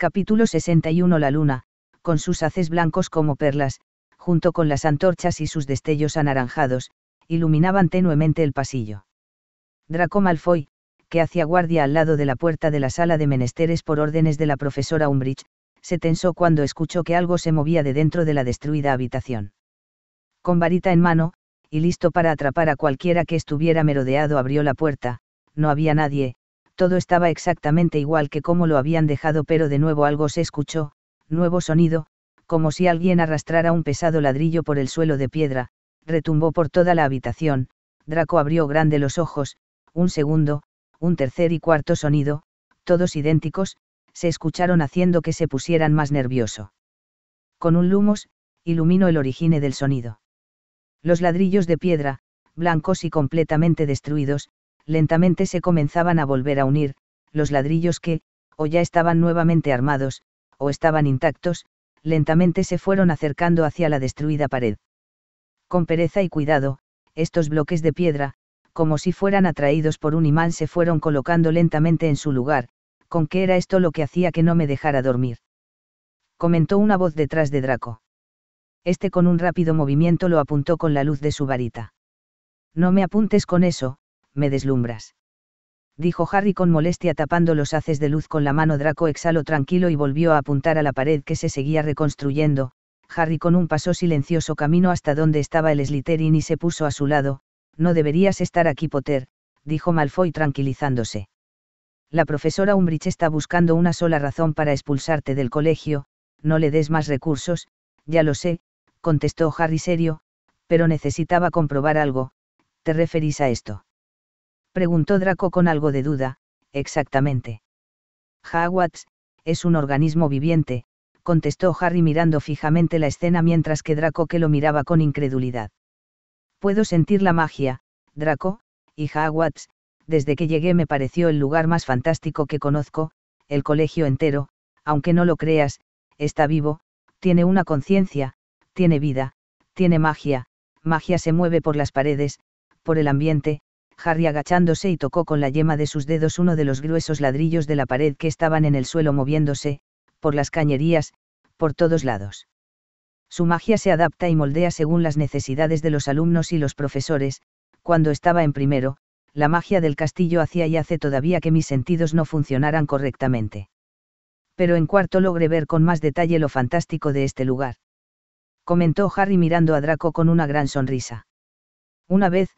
Capítulo 61 La luna, con sus haces blancos como perlas, junto con las antorchas y sus destellos anaranjados, iluminaban tenuemente el pasillo. Draco Malfoy, que hacía guardia al lado de la puerta de la sala de menesteres por órdenes de la profesora Umbridge, se tensó cuando escuchó que algo se movía de dentro de la destruida habitación. Con varita en mano, y listo para atrapar a cualquiera que estuviera merodeado, abrió la puerta, no había nadie, todo estaba exactamente igual que como lo habían dejado, pero de nuevo algo se escuchó, nuevo sonido, como si alguien arrastrara un pesado ladrillo por el suelo de piedra, retumbó por toda la habitación, Draco abrió grande los ojos, un segundo, un tercer y cuarto sonido, todos idénticos, se escucharon haciendo que se pusieran más nervioso. Con un lumos, iluminó el origen del sonido. Los ladrillos de piedra, blancos y completamente destruidos, lentamente se comenzaban a volver a unir, los ladrillos que, o ya estaban nuevamente armados, o estaban intactos, lentamente se fueron acercando hacia la destruida pared. Con pereza y cuidado, estos bloques de piedra, como si fueran atraídos por un imán, se fueron colocando lentamente en su lugar, con que era esto lo que hacía que no me dejara dormir. Comentó una voz detrás de Draco. Este con un rápido movimiento lo apuntó con la luz de su varita. No me apuntes con eso, me deslumbras. Dijo Harry con molestia tapando los haces de luz con la mano Draco exhaló tranquilo y volvió a apuntar a la pared que se seguía reconstruyendo, Harry con un paso silencioso camino hasta donde estaba el Slytherin y se puso a su lado, no deberías estar aquí Potter, dijo Malfoy tranquilizándose. La profesora Umbridge está buscando una sola razón para expulsarte del colegio, no le des más recursos, ya lo sé, contestó Harry serio, pero necesitaba comprobar algo, ¿te referís a esto? preguntó Draco con algo de duda, exactamente. Hogwarts, es un organismo viviente, contestó Harry mirando fijamente la escena mientras que Draco que lo miraba con incredulidad. Puedo sentir la magia, Draco, y Hogwarts, desde que llegué me pareció el lugar más fantástico que conozco, el colegio entero, aunque no lo creas, está vivo, tiene una conciencia, tiene vida, tiene magia, magia se mueve por las paredes, por el ambiente, Harry agachándose y tocó con la yema de sus dedos uno de los gruesos ladrillos de la pared que estaban en el suelo moviéndose, por las cañerías, por todos lados. Su magia se adapta y moldea según las necesidades de los alumnos y los profesores, cuando estaba en primero, la magia del castillo hacía y hace todavía que mis sentidos no funcionaran correctamente. Pero en cuarto logré ver con más detalle lo fantástico de este lugar. Comentó Harry mirando a Draco con una gran sonrisa. Una vez,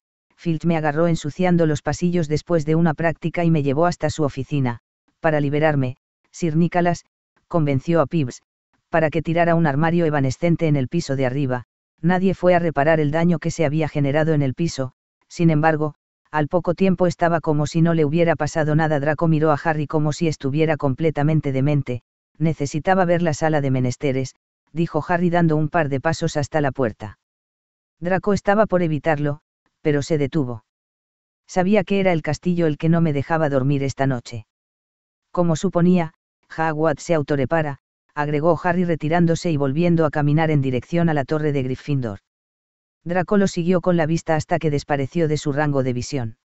Field me agarró ensuciando los pasillos después de una práctica y me llevó hasta su oficina. Para liberarme, Sir Nicholas, convenció a Pibbs, para que tirara un armario evanescente en el piso de arriba. Nadie fue a reparar el daño que se había generado en el piso, sin embargo, al poco tiempo estaba como si no le hubiera pasado nada. Draco miró a Harry como si estuviera completamente demente. Necesitaba ver la sala de menesteres, dijo Harry dando un par de pasos hasta la puerta. Draco estaba por evitarlo, pero se detuvo. Sabía que era el castillo el que no me dejaba dormir esta noche. Como suponía, Hawat se autorepara, agregó Harry retirándose y volviendo a caminar en dirección a la torre de Gryffindor. Draco lo siguió con la vista hasta que despareció de su rango de visión.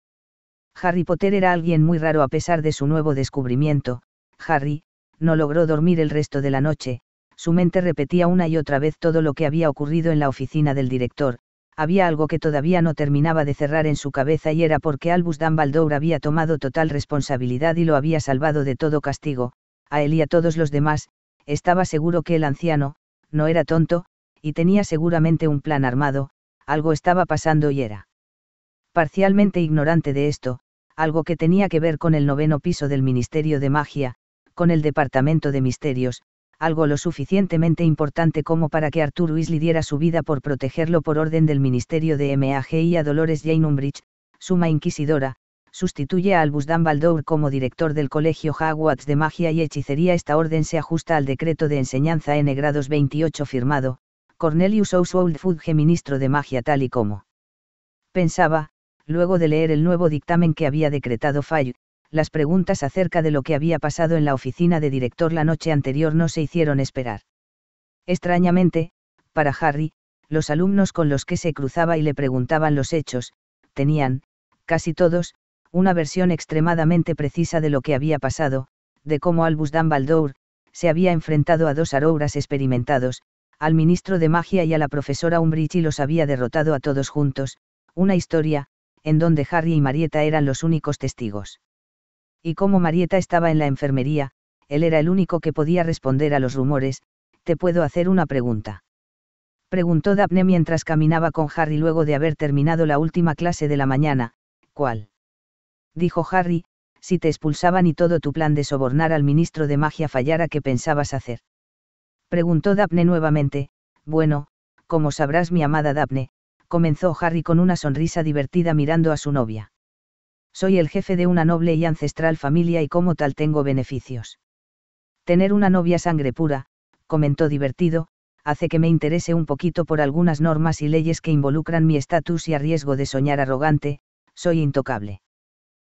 Harry Potter era alguien muy raro a pesar de su nuevo descubrimiento, Harry, no logró dormir el resto de la noche, su mente repetía una y otra vez todo lo que había ocurrido en la oficina del director, había algo que todavía no terminaba de cerrar en su cabeza y era porque Albus Dumbledore había tomado total responsabilidad y lo había salvado de todo castigo, a él y a todos los demás, estaba seguro que el anciano, no era tonto, y tenía seguramente un plan armado, algo estaba pasando y era parcialmente ignorante de esto, algo que tenía que ver con el noveno piso del Ministerio de Magia, con el Departamento de Misterios, algo lo suficientemente importante como para que Arthur Weasley diera su vida por protegerlo por orden del Ministerio de MAG y a Dolores Jane Umbridge, suma inquisidora, sustituye a Albus Dumbledore como director del Colegio Hogwarts de Magia y Hechicería. Esta orden se ajusta al decreto de enseñanza N grados 28 firmado, Cornelius Oswald Fudge ministro de Magia tal y como pensaba, luego de leer el nuevo dictamen que había decretado Fay, las preguntas acerca de lo que había pasado en la oficina de director la noche anterior no se hicieron esperar. Extrañamente, para Harry, los alumnos con los que se cruzaba y le preguntaban los hechos, tenían, casi todos, una versión extremadamente precisa de lo que había pasado, de cómo Albus Dumbledore, se había enfrentado a dos arouras experimentados, al ministro de magia y a la profesora Umbridge y los había derrotado a todos juntos, una historia, en donde Harry y Marieta eran los únicos testigos y como Marieta estaba en la enfermería, él era el único que podía responder a los rumores, te puedo hacer una pregunta. Preguntó Daphne mientras caminaba con Harry luego de haber terminado la última clase de la mañana, ¿cuál? Dijo Harry, si te expulsaban y todo tu plan de sobornar al ministro de magia fallara, ¿qué pensabas hacer? Preguntó Daphne nuevamente, bueno, como sabrás mi amada Daphne, comenzó Harry con una sonrisa divertida mirando a su novia. Soy el jefe de una noble y ancestral familia y como tal tengo beneficios. Tener una novia sangre pura, comentó divertido, hace que me interese un poquito por algunas normas y leyes que involucran mi estatus y a riesgo de soñar arrogante, soy intocable.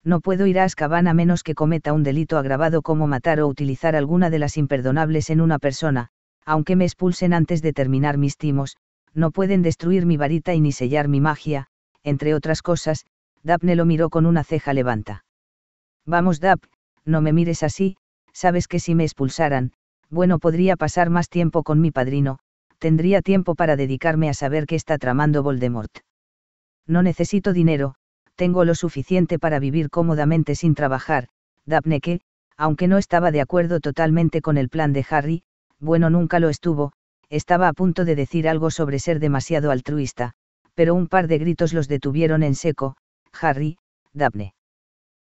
No puedo ir a Azkaban a menos que cometa un delito agravado como matar o utilizar alguna de las imperdonables en una persona, aunque me expulsen antes de terminar mis timos, no pueden destruir mi varita y ni sellar mi magia, entre otras cosas, Daphne lo miró con una ceja levanta. Vamos, Dap, no me mires así, sabes que si me expulsaran, bueno, podría pasar más tiempo con mi padrino, tendría tiempo para dedicarme a saber qué está tramando Voldemort. No necesito dinero, tengo lo suficiente para vivir cómodamente sin trabajar, Daphne que, aunque no estaba de acuerdo totalmente con el plan de Harry, bueno nunca lo estuvo, estaba a punto de decir algo sobre ser demasiado altruista, pero un par de gritos los detuvieron en seco, Harry, Daphne.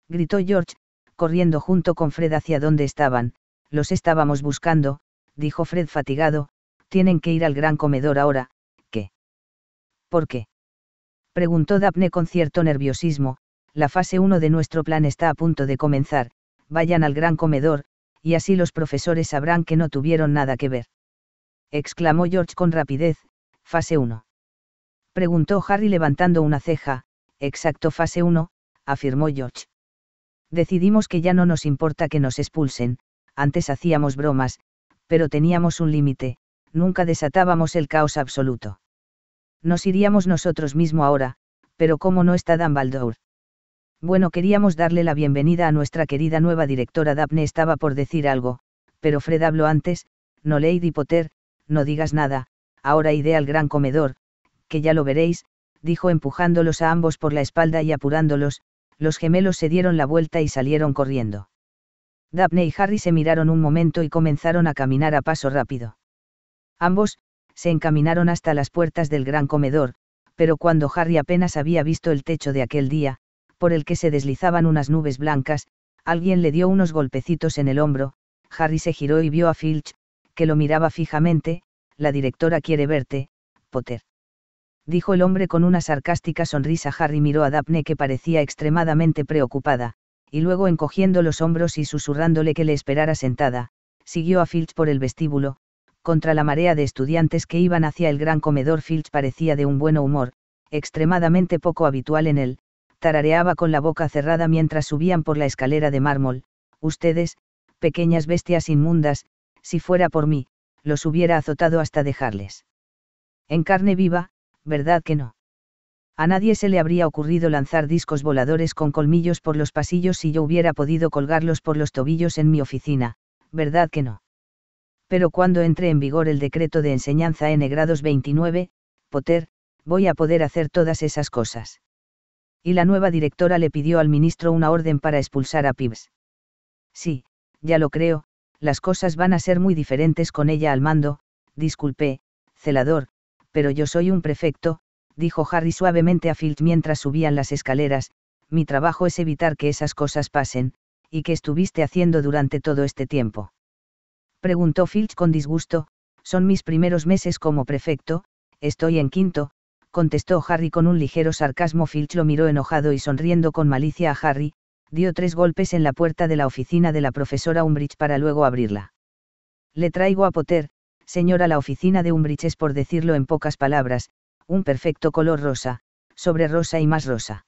Gritó George, corriendo junto con Fred hacia donde estaban, los estábamos buscando, dijo Fred fatigado, tienen que ir al gran comedor ahora, ¿qué? ¿Por qué? Preguntó Daphne con cierto nerviosismo, la fase 1 de nuestro plan está a punto de comenzar, vayan al gran comedor, y así los profesores sabrán que no tuvieron nada que ver. Exclamó George con rapidez, fase 1. Preguntó Harry levantando una ceja, Exacto fase 1, afirmó George. Decidimos que ya no nos importa que nos expulsen, antes hacíamos bromas, pero teníamos un límite, nunca desatábamos el caos absoluto. Nos iríamos nosotros mismo ahora, pero ¿cómo no está Dan Bueno, queríamos darle la bienvenida a nuestra querida nueva directora Daphne estaba por decir algo, pero Fred habló antes, no Lady Potter, no digas nada, ahora iré al gran comedor, que ya lo veréis, dijo empujándolos a ambos por la espalda y apurándolos, los gemelos se dieron la vuelta y salieron corriendo. Daphne y Harry se miraron un momento y comenzaron a caminar a paso rápido. Ambos, se encaminaron hasta las puertas del gran comedor, pero cuando Harry apenas había visto el techo de aquel día, por el que se deslizaban unas nubes blancas, alguien le dio unos golpecitos en el hombro, Harry se giró y vio a Filch, que lo miraba fijamente, la directora quiere verte, Potter dijo el hombre con una sarcástica sonrisa. Harry miró a Daphne que parecía extremadamente preocupada, y luego encogiendo los hombros y susurrándole que le esperara sentada, siguió a Filch por el vestíbulo, contra la marea de estudiantes que iban hacia el gran comedor. Filch parecía de un buen humor, extremadamente poco habitual en él, tarareaba con la boca cerrada mientras subían por la escalera de mármol, ustedes, pequeñas bestias inmundas, si fuera por mí, los hubiera azotado hasta dejarles. En carne viva, ¿verdad que no? A nadie se le habría ocurrido lanzar discos voladores con colmillos por los pasillos si yo hubiera podido colgarlos por los tobillos en mi oficina, ¿verdad que no? Pero cuando entre en vigor el decreto de enseñanza N grados 29, Poter, voy a poder hacer todas esas cosas. Y la nueva directora le pidió al ministro una orden para expulsar a Pibbs. Sí, ya lo creo, las cosas van a ser muy diferentes con ella al mando, disculpe, celador, pero yo soy un prefecto, dijo Harry suavemente a Filch mientras subían las escaleras, mi trabajo es evitar que esas cosas pasen, y que estuviste haciendo durante todo este tiempo. Preguntó Filch con disgusto, son mis primeros meses como prefecto, estoy en quinto, contestó Harry con un ligero sarcasmo. Filch lo miró enojado y sonriendo con malicia a Harry, dio tres golpes en la puerta de la oficina de la profesora Umbridge para luego abrirla. Le traigo a Potter, señora la oficina de Umbriches por decirlo en pocas palabras, un perfecto color rosa, sobre rosa y más rosa.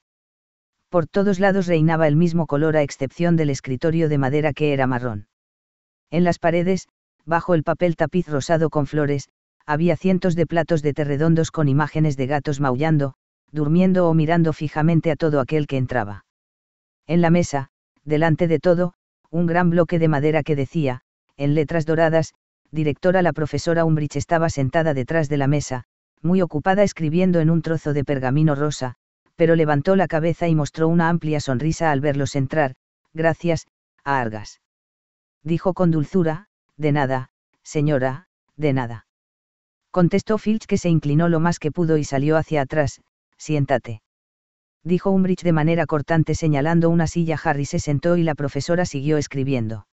Por todos lados reinaba el mismo color a excepción del escritorio de madera que era marrón. En las paredes, bajo el papel tapiz rosado con flores, había cientos de platos de terredondos con imágenes de gatos maullando, durmiendo o mirando fijamente a todo aquel que entraba. En la mesa, delante de todo, un gran bloque de madera que decía, en letras doradas, directora la profesora Umbridge estaba sentada detrás de la mesa, muy ocupada escribiendo en un trozo de pergamino rosa, pero levantó la cabeza y mostró una amplia sonrisa al verlos entrar, gracias, a Argas. Dijo con dulzura, de nada, señora, de nada. Contestó Filch que se inclinó lo más que pudo y salió hacia atrás, siéntate. Dijo Umbridge de manera cortante señalando una silla. Harry se sentó y la profesora siguió escribiendo.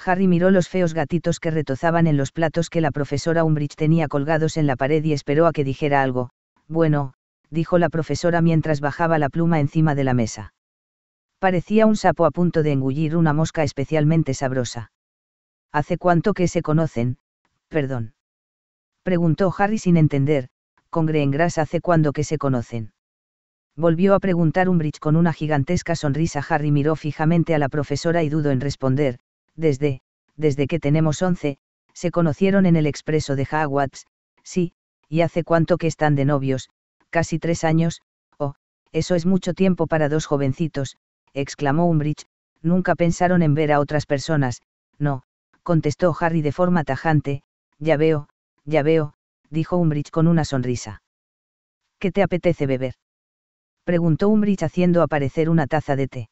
Harry miró los feos gatitos que retozaban en los platos que la profesora Umbridge tenía colgados en la pared y esperó a que dijera algo. Bueno, dijo la profesora mientras bajaba la pluma encima de la mesa. Parecía un sapo a punto de engullir una mosca especialmente sabrosa. ¿Hace cuánto que se conocen? Perdón. Preguntó Harry sin entender, con Greengras hace cuándo que se conocen. Volvió a preguntar Umbridge con una gigantesca sonrisa. Harry miró fijamente a la profesora y dudó en responder, desde, desde que tenemos once, se conocieron en el expreso de Hogwarts, sí, y hace cuánto que están de novios, casi tres años, oh, eso es mucho tiempo para dos jovencitos, exclamó Umbridge, nunca pensaron en ver a otras personas, no, contestó Harry de forma tajante, ya veo, ya veo, dijo Umbridge con una sonrisa. ¿Qué te apetece beber? preguntó Umbridge haciendo aparecer una taza de té.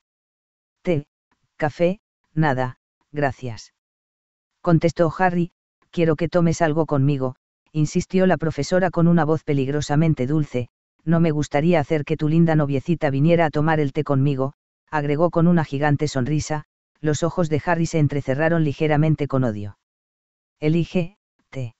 Té, café, nada, gracias. Contestó Harry, quiero que tomes algo conmigo, insistió la profesora con una voz peligrosamente dulce, no me gustaría hacer que tu linda noviecita viniera a tomar el té conmigo, agregó con una gigante sonrisa, los ojos de Harry se entrecerraron ligeramente con odio. Elige, té.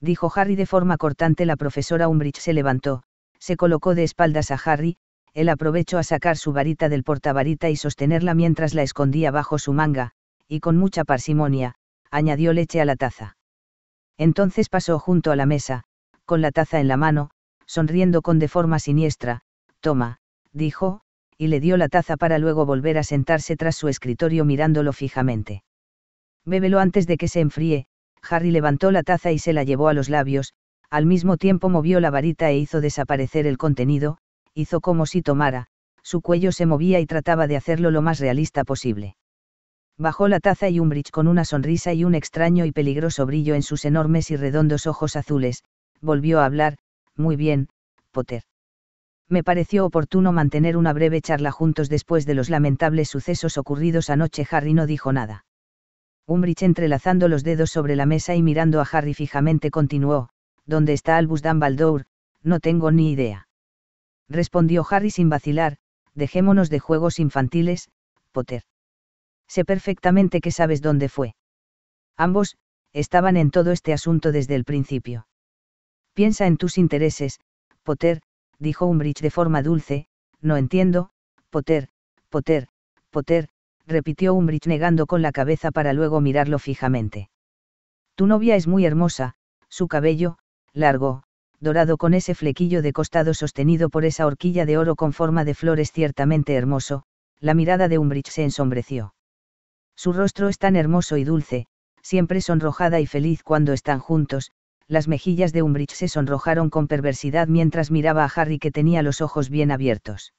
Dijo Harry de forma cortante. La profesora Umbridge se levantó, se colocó de espaldas a Harry, él aprovechó a sacar su varita del portavarita y sostenerla mientras la escondía bajo su manga, y con mucha parsimonia, añadió leche a la taza. Entonces pasó junto a la mesa, con la taza en la mano, sonriendo con de forma siniestra, toma, dijo, y le dio la taza para luego volver a sentarse tras su escritorio mirándolo fijamente. Bébelo antes de que se enfríe, Harry levantó la taza y se la llevó a los labios, al mismo tiempo movió la varita e hizo desaparecer el contenido, hizo como si tomara, su cuello se movía y trataba de hacerlo lo más realista posible bajó la taza y Umbridge con una sonrisa y un extraño y peligroso brillo en sus enormes y redondos ojos azules, volvió a hablar, muy bien, Potter. Me pareció oportuno mantener una breve charla juntos después de los lamentables sucesos ocurridos anoche. Harry no dijo nada. Umbridge entrelazando los dedos sobre la mesa y mirando a Harry fijamente continuó, ¿Dónde está Albus Dumbledore? No tengo ni idea. Respondió Harry sin vacilar, dejémonos de juegos infantiles, Potter sé perfectamente que sabes dónde fue. Ambos, estaban en todo este asunto desde el principio. Piensa en tus intereses, Potter, dijo Umbridge de forma dulce, no entiendo, Potter, Potter, Potter, repitió Umbridge negando con la cabeza para luego mirarlo fijamente. Tu novia es muy hermosa, su cabello, largo, dorado con ese flequillo de costado sostenido por esa horquilla de oro con forma de flores ciertamente hermoso, la mirada de Umbridge se ensombreció. Su rostro es tan hermoso y dulce, siempre sonrojada y feliz cuando están juntos, las mejillas de Umbridge se sonrojaron con perversidad mientras miraba a Harry que tenía los ojos bien abiertos.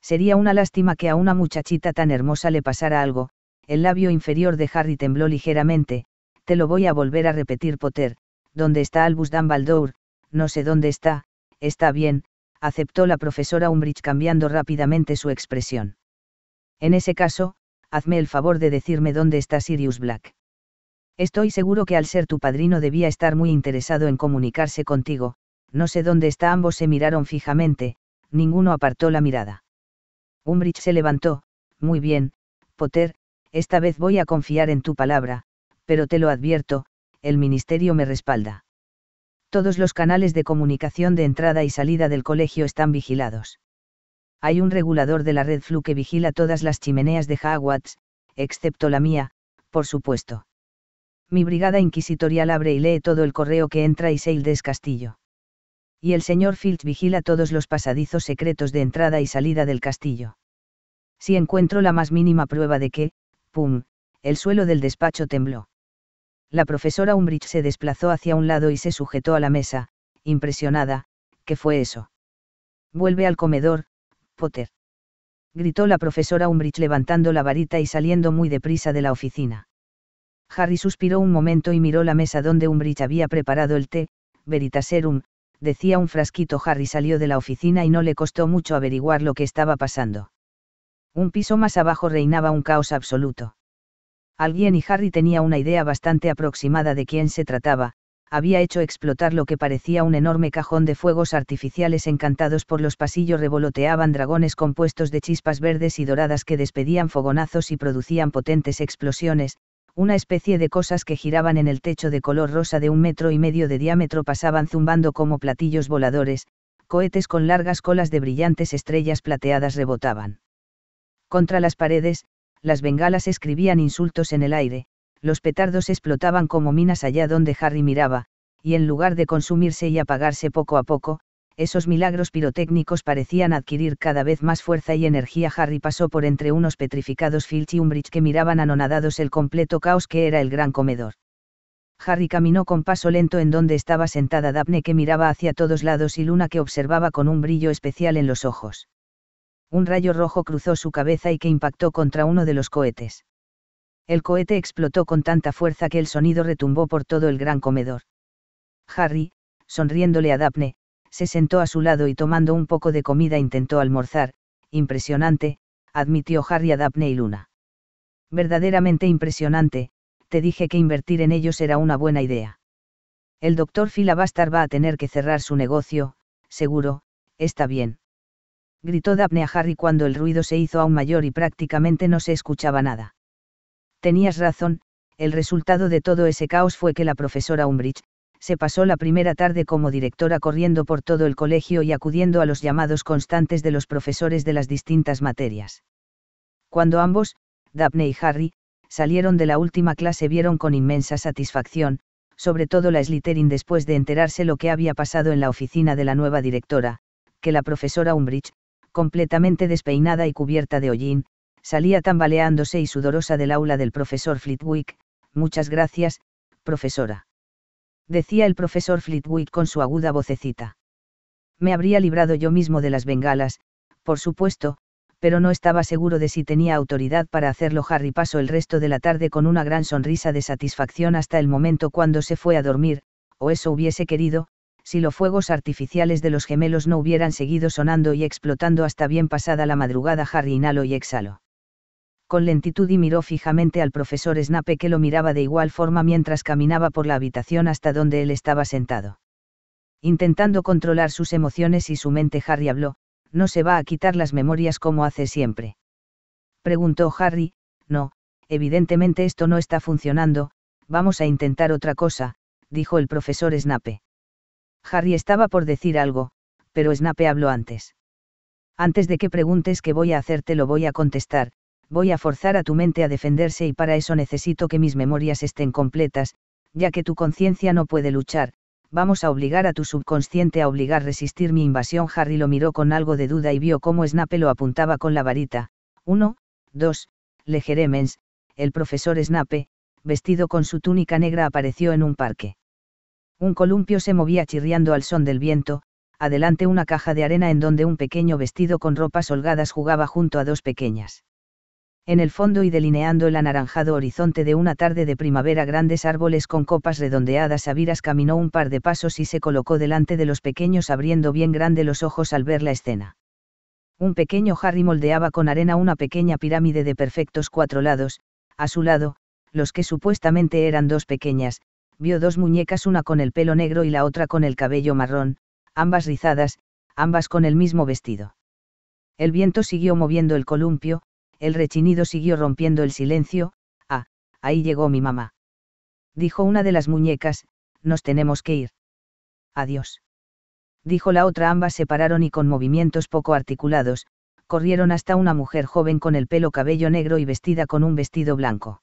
Sería una lástima que a una muchachita tan hermosa le pasara algo, el labio inferior de Harry tembló ligeramente, te lo voy a volver a repetir Potter, ¿dónde está Albus Dumbledore? No sé dónde está, está bien, aceptó la profesora Umbridge cambiando rápidamente su expresión. En ese caso, hazme el favor de decirme dónde está Sirius Black. Estoy seguro que al ser tu padrino debía estar muy interesado en comunicarse contigo, no sé dónde está. Ambos se miraron fijamente, ninguno apartó la mirada. Umbridge se levantó, muy bien, Potter, esta vez voy a confiar en tu palabra, pero te lo advierto, el ministerio me respalda. Todos los canales de comunicación de entrada y salida del colegio están vigilados hay un regulador de la red Flu que vigila todas las chimeneas de Hawats, excepto la mía, por supuesto. Mi brigada inquisitorial abre y lee todo el correo que entra y sale del Castillo. Y el señor Filch vigila todos los pasadizos secretos de entrada y salida del castillo. Si encuentro la más mínima prueba de que, pum, el suelo del despacho tembló. La profesora Umbridge se desplazó hacia un lado y se sujetó a la mesa, impresionada, ¿qué fue eso? Vuelve al comedor, Potter. Gritó la profesora Umbridge levantando la varita y saliendo muy deprisa de la oficina. Harry suspiró un momento y miró la mesa donde Umbridge había preparado el té, Veritaserum, decía un frasquito. Harry salió de la oficina y no le costó mucho averiguar lo que estaba pasando. Un piso más abajo reinaba un caos absoluto. Alguien y Harry tenía una idea bastante aproximada de quién se trataba, había hecho explotar lo que parecía un enorme cajón de fuegos artificiales encantados por los pasillos revoloteaban dragones compuestos de chispas verdes y doradas que despedían fogonazos y producían potentes explosiones, una especie de cosas que giraban en el techo de color rosa de un metro y medio de diámetro pasaban zumbando como platillos voladores, cohetes con largas colas de brillantes estrellas plateadas rebotaban. Contra las paredes, las bengalas escribían insultos en el aire, los petardos explotaban como minas allá donde Harry miraba, y en lugar de consumirse y apagarse poco a poco, esos milagros pirotécnicos parecían adquirir cada vez más fuerza y energía. Harry pasó por entre unos petrificados Filch y Umbridge que miraban anonadados el completo caos que era el gran comedor. Harry caminó con paso lento en donde estaba sentada Daphne que miraba hacia todos lados y Luna que observaba con un brillo especial en los ojos. Un rayo rojo cruzó su cabeza y que impactó contra uno de los cohetes el cohete explotó con tanta fuerza que el sonido retumbó por todo el gran comedor. Harry, sonriéndole a Daphne, se sentó a su lado y tomando un poco de comida intentó almorzar, impresionante, admitió Harry a Daphne y Luna. Verdaderamente impresionante, te dije que invertir en ellos era una buena idea. El doctor Filabastar va a tener que cerrar su negocio, seguro, está bien. Gritó Daphne a Harry cuando el ruido se hizo aún mayor y prácticamente no se escuchaba nada. Tenías razón, el resultado de todo ese caos fue que la profesora Umbridge, se pasó la primera tarde como directora corriendo por todo el colegio y acudiendo a los llamados constantes de los profesores de las distintas materias. Cuando ambos, Daphne y Harry, salieron de la última clase vieron con inmensa satisfacción, sobre todo la Slytherin después de enterarse lo que había pasado en la oficina de la nueva directora, que la profesora Umbridge, completamente despeinada y cubierta de hollín, salía tambaleándose y sudorosa del aula del profesor Flitwick. Muchas gracias, profesora. Decía el profesor Flitwick con su aguda vocecita. Me habría librado yo mismo de las bengalas, por supuesto, pero no estaba seguro de si tenía autoridad para hacerlo. Harry pasó el resto de la tarde con una gran sonrisa de satisfacción hasta el momento cuando se fue a dormir, o eso hubiese querido, si los fuegos artificiales de los gemelos no hubieran seguido sonando y explotando hasta bien pasada la madrugada. Harry inhalo y exhalo con lentitud y miró fijamente al profesor Snape que lo miraba de igual forma mientras caminaba por la habitación hasta donde él estaba sentado. Intentando controlar sus emociones y su mente, Harry habló, no se va a quitar las memorias como hace siempre. Preguntó Harry, no, evidentemente esto no está funcionando, vamos a intentar otra cosa, dijo el profesor Snape. Harry estaba por decir algo, pero Snape habló antes. Antes de que preguntes que voy a hacerte lo voy a contestar, voy a forzar a tu mente a defenderse y para eso necesito que mis memorias estén completas, ya que tu conciencia no puede luchar, vamos a obligar a tu subconsciente a obligar resistir mi invasión. Harry lo miró con algo de duda y vio cómo Snape lo apuntaba con la varita. 1, 2, Legeremens, el profesor Snape, vestido con su túnica negra apareció en un parque. Un columpio se movía chirriando al son del viento, adelante una caja de arena en donde un pequeño vestido con ropas holgadas jugaba junto a dos pequeñas en el fondo y delineando el anaranjado horizonte de una tarde de primavera grandes árboles con copas redondeadas. Aviras caminó un par de pasos y se colocó delante de los pequeños abriendo bien grande los ojos al ver la escena. Un pequeño Harry moldeaba con arena una pequeña pirámide de perfectos cuatro lados, a su lado, los que supuestamente eran dos pequeñas, vio dos muñecas una con el pelo negro y la otra con el cabello marrón, ambas rizadas, ambas con el mismo vestido. El viento siguió moviendo el columpio, el rechinido siguió rompiendo el silencio, ah, ahí llegó mi mamá. Dijo una de las muñecas, nos tenemos que ir. Adiós. Dijo la otra, ambas se pararon y con movimientos poco articulados, corrieron hasta una mujer joven con el pelo cabello negro y vestida con un vestido blanco.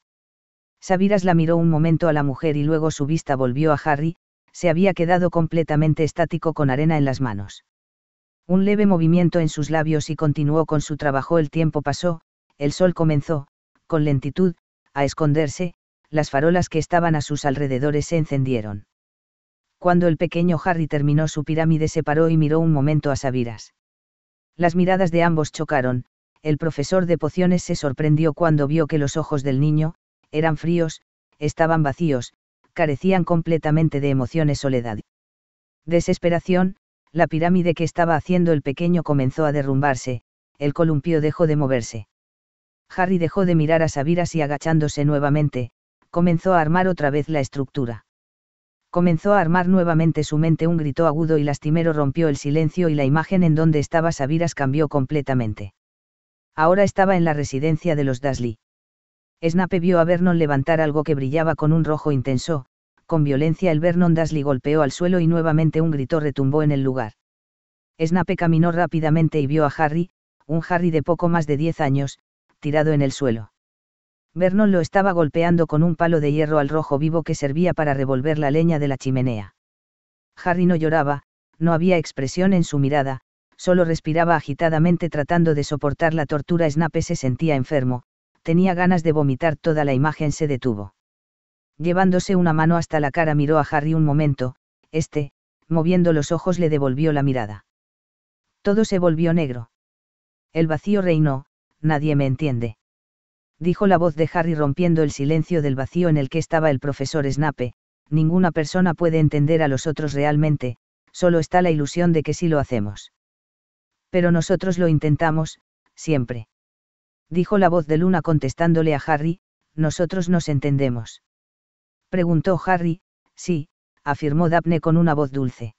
Sabiras la miró un momento a la mujer y luego su vista volvió a Harry, se había quedado completamente estático con arena en las manos. Un leve movimiento en sus labios y continuó con su trabajo. El tiempo pasó, el sol comenzó, con lentitud, a esconderse, las farolas que estaban a sus alrededores se encendieron. Cuando el pequeño Harry terminó su pirámide se paró y miró un momento a Saviras. Las miradas de ambos chocaron, el profesor de pociones se sorprendió cuando vio que los ojos del niño, eran fríos, estaban vacíos, carecían completamente de emociones soledad. Desesperación, la pirámide que estaba haciendo el pequeño comenzó a derrumbarse, el columpio dejó de moverse. Harry dejó de mirar a Saviras y agachándose nuevamente, comenzó a armar otra vez la estructura. Comenzó a armar nuevamente su mente un grito agudo y lastimero rompió el silencio y la imagen en donde estaba Sabiras cambió completamente. Ahora estaba en la residencia de los Dasley. Snape vio a Vernon levantar algo que brillaba con un rojo intenso, con violencia el Vernon Dasley golpeó al suelo y nuevamente un grito retumbó en el lugar. Snape caminó rápidamente y vio a Harry, un Harry de poco más de diez años, tirado en el suelo. Vernon lo estaba golpeando con un palo de hierro al rojo vivo que servía para revolver la leña de la chimenea. Harry no lloraba, no había expresión en su mirada, solo respiraba agitadamente tratando de soportar la tortura. Snape se sentía enfermo, tenía ganas de vomitar toda la imagen se detuvo. Llevándose una mano hasta la cara miró a Harry un momento, este, moviendo los ojos le devolvió la mirada. Todo se volvió negro. El vacío reinó, nadie me entiende. Dijo la voz de Harry rompiendo el silencio del vacío en el que estaba el profesor Snape, ninguna persona puede entender a los otros realmente, solo está la ilusión de que sí lo hacemos. Pero nosotros lo intentamos, siempre. Dijo la voz de Luna contestándole a Harry, nosotros nos entendemos. Preguntó Harry, sí, afirmó Daphne con una voz dulce.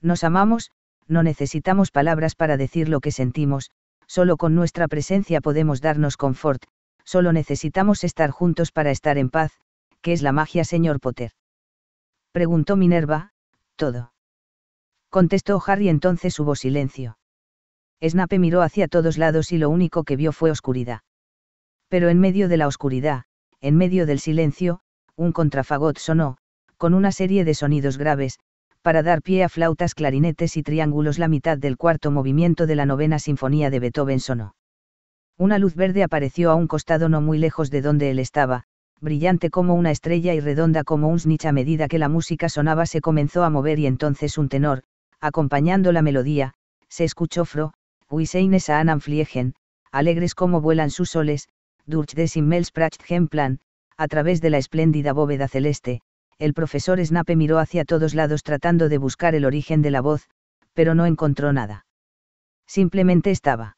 Nos amamos, no necesitamos palabras para decir lo que sentimos, solo con nuestra presencia podemos darnos confort, solo necesitamos estar juntos para estar en paz, ¿qué es la magia, señor Potter? Preguntó Minerva, todo. Contestó Harry entonces hubo silencio. Snape miró hacia todos lados y lo único que vio fue oscuridad. Pero en medio de la oscuridad, en medio del silencio, un contrafagot sonó, con una serie de sonidos graves, para dar pie a flautas, clarinetes y triángulos la mitad del cuarto movimiento de la novena sinfonía de Beethoven sonó. Una luz verde apareció a un costado no muy lejos de donde él estaba, brillante como una estrella y redonda como un snitch a medida que la música sonaba se comenzó a mover y entonces un tenor, acompañando la melodía, se escuchó Fro, Huiseines a ananfliegen, Fliegen, alegres como vuelan sus soles, Durch des Himmels pracht Hemplan, a través de la espléndida bóveda celeste, el profesor Snape miró hacia todos lados tratando de buscar el origen de la voz, pero no encontró nada. Simplemente estaba.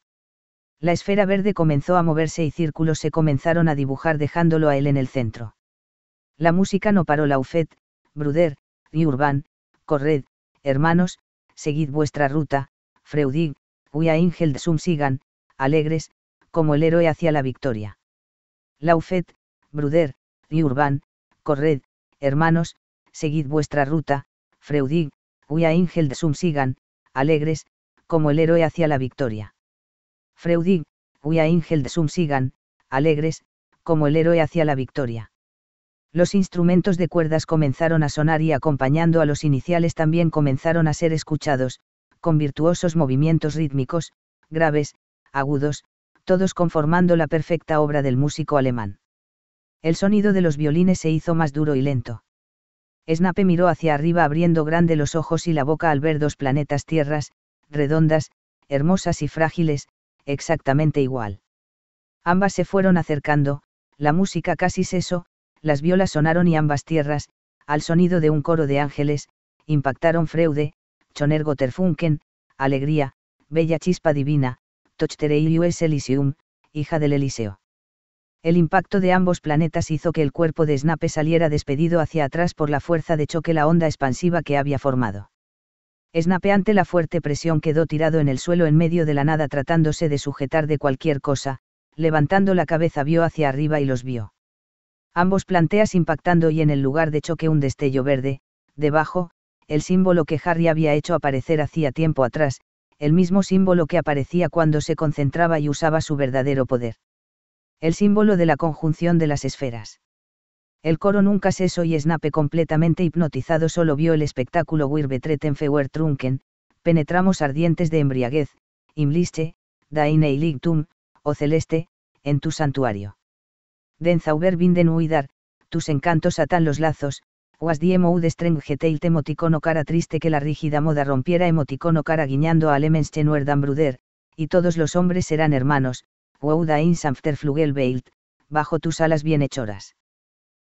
La esfera verde comenzó a moverse y círculos se comenzaron a dibujar dejándolo a él en el centro. La música no paró Laufet, Bruder, y corred, hermanos, seguid vuestra ruta, Freudig, Uya Ingeld sum sigan, alegres, como el héroe hacia la victoria. Laufet, Bruder, y corred, hermanos, seguid vuestra ruta, Freudig, ángel Ingel sum sigan, alegres, como el héroe hacia la victoria. Freudig, ángel Ingel sum sigan, alegres, como el héroe hacia la victoria. Los instrumentos de cuerdas comenzaron a sonar y acompañando a los iniciales también comenzaron a ser escuchados, con virtuosos movimientos rítmicos, graves, agudos, todos conformando la perfecta obra del músico alemán. El sonido de los violines se hizo más duro y lento. Snape miró hacia arriba abriendo grande los ojos y la boca al ver dos planetas tierras, redondas, hermosas y frágiles, exactamente igual. Ambas se fueron acercando, la música casi cesó, las violas sonaron y ambas tierras, al sonido de un coro de ángeles, impactaron Freude, terfunken Alegría, Bella Chispa Divina, Tochtere Elysium, hija del Eliseo. El impacto de ambos planetas hizo que el cuerpo de Snape saliera despedido hacia atrás por la fuerza de choque la onda expansiva que había formado. Snape ante la fuerte presión quedó tirado en el suelo en medio de la nada tratándose de sujetar de cualquier cosa, levantando la cabeza vio hacia arriba y los vio. Ambos planteas impactando y en el lugar de choque un destello verde, debajo, el símbolo que Harry había hecho aparecer hacía tiempo atrás, el mismo símbolo que aparecía cuando se concentraba y usaba su verdadero poder el símbolo de la conjunción de las esferas. El coro nunca seso y Snape completamente hipnotizado solo vio el espectáculo Wir betreten trunken, penetramos ardientes de embriaguez, imliste, Daine o oh celeste, en tu santuario. Zauber binden huidar, tus encantos atan los lazos, was diem streng cara triste que la rígida moda rompiera emoticono cara guiñando a y todos los hombres serán hermanos, Wow bajo tus alas bienhechoras.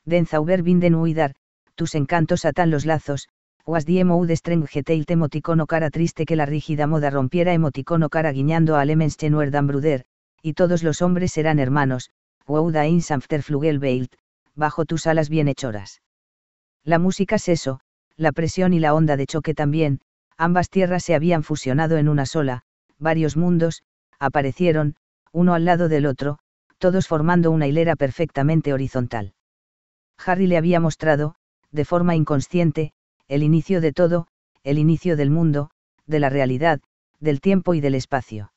Den zauber binden huidar, tus encantos atan los lazos, was die de strengetail emoticono cara triste que la rígida moda rompiera emoticono cara guiñando a bruder, y todos los hombres serán hermanos, wow sanfter bajo tus alas bienhechoras. La música seso, la presión y la onda de choque también, ambas tierras se habían fusionado en una sola, varios mundos, aparecieron, uno al lado del otro, todos formando una hilera perfectamente horizontal. Harry le había mostrado, de forma inconsciente, el inicio de todo, el inicio del mundo, de la realidad, del tiempo y del espacio.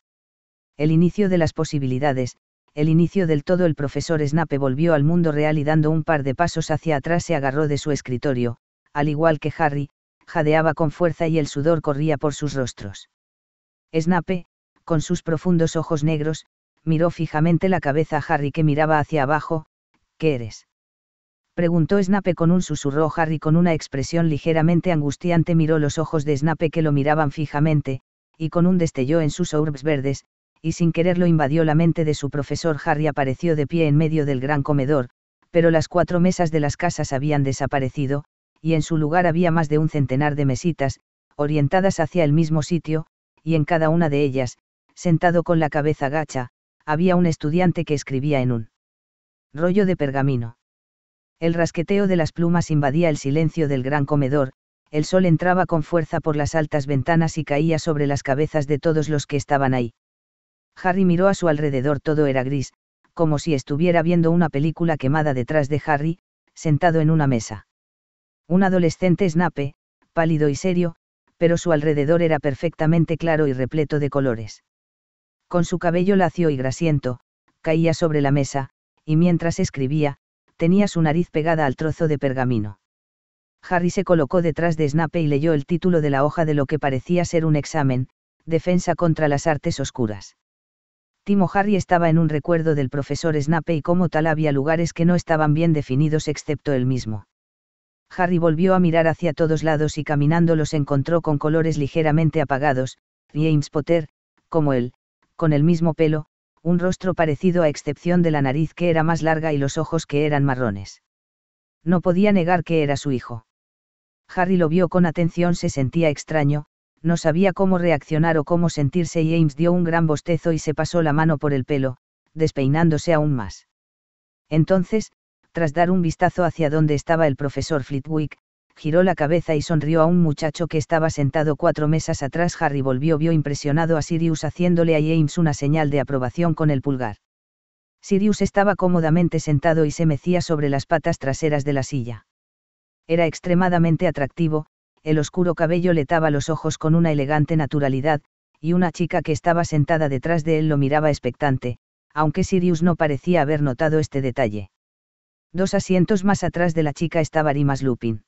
El inicio de las posibilidades, el inicio del todo el profesor Snape volvió al mundo real y dando un par de pasos hacia atrás se agarró de su escritorio, al igual que Harry, jadeaba con fuerza y el sudor corría por sus rostros. Snape, con sus profundos ojos negros, miró fijamente la cabeza a Harry que miraba hacia abajo, ¿qué eres? preguntó Snape con un susurro. Harry con una expresión ligeramente angustiante miró los ojos de Snape que lo miraban fijamente, y con un destello en sus orbes verdes, y sin quererlo invadió la mente de su profesor. Harry apareció de pie en medio del gran comedor, pero las cuatro mesas de las casas habían desaparecido, y en su lugar había más de un centenar de mesitas, orientadas hacia el mismo sitio, y en cada una de ellas, sentado con la cabeza gacha, había un estudiante que escribía en un rollo de pergamino. El rasqueteo de las plumas invadía el silencio del gran comedor, el sol entraba con fuerza por las altas ventanas y caía sobre las cabezas de todos los que estaban ahí. Harry miró a su alrededor, todo era gris, como si estuviera viendo una película quemada detrás de Harry, sentado en una mesa. Un adolescente snape, pálido y serio, pero su alrededor era perfectamente claro y repleto de colores con su cabello lacio y grasiento, caía sobre la mesa, y mientras escribía, tenía su nariz pegada al trozo de pergamino. Harry se colocó detrás de Snape y leyó el título de la hoja de lo que parecía ser un examen, Defensa contra las Artes Oscuras. Timo Harry estaba en un recuerdo del profesor Snape y como tal había lugares que no estaban bien definidos excepto él mismo. Harry volvió a mirar hacia todos lados y caminando los encontró con colores ligeramente apagados, James Potter, como él, con el mismo pelo, un rostro parecido a excepción de la nariz que era más larga y los ojos que eran marrones. No podía negar que era su hijo. Harry lo vio con atención, se sentía extraño, no sabía cómo reaccionar o cómo sentirse y Ames dio un gran bostezo y se pasó la mano por el pelo, despeinándose aún más. Entonces, tras dar un vistazo hacia donde estaba el profesor Flitwick, giró la cabeza y sonrió a un muchacho que estaba sentado cuatro mesas atrás. Harry volvió, vio impresionado a Sirius haciéndole a James una señal de aprobación con el pulgar. Sirius estaba cómodamente sentado y se mecía sobre las patas traseras de la silla. Era extremadamente atractivo, el oscuro cabello letaba los ojos con una elegante naturalidad, y una chica que estaba sentada detrás de él lo miraba expectante, aunque Sirius no parecía haber notado este detalle. Dos asientos más atrás de la chica estaba Rimas Lupin.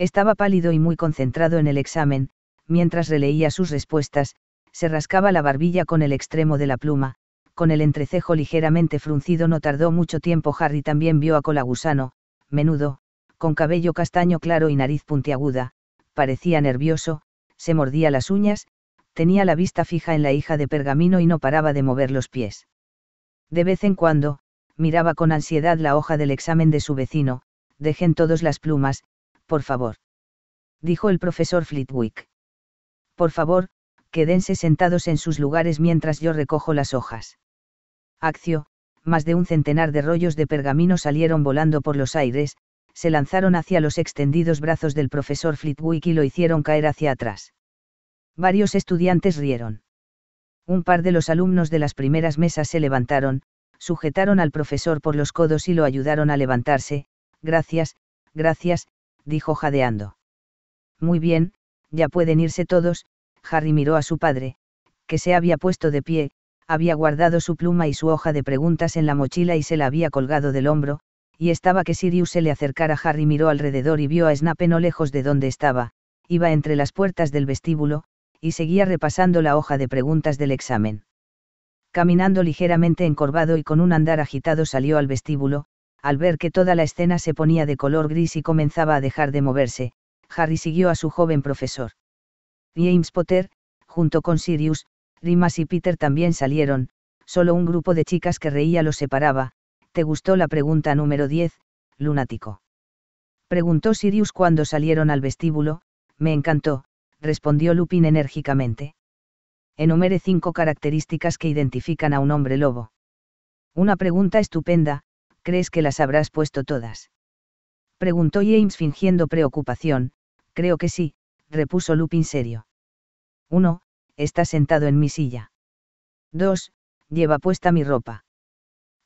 Estaba pálido y muy concentrado en el examen, mientras releía sus respuestas, se rascaba la barbilla con el extremo de la pluma, con el entrecejo ligeramente fruncido no tardó mucho tiempo Harry también vio a Colagusano, menudo, con cabello castaño claro y nariz puntiaguda, parecía nervioso, se mordía las uñas, tenía la vista fija en la hija de pergamino y no paraba de mover los pies. De vez en cuando, miraba con ansiedad la hoja del examen de su vecino, dejen todas las plumas, por favor. Dijo el profesor Flitwick. Por favor, quédense sentados en sus lugares mientras yo recojo las hojas. Accio, más de un centenar de rollos de pergamino salieron volando por los aires, se lanzaron hacia los extendidos brazos del profesor Flitwick y lo hicieron caer hacia atrás. Varios estudiantes rieron. Un par de los alumnos de las primeras mesas se levantaron, sujetaron al profesor por los codos y lo ayudaron a levantarse, gracias, gracias, dijo jadeando. Muy bien, ya pueden irse todos, Harry miró a su padre, que se había puesto de pie, había guardado su pluma y su hoja de preguntas en la mochila y se la había colgado del hombro, y estaba que Sirius se le acercara. Harry miró alrededor y vio a Snape no lejos de donde estaba, iba entre las puertas del vestíbulo, y seguía repasando la hoja de preguntas del examen. Caminando ligeramente encorvado y con un andar agitado salió al vestíbulo, al ver que toda la escena se ponía de color gris y comenzaba a dejar de moverse, Harry siguió a su joven profesor. James Potter, junto con Sirius, Rimas y Peter también salieron, solo un grupo de chicas que reía los separaba. ¿Te gustó la pregunta número 10, lunático? Preguntó Sirius cuando salieron al vestíbulo, me encantó, respondió Lupin enérgicamente. Enumere cinco características que identifican a un hombre lobo. Una pregunta estupenda, ¿crees que las habrás puesto todas? Preguntó James fingiendo preocupación, creo que sí, repuso Lupin serio. 1. Está sentado en mi silla. 2. Lleva puesta mi ropa.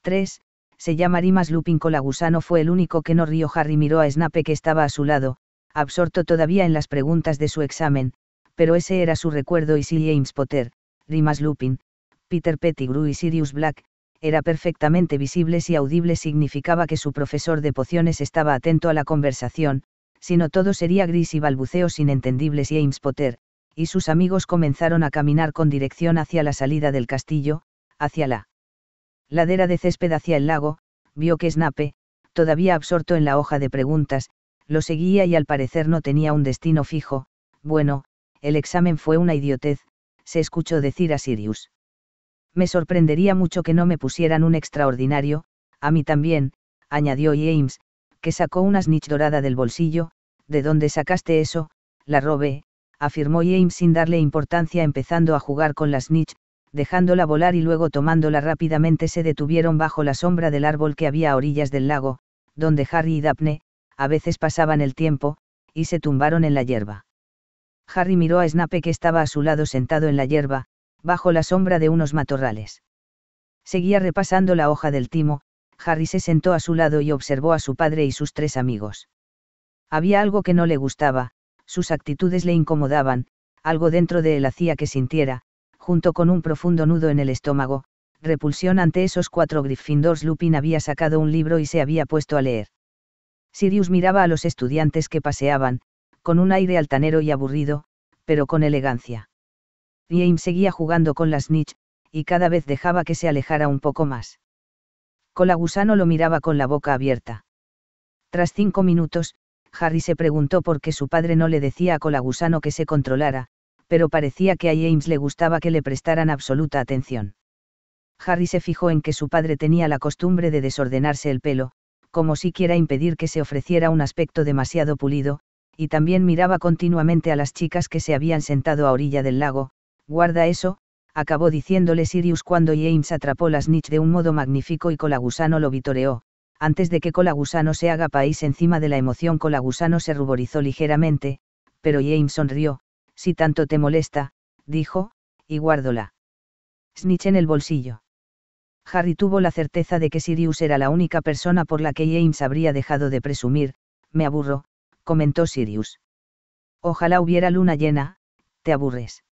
3. Se llama Rimas Lupin Colagusano fue el único que no rió Harry miró a Snape que estaba a su lado, absorto todavía en las preguntas de su examen, pero ese era su recuerdo y si James Potter, Rimas Lupin, Peter Pettigrew y Sirius Black, era perfectamente visibles y audibles significaba que su profesor de pociones estaba atento a la conversación, sino todo sería gris y balbuceos inentendibles y Ames Potter, y sus amigos comenzaron a caminar con dirección hacia la salida del castillo, hacia la ladera de césped hacia el lago, vio que Snape, todavía absorto en la hoja de preguntas, lo seguía y al parecer no tenía un destino fijo, bueno, el examen fue una idiotez, se escuchó decir a Sirius me sorprendería mucho que no me pusieran un extraordinario, a mí también, añadió James, que sacó una snitch dorada del bolsillo, ¿de dónde sacaste eso? La robé, afirmó James sin darle importancia empezando a jugar con la snitch, dejándola volar y luego tomándola rápidamente se detuvieron bajo la sombra del árbol que había a orillas del lago, donde Harry y Daphne, a veces pasaban el tiempo, y se tumbaron en la hierba. Harry miró a Snape que estaba a su lado sentado en la hierba, bajo la sombra de unos matorrales. Seguía repasando la hoja del timo, Harry se sentó a su lado y observó a su padre y sus tres amigos. Había algo que no le gustaba, sus actitudes le incomodaban, algo dentro de él hacía que sintiera, junto con un profundo nudo en el estómago, repulsión ante esos cuatro Gryffindors. Lupin había sacado un libro y se había puesto a leer. Sirius miraba a los estudiantes que paseaban, con un aire altanero y aburrido, pero con elegancia. James seguía jugando con la snitch, y cada vez dejaba que se alejara un poco más. Colagusano lo miraba con la boca abierta. Tras cinco minutos, Harry se preguntó por qué su padre no le decía a Colagusano que se controlara, pero parecía que a James le gustaba que le prestaran absoluta atención. Harry se fijó en que su padre tenía la costumbre de desordenarse el pelo, como si quiera impedir que se ofreciera un aspecto demasiado pulido, y también miraba continuamente a las chicas que se habían sentado a orilla del lago, guarda eso, acabó diciéndole Sirius cuando James atrapó la Snitch de un modo magnífico y Colagusano lo vitoreó. Antes de que Colagusano se haga país encima de la emoción, Colagusano se ruborizó ligeramente, pero James sonrió. Si tanto te molesta, dijo, y la Snitch en el bolsillo. Harry tuvo la certeza de que Sirius era la única persona por la que James habría dejado de presumir, me aburro, comentó Sirius. Ojalá hubiera luna llena, te aburres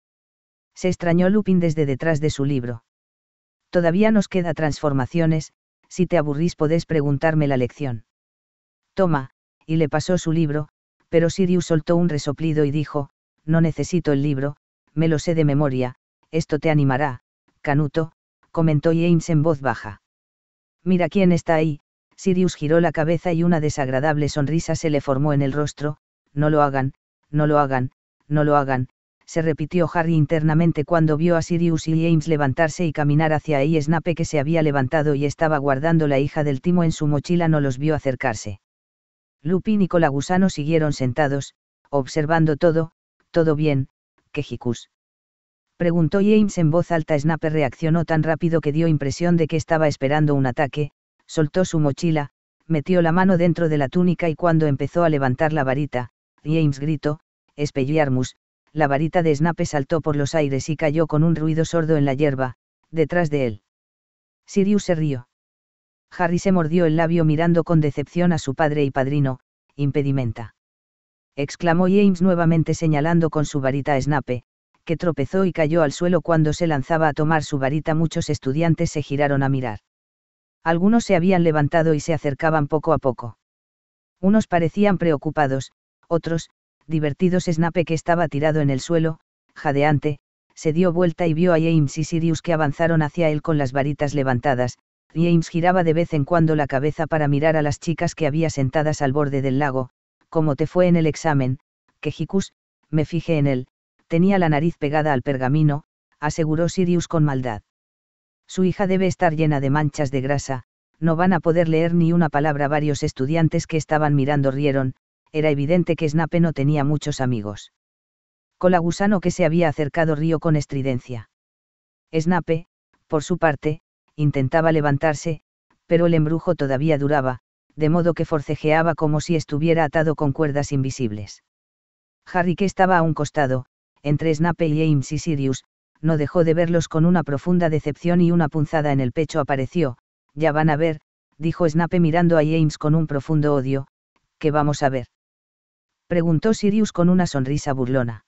se extrañó Lupin desde detrás de su libro. Todavía nos queda transformaciones, si te aburrís podés preguntarme la lección. Toma, y le pasó su libro, pero Sirius soltó un resoplido y dijo, no necesito el libro, me lo sé de memoria, esto te animará, Canuto, comentó James en voz baja. Mira quién está ahí, Sirius giró la cabeza y una desagradable sonrisa se le formó en el rostro, no lo hagan, no lo hagan, no lo hagan, se repitió Harry internamente cuando vio a Sirius y James levantarse y caminar hacia ahí. Snape que se había levantado y estaba guardando la hija del timo en su mochila no los vio acercarse. Lupin y Colagusano siguieron sentados, observando todo, todo bien, quejicus. Preguntó James en voz alta. Snape reaccionó tan rápido que dio impresión de que estaba esperando un ataque, soltó su mochila, metió la mano dentro de la túnica y cuando empezó a levantar la varita, James gritó, Espelliarmus, la varita de Snape saltó por los aires y cayó con un ruido sordo en la hierba, detrás de él. Sirius se rió. Harry se mordió el labio mirando con decepción a su padre y padrino, impedimenta. Exclamó James nuevamente señalando con su varita a Snape, que tropezó y cayó al suelo cuando se lanzaba a tomar su varita. Muchos estudiantes se giraron a mirar. Algunos se habían levantado y se acercaban poco a poco. Unos parecían preocupados, otros, divertidos Snape que estaba tirado en el suelo, jadeante, se dio vuelta y vio a James y Sirius que avanzaron hacia él con las varitas levantadas. James giraba de vez en cuando la cabeza para mirar a las chicas que había sentadas al borde del lago, como te fue en el examen, Quejicus, me fijé en él, tenía la nariz pegada al pergamino, aseguró Sirius con maldad. Su hija debe estar llena de manchas de grasa, no van a poder leer ni una palabra varios estudiantes que estaban mirando rieron, era evidente que Snape no tenía muchos amigos. Cola gusano que se había acercado río con estridencia. Snape, por su parte, intentaba levantarse, pero el embrujo todavía duraba, de modo que forcejeaba como si estuviera atado con cuerdas invisibles. Harry que estaba a un costado, entre Snape y Ames y Sirius, no dejó de verlos con una profunda decepción y una punzada en el pecho apareció, ya van a ver, dijo Snape mirando a James con un profundo odio, que vamos a ver preguntó Sirius con una sonrisa burlona.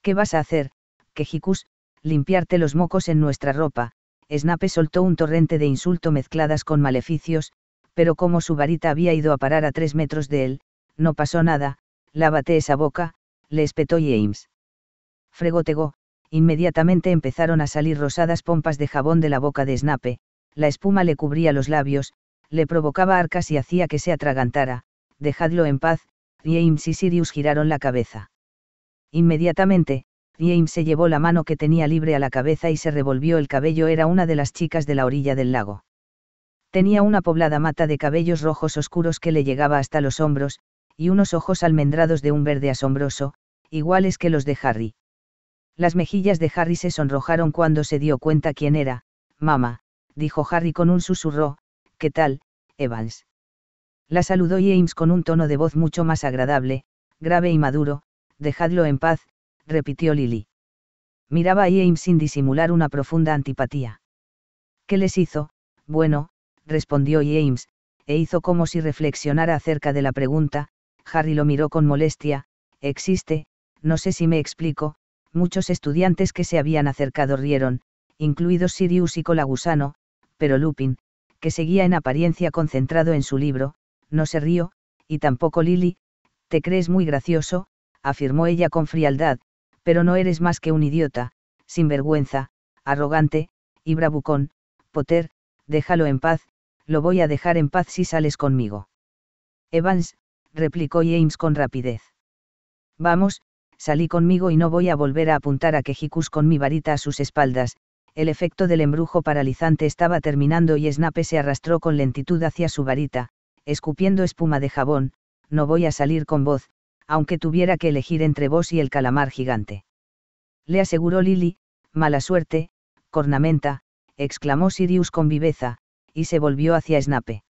¿Qué vas a hacer, Quejicus? Limpiarte los mocos en nuestra ropa. Snape soltó un torrente de insulto mezcladas con maleficios, pero como su varita había ido a parar a tres metros de él, no pasó nada, lávate esa boca, le espetó James. fregotegó inmediatamente empezaron a salir rosadas pompas de jabón de la boca de Snape, la espuma le cubría los labios, le provocaba arcas y hacía que se atragantara, dejadlo en paz, James y Sirius giraron la cabeza. Inmediatamente, James se llevó la mano que tenía libre a la cabeza y se revolvió el cabello. Era una de las chicas de la orilla del lago. Tenía una poblada mata de cabellos rojos oscuros que le llegaba hasta los hombros, y unos ojos almendrados de un verde asombroso, iguales que los de Harry. Las mejillas de Harry se sonrojaron cuando se dio cuenta quién era, mamá, dijo Harry con un susurro, ¿qué tal, Evans? La saludó James con un tono de voz mucho más agradable, grave y maduro, dejadlo en paz, repitió Lily. Miraba a James sin disimular una profunda antipatía. ¿Qué les hizo? Bueno, respondió James, e hizo como si reflexionara acerca de la pregunta, Harry lo miró con molestia, existe, no sé si me explico, muchos estudiantes que se habían acercado rieron, incluidos Sirius y Colagusano, pero Lupin, que seguía en apariencia concentrado en su libro, no se río, y tampoco Lily, te crees muy gracioso, afirmó ella con frialdad, pero no eres más que un idiota, sin vergüenza, arrogante, y bravucón, Potter, déjalo en paz, lo voy a dejar en paz si sales conmigo. Evans, replicó James con rapidez. Vamos, salí conmigo y no voy a volver a apuntar a Quejicus con mi varita a sus espaldas, el efecto del embrujo paralizante estaba terminando y Snape se arrastró con lentitud hacia su varita, escupiendo espuma de jabón, no voy a salir con vos, aunque tuviera que elegir entre vos y el calamar gigante. Le aseguró Lily, mala suerte, cornamenta, exclamó Sirius con viveza, y se volvió hacia Snape.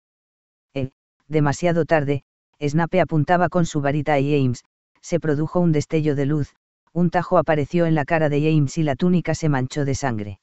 Eh, demasiado tarde, Snape apuntaba con su varita a James, se produjo un destello de luz, un tajo apareció en la cara de James y la túnica se manchó de sangre.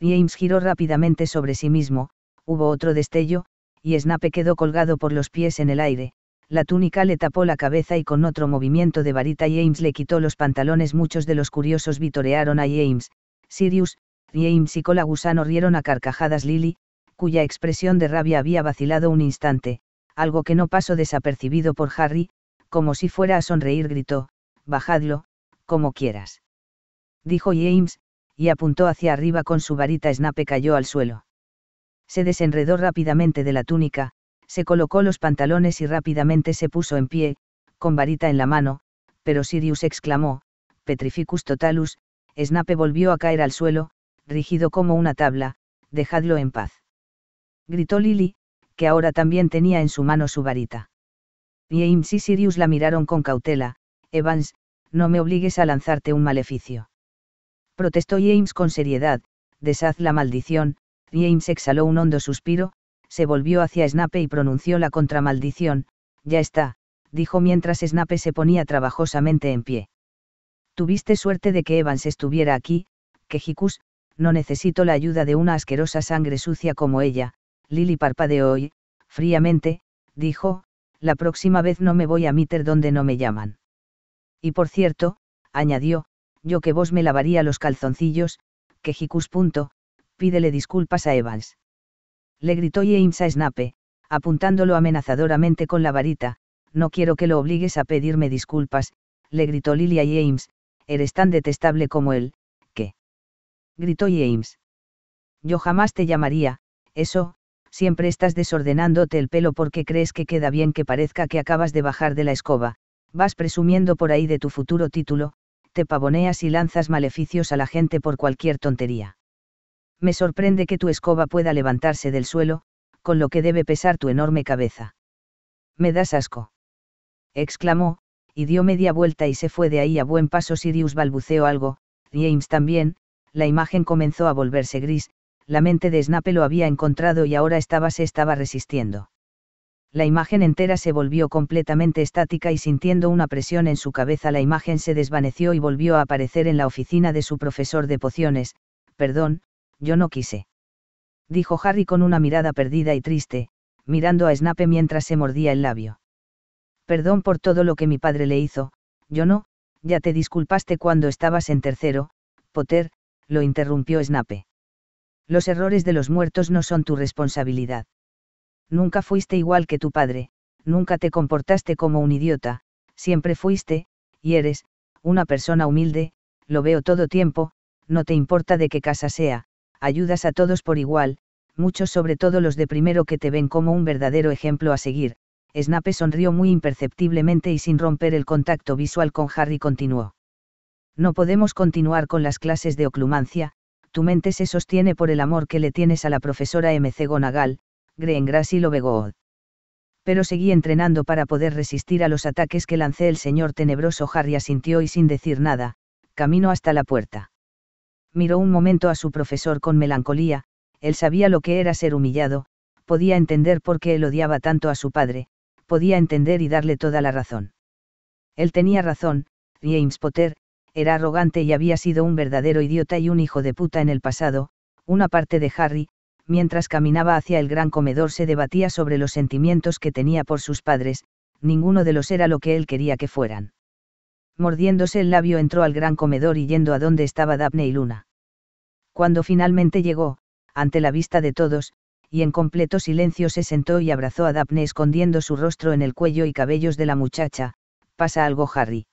James giró rápidamente sobre sí mismo, hubo otro destello, y Snape quedó colgado por los pies en el aire, la túnica le tapó la cabeza y con otro movimiento de varita James le quitó los pantalones. Muchos de los curiosos vitorearon a James, Sirius, James y Cola Gusano rieron a carcajadas Lily, cuya expresión de rabia había vacilado un instante, algo que no pasó desapercibido por Harry, como si fuera a sonreír gritó, bajadlo, como quieras. Dijo James, y apuntó hacia arriba con su varita Snape cayó al suelo se desenredó rápidamente de la túnica, se colocó los pantalones y rápidamente se puso en pie, con varita en la mano, pero Sirius exclamó, Petrificus totalus, Snape volvió a caer al suelo, rígido como una tabla, dejadlo en paz. Gritó Lily, que ahora también tenía en su mano su varita. James y Sirius la miraron con cautela, Evans, no me obligues a lanzarte un maleficio. Protestó James con seriedad, deshaz la maldición, James exhaló un hondo suspiro, se volvió hacia Snape y pronunció la contramaldición, ya está, dijo mientras Snape se ponía trabajosamente en pie. Tuviste suerte de que Evans estuviera aquí, que no necesito la ayuda de una asquerosa sangre sucia como ella, Lily parpadeó hoy, fríamente, dijo, la próxima vez no me voy a meter donde no me llaman. Y por cierto, añadió, yo que vos me lavaría los calzoncillos, que pídele disculpas a Evans. Le gritó James a Snape, apuntándolo amenazadoramente con la varita, no quiero que lo obligues a pedirme disculpas, le gritó Lilia James, eres tan detestable como él, "¿Qué?" gritó James. Yo jamás te llamaría, eso, siempre estás desordenándote el pelo porque crees que queda bien que parezca que acabas de bajar de la escoba, vas presumiendo por ahí de tu futuro título, te pavoneas y lanzas maleficios a la gente por cualquier tontería me sorprende que tu escoba pueda levantarse del suelo, con lo que debe pesar tu enorme cabeza. Me das asco. exclamó, y dio media vuelta y se fue de ahí a buen paso. Sirius balbuceó algo, James también, la imagen comenzó a volverse gris, la mente de Snape lo había encontrado y ahora estaba se estaba resistiendo. La imagen entera se volvió completamente estática y sintiendo una presión en su cabeza la imagen se desvaneció y volvió a aparecer en la oficina de su profesor de pociones, perdón, yo no quise. Dijo Harry con una mirada perdida y triste, mirando a Snape mientras se mordía el labio. Perdón por todo lo que mi padre le hizo, yo no, ya te disculpaste cuando estabas en tercero, Potter, lo interrumpió Snape. Los errores de los muertos no son tu responsabilidad. Nunca fuiste igual que tu padre, nunca te comportaste como un idiota, siempre fuiste, y eres, una persona humilde, lo veo todo tiempo, no te importa de qué casa sea, ayudas a todos por igual, muchos sobre todo los de primero que te ven como un verdadero ejemplo a seguir. Snape sonrió muy imperceptiblemente y sin romper el contacto visual con Harry continuó. No podemos continuar con las clases de oclumancia, tu mente se sostiene por el amor que le tienes a la profesora MC Gonagal, Greengrass y Lobegood. Pero seguí entrenando para poder resistir a los ataques que lancé el señor tenebroso Harry asintió y sin decir nada, camino hasta la puerta miró un momento a su profesor con melancolía, él sabía lo que era ser humillado, podía entender por qué él odiaba tanto a su padre, podía entender y darle toda la razón. Él tenía razón, James Potter, era arrogante y había sido un verdadero idiota y un hijo de puta en el pasado, una parte de Harry, mientras caminaba hacia el gran comedor se debatía sobre los sentimientos que tenía por sus padres, ninguno de los era lo que él quería que fueran mordiéndose el labio entró al gran comedor y yendo a donde estaba Daphne y Luna. Cuando finalmente llegó, ante la vista de todos, y en completo silencio se sentó y abrazó a Daphne escondiendo su rostro en el cuello y cabellos de la muchacha, ¿pasa algo Harry?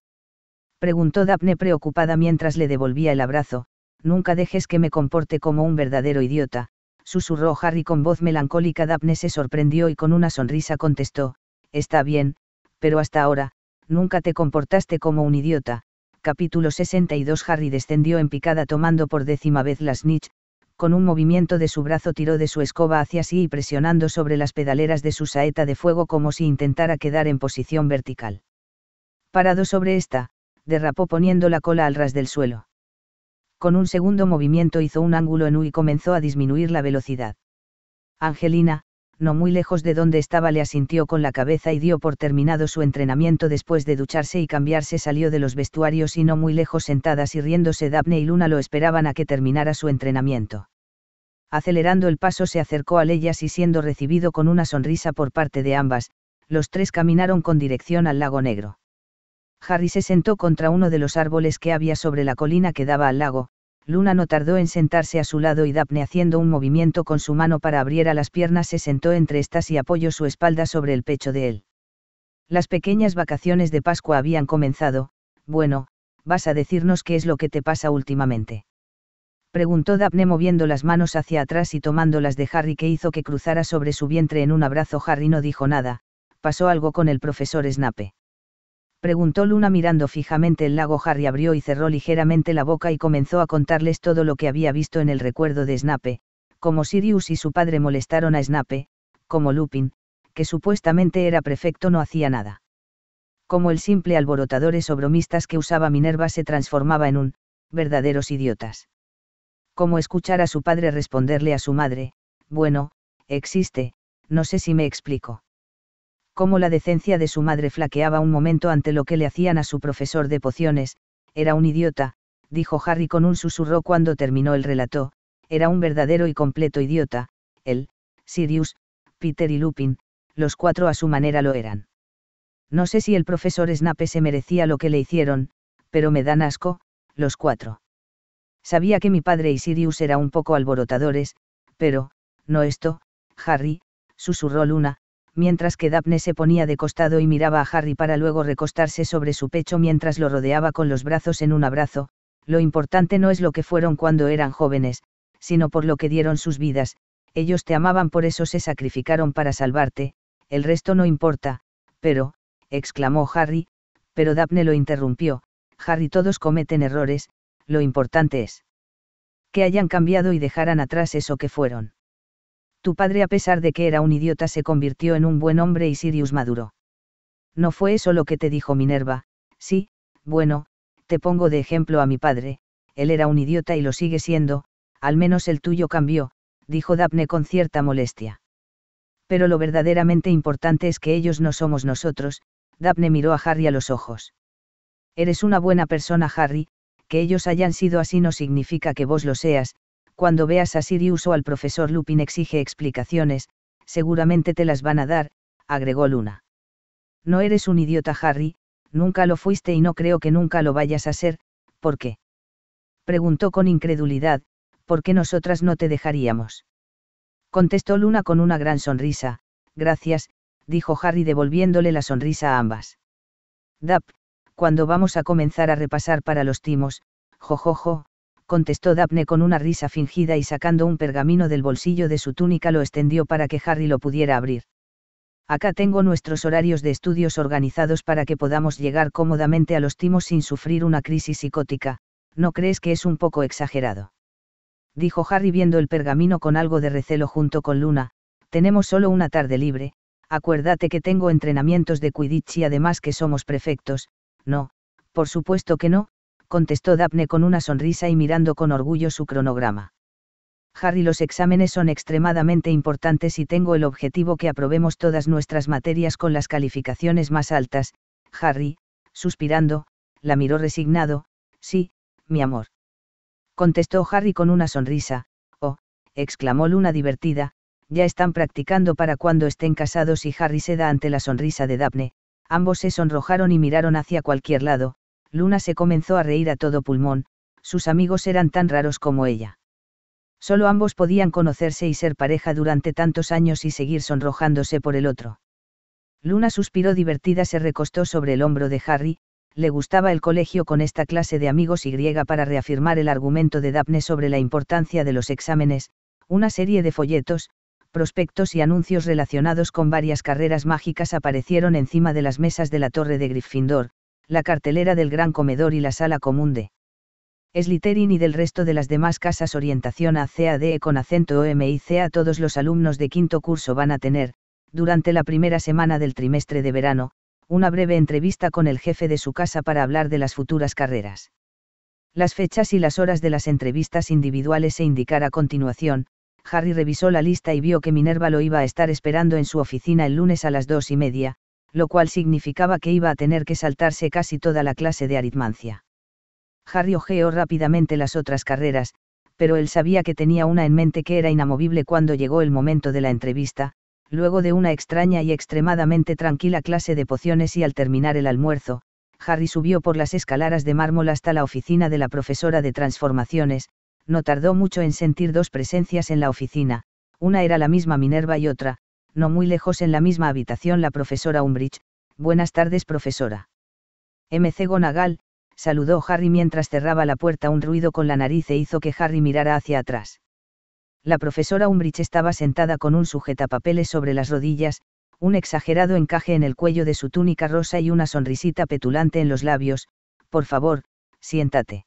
Preguntó Daphne preocupada mientras le devolvía el abrazo, nunca dejes que me comporte como un verdadero idiota, susurró Harry con voz melancólica. Daphne se sorprendió y con una sonrisa contestó, está bien, pero hasta ahora, nunca te comportaste como un idiota. Capítulo 62 Harry descendió en picada tomando por décima vez la snitch, con un movimiento de su brazo tiró de su escoba hacia sí y presionando sobre las pedaleras de su saeta de fuego como si intentara quedar en posición vertical. Parado sobre esta, derrapó poniendo la cola al ras del suelo. Con un segundo movimiento hizo un ángulo en U y comenzó a disminuir la velocidad. Angelina, no muy lejos de donde estaba le asintió con la cabeza y dio por terminado su entrenamiento después de ducharse y cambiarse salió de los vestuarios y no muy lejos sentadas y riéndose Daphne y Luna lo esperaban a que terminara su entrenamiento. Acelerando el paso se acercó a ellas y siendo recibido con una sonrisa por parte de ambas, los tres caminaron con dirección al lago negro. Harry se sentó contra uno de los árboles que había sobre la colina que daba al lago, Luna no tardó en sentarse a su lado y Daphne haciendo un movimiento con su mano para abrir a las piernas se sentó entre estas y apoyó su espalda sobre el pecho de él. Las pequeñas vacaciones de Pascua habían comenzado, bueno, vas a decirnos qué es lo que te pasa últimamente. Preguntó Daphne moviendo las manos hacia atrás y tomándolas de Harry que hizo que cruzara sobre su vientre en un abrazo. Harry no dijo nada, pasó algo con el profesor Snape preguntó Luna mirando fijamente el lago. Harry abrió y cerró ligeramente la boca y comenzó a contarles todo lo que había visto en el recuerdo de Snape, como Sirius y su padre molestaron a Snape, como Lupin, que supuestamente era prefecto no hacía nada. Como el simple alborotador o bromistas que usaba Minerva se transformaba en un, verdaderos idiotas. Como escuchar a su padre responderle a su madre, bueno, existe, no sé si me explico cómo la decencia de su madre flaqueaba un momento ante lo que le hacían a su profesor de pociones, era un idiota, dijo Harry con un susurro cuando terminó el relato, era un verdadero y completo idiota, él, Sirius, Peter y Lupin, los cuatro a su manera lo eran. No sé si el profesor Snape se merecía lo que le hicieron, pero me dan asco, los cuatro. Sabía que mi padre y Sirius eran un poco alborotadores, pero, no esto, Harry, susurró Luna, mientras que Daphne se ponía de costado y miraba a Harry para luego recostarse sobre su pecho mientras lo rodeaba con los brazos en un abrazo, lo importante no es lo que fueron cuando eran jóvenes, sino por lo que dieron sus vidas, ellos te amaban por eso se sacrificaron para salvarte, el resto no importa, pero, exclamó Harry, pero Daphne lo interrumpió, Harry todos cometen errores, lo importante es que hayan cambiado y dejaran atrás eso que fueron. Tu padre a pesar de que era un idiota se convirtió en un buen hombre y Sirius maduró. No fue eso lo que te dijo Minerva, sí, bueno, te pongo de ejemplo a mi padre, él era un idiota y lo sigue siendo, al menos el tuyo cambió, dijo Daphne con cierta molestia. Pero lo verdaderamente importante es que ellos no somos nosotros, Daphne miró a Harry a los ojos. Eres una buena persona, Harry, que ellos hayan sido así no significa que vos lo seas, cuando veas a Sirius o al profesor Lupin exige explicaciones, seguramente te las van a dar, agregó Luna. No eres un idiota, Harry, nunca lo fuiste y no creo que nunca lo vayas a ser, ¿por qué? Preguntó con incredulidad, ¿por qué nosotras no te dejaríamos? Contestó Luna con una gran sonrisa, gracias, dijo Harry devolviéndole la sonrisa a ambas. Dap, cuando vamos a comenzar a repasar para los timos, jojojo, contestó Daphne con una risa fingida y sacando un pergamino del bolsillo de su túnica lo extendió para que Harry lo pudiera abrir. Acá tengo nuestros horarios de estudios organizados para que podamos llegar cómodamente a los timos sin sufrir una crisis psicótica, ¿no crees que es un poco exagerado? Dijo Harry viendo el pergamino con algo de recelo junto con Luna, tenemos solo una tarde libre, acuérdate que tengo entrenamientos de Quidditch y además que somos prefectos, no, por supuesto que no, contestó Daphne con una sonrisa y mirando con orgullo su cronograma. Harry, los exámenes son extremadamente importantes y tengo el objetivo que aprobemos todas nuestras materias con las calificaciones más altas. Harry, suspirando, la miró resignado, sí, mi amor. Contestó Harry con una sonrisa, oh, exclamó Luna divertida, ya están practicando para cuando estén casados y Harry se da ante la sonrisa de Daphne, ambos se sonrojaron y miraron hacia cualquier lado, Luna se comenzó a reír a todo pulmón, sus amigos eran tan raros como ella. Solo ambos podían conocerse y ser pareja durante tantos años y seguir sonrojándose por el otro. Luna suspiró divertida, se recostó sobre el hombro de Harry, le gustaba el colegio con esta clase de amigos y griega para reafirmar el argumento de Daphne sobre la importancia de los exámenes, una serie de folletos, prospectos y anuncios relacionados con varias carreras mágicas aparecieron encima de las mesas de la torre de Gryffindor, la cartelera del gran comedor y la sala común de Sliterin y del resto de las demás casas orientación a CADE con acento OMICA todos los alumnos de quinto curso van a tener, durante la primera semana del trimestre de verano, una breve entrevista con el jefe de su casa para hablar de las futuras carreras. Las fechas y las horas de las entrevistas individuales se indicar a continuación, Harry revisó la lista y vio que Minerva lo iba a estar esperando en su oficina el lunes a las dos y media, lo cual significaba que iba a tener que saltarse casi toda la clase de aritmancia. Harry ojeó rápidamente las otras carreras, pero él sabía que tenía una en mente que era inamovible cuando llegó el momento de la entrevista, luego de una extraña y extremadamente tranquila clase de pociones y al terminar el almuerzo, Harry subió por las escaleras de mármol hasta la oficina de la profesora de transformaciones, no tardó mucho en sentir dos presencias en la oficina, una era la misma Minerva y otra, no muy lejos en la misma habitación la profesora Umbridge, buenas tardes profesora. MC Gonagal, saludó Harry mientras cerraba la puerta un ruido con la nariz e hizo que Harry mirara hacia atrás. La profesora Umbridge estaba sentada con un sujetapapeles sobre las rodillas, un exagerado encaje en el cuello de su túnica rosa y una sonrisita petulante en los labios, por favor, siéntate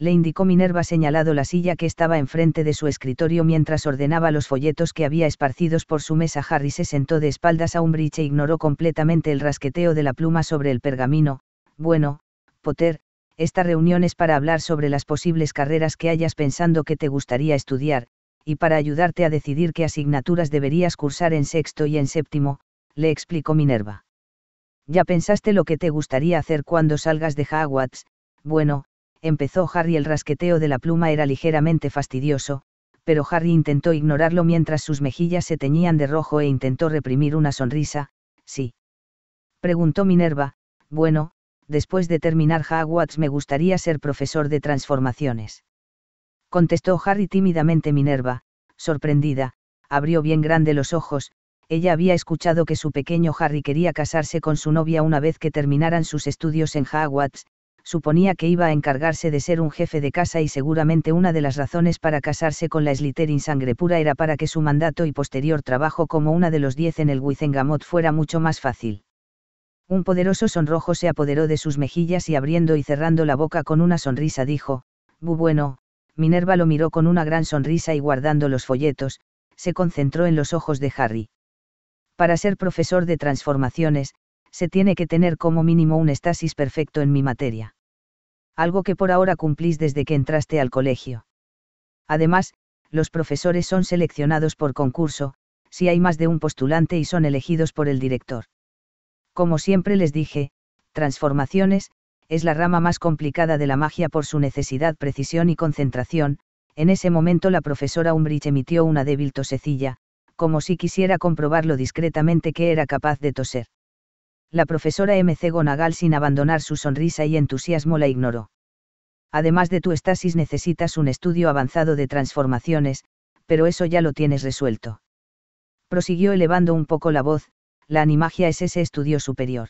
le indicó Minerva señalado la silla que estaba enfrente de su escritorio mientras ordenaba los folletos que había esparcidos por su mesa. Harry se sentó de espaldas a un briche e ignoró completamente el rasqueteo de la pluma sobre el pergamino. Bueno, Potter, esta reunión es para hablar sobre las posibles carreras que hayas pensando que te gustaría estudiar, y para ayudarte a decidir qué asignaturas deberías cursar en sexto y en séptimo, le explicó Minerva. Ya pensaste lo que te gustaría hacer cuando salgas de Hogwarts, bueno, empezó Harry el rasqueteo de la pluma era ligeramente fastidioso, pero Harry intentó ignorarlo mientras sus mejillas se teñían de rojo e intentó reprimir una sonrisa, sí. Preguntó Minerva, bueno, después de terminar Hogwarts me gustaría ser profesor de transformaciones. Contestó Harry tímidamente Minerva, sorprendida, abrió bien grande los ojos, ella había escuchado que su pequeño Harry quería casarse con su novia una vez que terminaran sus estudios en Hogwarts, suponía que iba a encargarse de ser un jefe de casa y seguramente una de las razones para casarse con la Slytherin sangre pura era para que su mandato y posterior trabajo como una de los diez en el Wizengamot fuera mucho más fácil. Un poderoso sonrojo se apoderó de sus mejillas y abriendo y cerrando la boca con una sonrisa dijo, Bu bueno, Minerva lo miró con una gran sonrisa y guardando los folletos, se concentró en los ojos de Harry. Para ser profesor de transformaciones, se tiene que tener como mínimo un estasis perfecto en mi materia algo que por ahora cumplís desde que entraste al colegio. Además, los profesores son seleccionados por concurso, si hay más de un postulante y son elegidos por el director. Como siempre les dije, transformaciones, es la rama más complicada de la magia por su necesidad, precisión y concentración, en ese momento la profesora Umbridge emitió una débil tosecilla, como si quisiera comprobarlo discretamente que era capaz de toser la profesora M.C. Gonagal sin abandonar su sonrisa y entusiasmo la ignoró. Además de tu estasis necesitas un estudio avanzado de transformaciones, pero eso ya lo tienes resuelto. Prosiguió elevando un poco la voz, la animagia es ese estudio superior.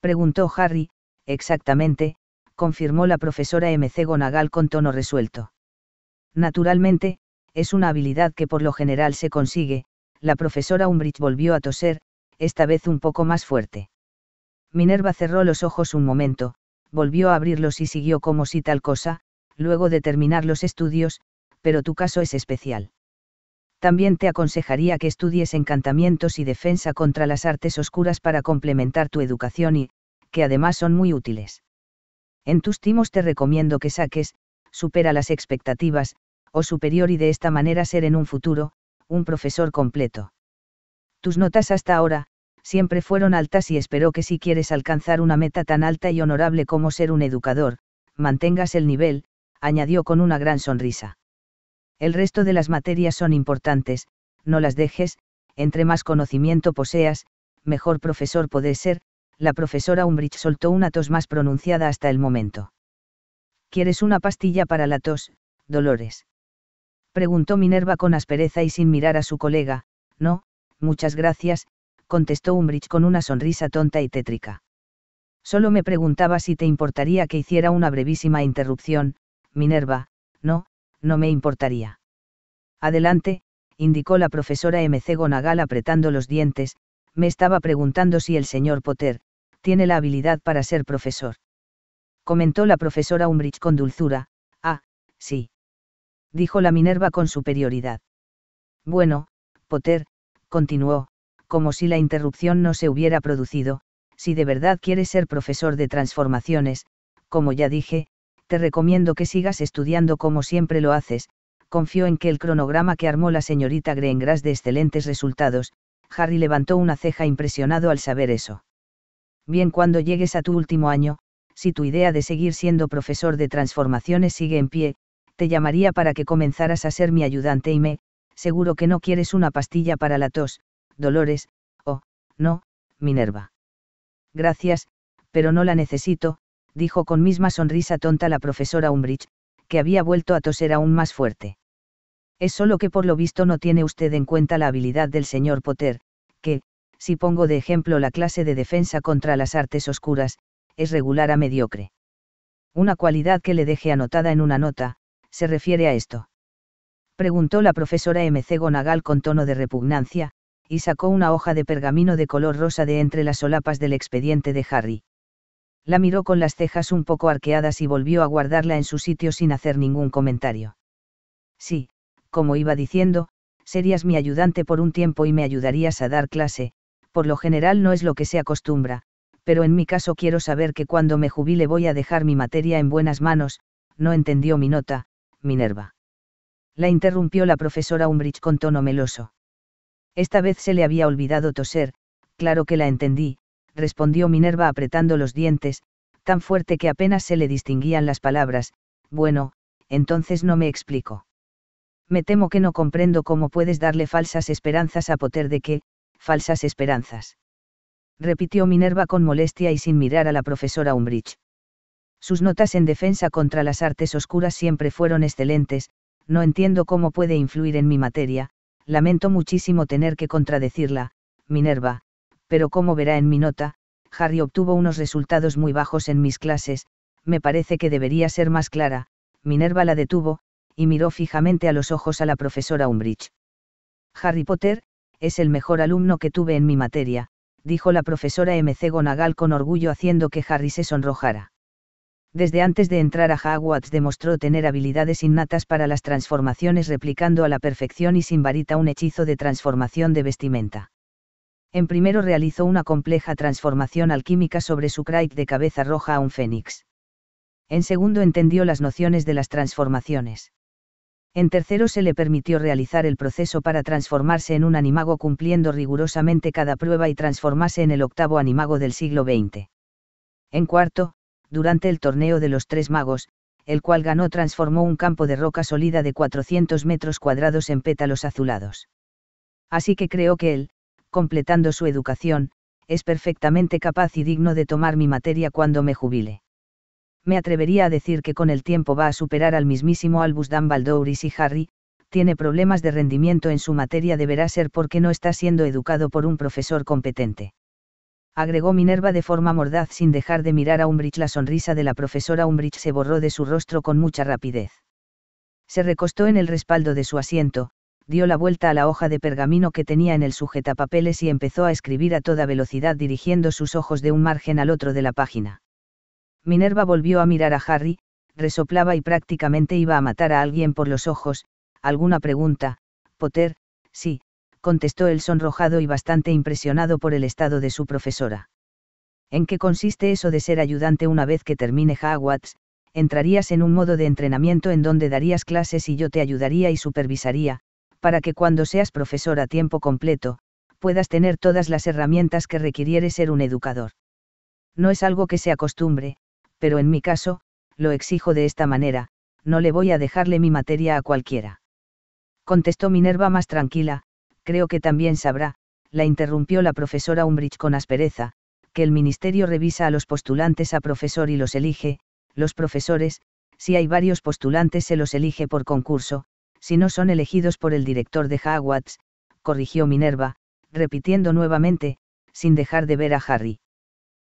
Preguntó Harry, exactamente, confirmó la profesora M.C. Gonagal con tono resuelto. Naturalmente, es una habilidad que por lo general se consigue, la profesora Umbridge volvió a toser, esta vez un poco más fuerte. Minerva cerró los ojos un momento, volvió a abrirlos y siguió como si tal cosa, luego de terminar los estudios, pero tu caso es especial. También te aconsejaría que estudies encantamientos y defensa contra las artes oscuras para complementar tu educación y, que además son muy útiles. En tus timos te recomiendo que saques, supera las expectativas, o superior y de esta manera ser en un futuro, un profesor completo. Tus notas hasta ahora, siempre fueron altas y espero que si quieres alcanzar una meta tan alta y honorable como ser un educador, mantengas el nivel, añadió con una gran sonrisa. El resto de las materias son importantes, no las dejes, entre más conocimiento poseas, mejor profesor podés ser, la profesora Umbridge soltó una tos más pronunciada hasta el momento. ¿Quieres una pastilla para la tos, Dolores? Preguntó Minerva con aspereza y sin mirar a su colega, no, muchas gracias, contestó Umbridge con una sonrisa tonta y tétrica. Solo me preguntaba si te importaría que hiciera una brevísima interrupción, Minerva, no, no me importaría. Adelante, indicó la profesora MC Gonagal apretando los dientes, me estaba preguntando si el señor Potter, tiene la habilidad para ser profesor. Comentó la profesora Umbridge con dulzura, ah, sí. Dijo la Minerva con superioridad. Bueno, Potter, continuó, como si la interrupción no se hubiera producido, si de verdad quieres ser profesor de transformaciones, como ya dije, te recomiendo que sigas estudiando como siempre lo haces, confío en que el cronograma que armó la señorita Greengrass de excelentes resultados, Harry levantó una ceja impresionado al saber eso. Bien cuando llegues a tu último año, si tu idea de seguir siendo profesor de transformaciones sigue en pie, te llamaría para que comenzaras a ser mi ayudante y me Seguro que no quieres una pastilla para la tos, Dolores, oh, no, Minerva. Gracias, pero no la necesito, dijo con misma sonrisa tonta la profesora Umbridge, que había vuelto a toser aún más fuerte. Es solo que por lo visto no tiene usted en cuenta la habilidad del señor Potter, que, si pongo de ejemplo la clase de defensa contra las artes oscuras, es regular a mediocre. Una cualidad que le deje anotada en una nota, se refiere a esto preguntó la profesora MC Gonagal con tono de repugnancia, y sacó una hoja de pergamino de color rosa de entre las solapas del expediente de Harry. La miró con las cejas un poco arqueadas y volvió a guardarla en su sitio sin hacer ningún comentario. Sí, como iba diciendo, serías mi ayudante por un tiempo y me ayudarías a dar clase, por lo general no es lo que se acostumbra, pero en mi caso quiero saber que cuando me jubile voy a dejar mi materia en buenas manos, no entendió mi nota, Minerva la interrumpió la profesora Umbridge con tono meloso. Esta vez se le había olvidado toser, claro que la entendí, respondió Minerva apretando los dientes, tan fuerte que apenas se le distinguían las palabras, bueno, entonces no me explico. Me temo que no comprendo cómo puedes darle falsas esperanzas a poder de que, falsas esperanzas. Repitió Minerva con molestia y sin mirar a la profesora Umbridge. Sus notas en defensa contra las artes oscuras siempre fueron excelentes, no entiendo cómo puede influir en mi materia, lamento muchísimo tener que contradecirla, Minerva, pero como verá en mi nota, Harry obtuvo unos resultados muy bajos en mis clases, me parece que debería ser más clara, Minerva la detuvo, y miró fijamente a los ojos a la profesora Umbridge. Harry Potter, es el mejor alumno que tuve en mi materia, dijo la profesora MC Gonagal con orgullo haciendo que Harry se sonrojara desde antes de entrar a Hogwarts demostró tener habilidades innatas para las transformaciones replicando a la perfección y sin varita un hechizo de transformación de vestimenta. En primero realizó una compleja transformación alquímica sobre su Craig de cabeza roja a un fénix. En segundo entendió las nociones de las transformaciones. En tercero se le permitió realizar el proceso para transformarse en un animago cumpliendo rigurosamente cada prueba y transformarse en el octavo animago del siglo XX. En cuarto, durante el torneo de los Tres Magos, el cual ganó transformó un campo de roca sólida de 400 metros cuadrados en pétalos azulados. Así que creo que él, completando su educación, es perfectamente capaz y digno de tomar mi materia cuando me jubile. Me atrevería a decir que con el tiempo va a superar al mismísimo Albus Dumbledore y si Harry tiene problemas de rendimiento en su materia deberá ser porque no está siendo educado por un profesor competente agregó Minerva de forma mordaz sin dejar de mirar a Umbridge. La sonrisa de la profesora Umbridge se borró de su rostro con mucha rapidez. Se recostó en el respaldo de su asiento, dio la vuelta a la hoja de pergamino que tenía en el sujetapapeles y empezó a escribir a toda velocidad dirigiendo sus ojos de un margen al otro de la página. Minerva volvió a mirar a Harry, resoplaba y prácticamente iba a matar a alguien por los ojos, alguna pregunta, Potter, sí, contestó el sonrojado y bastante impresionado por el estado de su profesora. ¿En qué consiste eso de ser ayudante una vez que termine Hogwarts? Entrarías en un modo de entrenamiento en donde darías clases y yo te ayudaría y supervisaría, para que cuando seas profesor a tiempo completo, puedas tener todas las herramientas que requiriere ser un educador. No es algo que se acostumbre, pero en mi caso, lo exijo de esta manera, no le voy a dejarle mi materia a cualquiera. Contestó Minerva más tranquila, creo que también sabrá, la interrumpió la profesora Umbridge con aspereza, que el Ministerio revisa a los postulantes a profesor y los elige, los profesores, si hay varios postulantes se los elige por concurso, si no son elegidos por el director de Hogwarts, corrigió Minerva, repitiendo nuevamente, sin dejar de ver a Harry.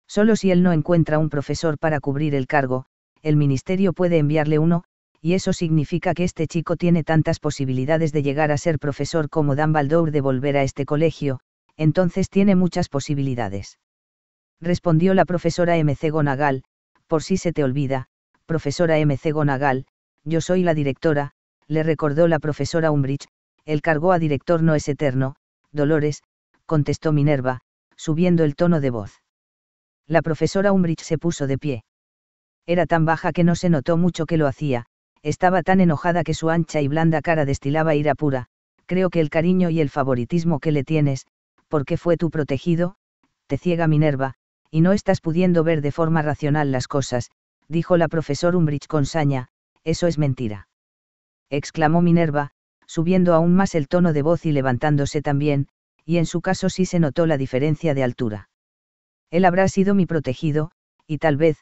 Solo si él no encuentra un profesor para cubrir el cargo, el ministerio puede enviarle uno, y eso significa que este chico tiene tantas posibilidades de llegar a ser profesor como Dan Baldour de volver a este colegio, entonces tiene muchas posibilidades. Respondió la profesora MC Gonagal, por si se te olvida, profesora MC Gonagal, yo soy la directora, le recordó la profesora Umbridge, el cargo a director no es eterno, Dolores, contestó Minerva, subiendo el tono de voz. La profesora Umbridge se puso de pie. Era tan baja que no se notó mucho que lo hacía, estaba tan enojada que su ancha y blanda cara destilaba ira pura, creo que el cariño y el favoritismo que le tienes, porque fue tu protegido, te ciega Minerva, y no estás pudiendo ver de forma racional las cosas, dijo la profesor Umbridge con saña, eso es mentira. Exclamó Minerva, subiendo aún más el tono de voz y levantándose también, y en su caso sí se notó la diferencia de altura. Él habrá sido mi protegido, y tal vez,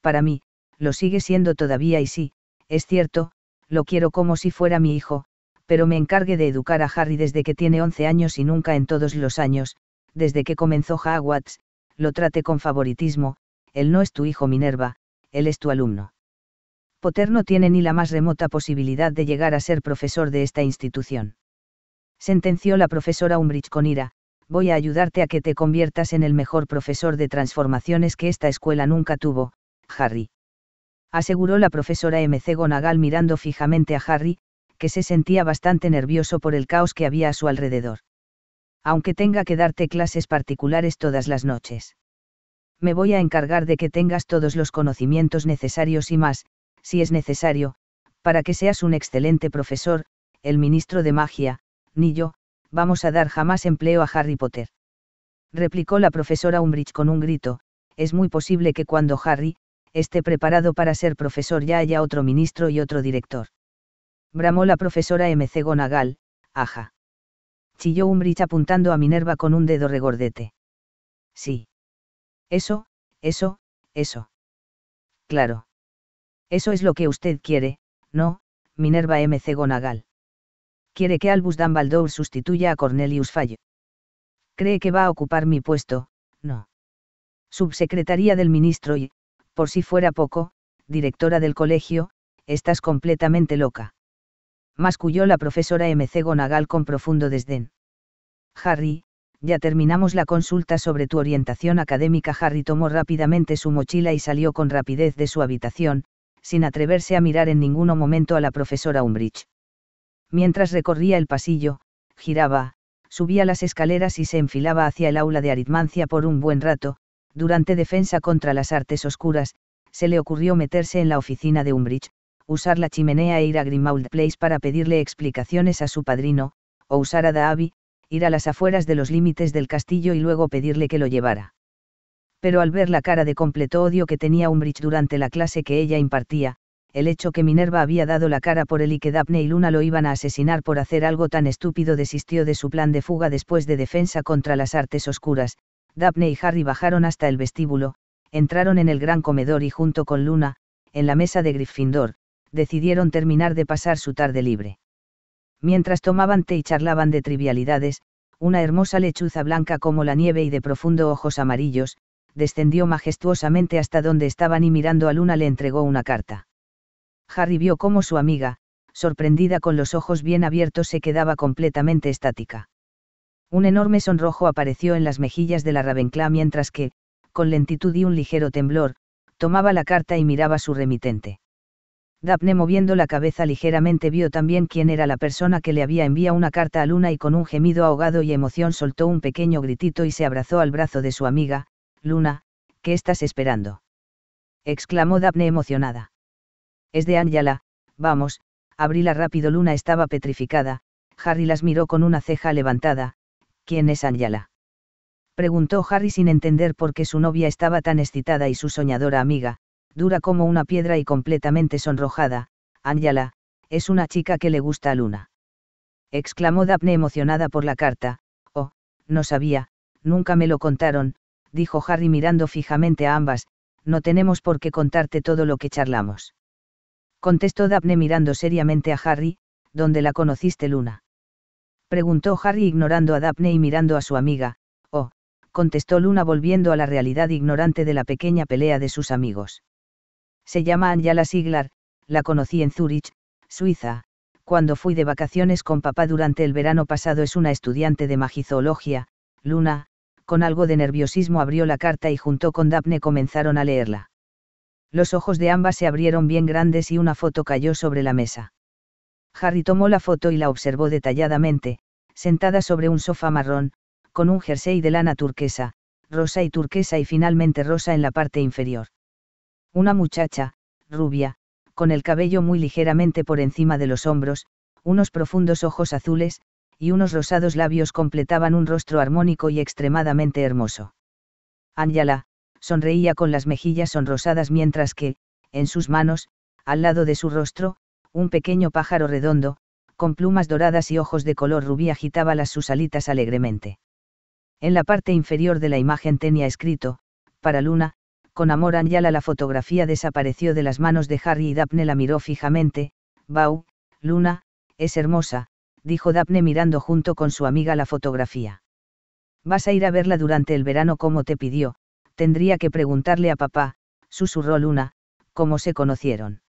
para mí, lo sigue siendo todavía y sí, es cierto, lo quiero como si fuera mi hijo, pero me encargué de educar a Harry desde que tiene 11 años y nunca en todos los años, desde que comenzó Hogwarts, lo trate con favoritismo, él no es tu hijo Minerva, él es tu alumno. Potter no tiene ni la más remota posibilidad de llegar a ser profesor de esta institución. Sentenció la profesora Umbridge con ira, voy a ayudarte a que te conviertas en el mejor profesor de transformaciones que esta escuela nunca tuvo, Harry aseguró la profesora MC Gonagal mirando fijamente a Harry, que se sentía bastante nervioso por el caos que había a su alrededor. Aunque tenga que darte clases particulares todas las noches. Me voy a encargar de que tengas todos los conocimientos necesarios y más, si es necesario, para que seas un excelente profesor, el ministro de magia, ni yo, vamos a dar jamás empleo a Harry Potter. Replicó la profesora Umbridge con un grito, es muy posible que cuando Harry, esté preparado para ser profesor ya haya otro ministro y otro director. Bramó la profesora C. Gonagal, aja. Chilló Umbridge apuntando a Minerva con un dedo regordete. Sí. Eso, eso, eso. Claro. Eso es lo que usted quiere, ¿no, Minerva M.C. Gonagal? Quiere que Albus Dumbledore sustituya a Cornelius Fallo. Cree que va a ocupar mi puesto, no. Subsecretaría del ministro y, por si fuera poco, directora del colegio, estás completamente loca. Masculló la profesora MC Gonagal con profundo desdén. Harry, ya terminamos la consulta sobre tu orientación académica. Harry tomó rápidamente su mochila y salió con rapidez de su habitación, sin atreverse a mirar en ningún momento a la profesora Umbridge. Mientras recorría el pasillo, giraba, subía las escaleras y se enfilaba hacia el aula de aritmancia por un buen rato, durante defensa contra las artes oscuras, se le ocurrió meterse en la oficina de Umbridge, usar la chimenea e ir a Grimaud Place para pedirle explicaciones a su padrino, o usar a Dobby, ir a las afueras de los límites del castillo y luego pedirle que lo llevara. Pero al ver la cara de completo odio que tenía Umbridge durante la clase que ella impartía, el hecho que Minerva había dado la cara por él y que Daphne y Luna lo iban a asesinar por hacer algo tan estúpido desistió de su plan de fuga después de defensa contra las artes oscuras, Daphne y Harry bajaron hasta el vestíbulo, entraron en el gran comedor y junto con Luna, en la mesa de Gryffindor, decidieron terminar de pasar su tarde libre. Mientras tomaban té y charlaban de trivialidades, una hermosa lechuza blanca como la nieve y de profundo ojos amarillos, descendió majestuosamente hasta donde estaban y mirando a Luna le entregó una carta. Harry vio cómo su amiga, sorprendida con los ojos bien abiertos, se quedaba completamente estática. Un enorme sonrojo apareció en las mejillas de la Ravenclaw mientras que, con lentitud y un ligero temblor, tomaba la carta y miraba su remitente. Daphne moviendo la cabeza ligeramente vio también quién era la persona que le había enviado una carta a Luna y con un gemido ahogado y emoción soltó un pequeño gritito y se abrazó al brazo de su amiga, Luna, ¿qué estás esperando? exclamó Daphne emocionada. Es de Ángela, vamos, abrila rápido Luna estaba petrificada, Harry las miró con una ceja levantada, ¿Quién es Angela? Preguntó Harry sin entender por qué su novia estaba tan excitada y su soñadora amiga, dura como una piedra y completamente sonrojada, Angela, es una chica que le gusta a Luna. Exclamó Daphne emocionada por la carta, oh, no sabía, nunca me lo contaron, dijo Harry mirando fijamente a ambas, no tenemos por qué contarte todo lo que charlamos. Contestó Daphne mirando seriamente a Harry, ¿dónde la conociste Luna? preguntó Harry ignorando a Daphne y mirando a su amiga. Oh, contestó Luna volviendo a la realidad ignorante de la pequeña pelea de sus amigos. Se llama Angela Siglar, la conocí en Zurich, Suiza, cuando fui de vacaciones con papá durante el verano pasado es una estudiante de magizoología, Luna, con algo de nerviosismo abrió la carta y junto con Daphne comenzaron a leerla. Los ojos de ambas se abrieron bien grandes y una foto cayó sobre la mesa. Harry tomó la foto y la observó detalladamente, sentada sobre un sofá marrón, con un jersey de lana turquesa, rosa y turquesa y finalmente rosa en la parte inferior. Una muchacha, rubia, con el cabello muy ligeramente por encima de los hombros, unos profundos ojos azules, y unos rosados labios completaban un rostro armónico y extremadamente hermoso. Angela, sonreía con las mejillas sonrosadas mientras que, en sus manos, al lado de su rostro, un pequeño pájaro redondo, con plumas doradas y ojos de color rubí agitaba las sus alitas alegremente. En la parte inferior de la imagen tenía escrito, para Luna, con amor Anyala la fotografía desapareció de las manos de Harry y Daphne la miró fijamente, Bau, Luna, es hermosa, dijo Daphne mirando junto con su amiga la fotografía. Vas a ir a verla durante el verano como te pidió, tendría que preguntarle a papá, susurró Luna, cómo se conocieron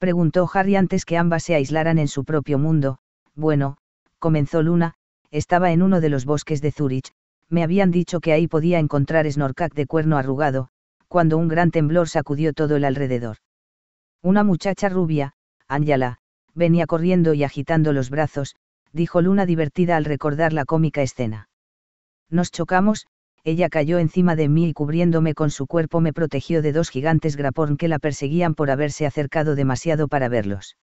preguntó Harry antes que ambas se aislaran en su propio mundo. Bueno, comenzó Luna, estaba en uno de los bosques de Zurich, me habían dicho que ahí podía encontrar snorkack de cuerno arrugado, cuando un gran temblor sacudió todo el alrededor. Una muchacha rubia, Angela, venía corriendo y agitando los brazos, dijo Luna divertida al recordar la cómica escena. Nos chocamos, ella cayó encima de mí y cubriéndome con su cuerpo me protegió de dos gigantes grapón que la perseguían por haberse acercado demasiado para verlos.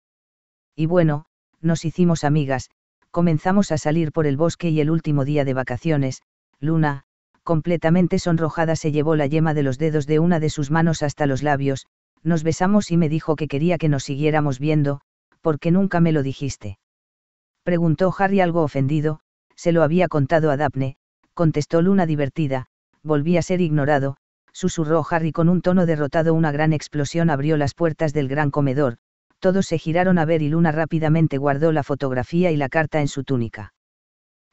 Y bueno, nos hicimos amigas, comenzamos a salir por el bosque y el último día de vacaciones, Luna, completamente sonrojada se llevó la yema de los dedos de una de sus manos hasta los labios, nos besamos y me dijo que quería que nos siguiéramos viendo, porque nunca me lo dijiste. Preguntó Harry algo ofendido, se lo había contado a Daphne, contestó Luna divertida, volví a ser ignorado, susurró Harry con un tono derrotado. Una gran explosión abrió las puertas del gran comedor, todos se giraron a ver y Luna rápidamente guardó la fotografía y la carta en su túnica.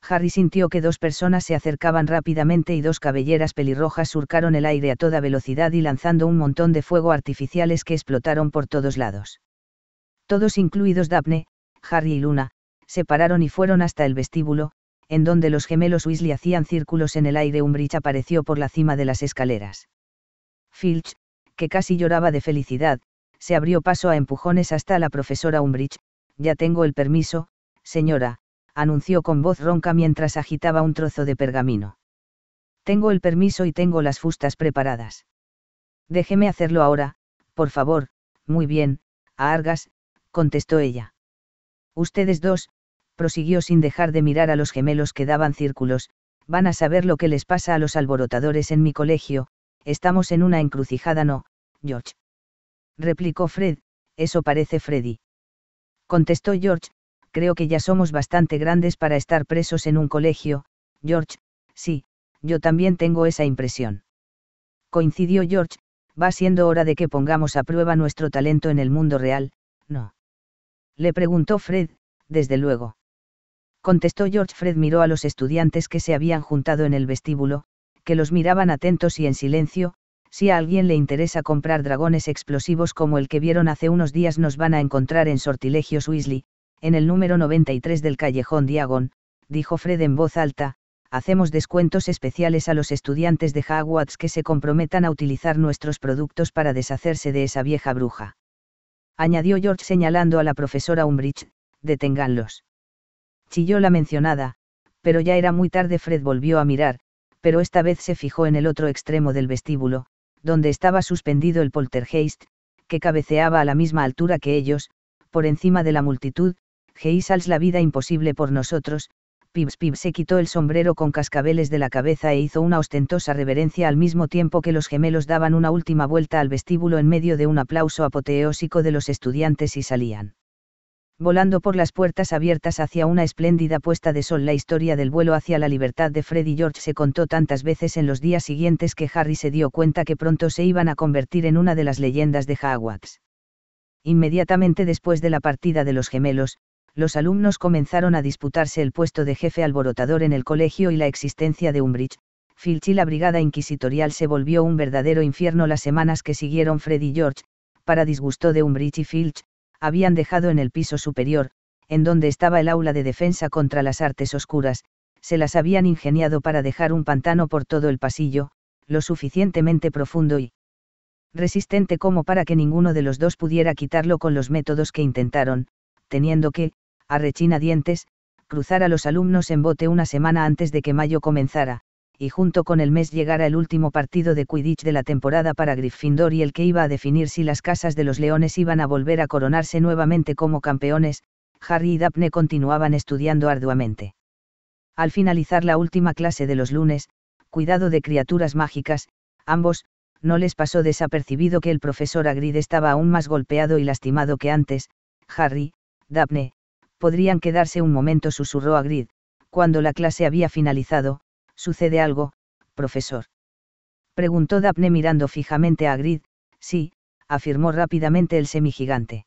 Harry sintió que dos personas se acercaban rápidamente y dos cabelleras pelirrojas surcaron el aire a toda velocidad y lanzando un montón de fuego artificiales que explotaron por todos lados. Todos incluidos Daphne, Harry y Luna, se pararon y fueron hasta el vestíbulo, en donde los gemelos Weasley hacían círculos en el aire, Umbridge apareció por la cima de las escaleras. Filch, que casi lloraba de felicidad, se abrió paso a empujones hasta la profesora Umbridge. Ya tengo el permiso, señora, anunció con voz ronca mientras agitaba un trozo de pergamino. Tengo el permiso y tengo las fustas preparadas. Déjeme hacerlo ahora, por favor, muy bien, a Argas, contestó ella. Ustedes dos, prosiguió sin dejar de mirar a los gemelos que daban círculos, van a saber lo que les pasa a los alborotadores en mi colegio, estamos en una encrucijada, ¿no, George? replicó Fred, eso parece Freddy. Contestó George, creo que ya somos bastante grandes para estar presos en un colegio, George, sí, yo también tengo esa impresión. Coincidió George, va siendo hora de que pongamos a prueba nuestro talento en el mundo real, ¿no? Le preguntó Fred, desde luego contestó George Fred miró a los estudiantes que se habían juntado en el vestíbulo, que los miraban atentos y en silencio, si a alguien le interesa comprar dragones explosivos como el que vieron hace unos días nos van a encontrar en Sortilegios Weasley, en el número 93 del callejón Diagon, dijo Fred en voz alta, hacemos descuentos especiales a los estudiantes de Hogwarts que se comprometan a utilizar nuestros productos para deshacerse de esa vieja bruja. Añadió George señalando a la profesora Umbridge, deténganlos yo la mencionada, pero ya era muy tarde. Fred volvió a mirar, pero esta vez se fijó en el otro extremo del vestíbulo, donde estaba suspendido el poltergeist, que cabeceaba a la misma altura que ellos, por encima de la multitud, Geisals la vida imposible por nosotros, Pips Pips se quitó el sombrero con cascabeles de la cabeza e hizo una ostentosa reverencia al mismo tiempo que los gemelos daban una última vuelta al vestíbulo en medio de un aplauso apoteósico de los estudiantes y salían. Volando por las puertas abiertas hacia una espléndida puesta de sol, la historia del vuelo hacia la libertad de Freddy y George se contó tantas veces en los días siguientes que Harry se dio cuenta que pronto se iban a convertir en una de las leyendas de Hogwarts. Inmediatamente después de la partida de los gemelos, los alumnos comenzaron a disputarse el puesto de jefe alborotador en el colegio y la existencia de Umbridge, Filch y la brigada inquisitorial se volvió un verdadero infierno las semanas que siguieron Freddy y George, para disgusto de Umbridge y Filch, habían dejado en el piso superior, en donde estaba el aula de defensa contra las artes oscuras, se las habían ingeniado para dejar un pantano por todo el pasillo, lo suficientemente profundo y resistente como para que ninguno de los dos pudiera quitarlo con los métodos que intentaron, teniendo que, a dientes, cruzar a los alumnos en bote una semana antes de que mayo comenzara, y junto con el mes llegara el último partido de Quidditch de la temporada para Gryffindor y el que iba a definir si las casas de los leones iban a volver a coronarse nuevamente como campeones, Harry y Daphne continuaban estudiando arduamente. Al finalizar la última clase de los lunes, cuidado de criaturas mágicas, ambos, no les pasó desapercibido que el profesor Agrid estaba aún más golpeado y lastimado que antes, Harry, Daphne, podrían quedarse un momento susurró Agrid, cuando la clase había finalizado, ¿Sucede algo, profesor? Preguntó Daphne mirando fijamente a Grid, sí, afirmó rápidamente el semigigante.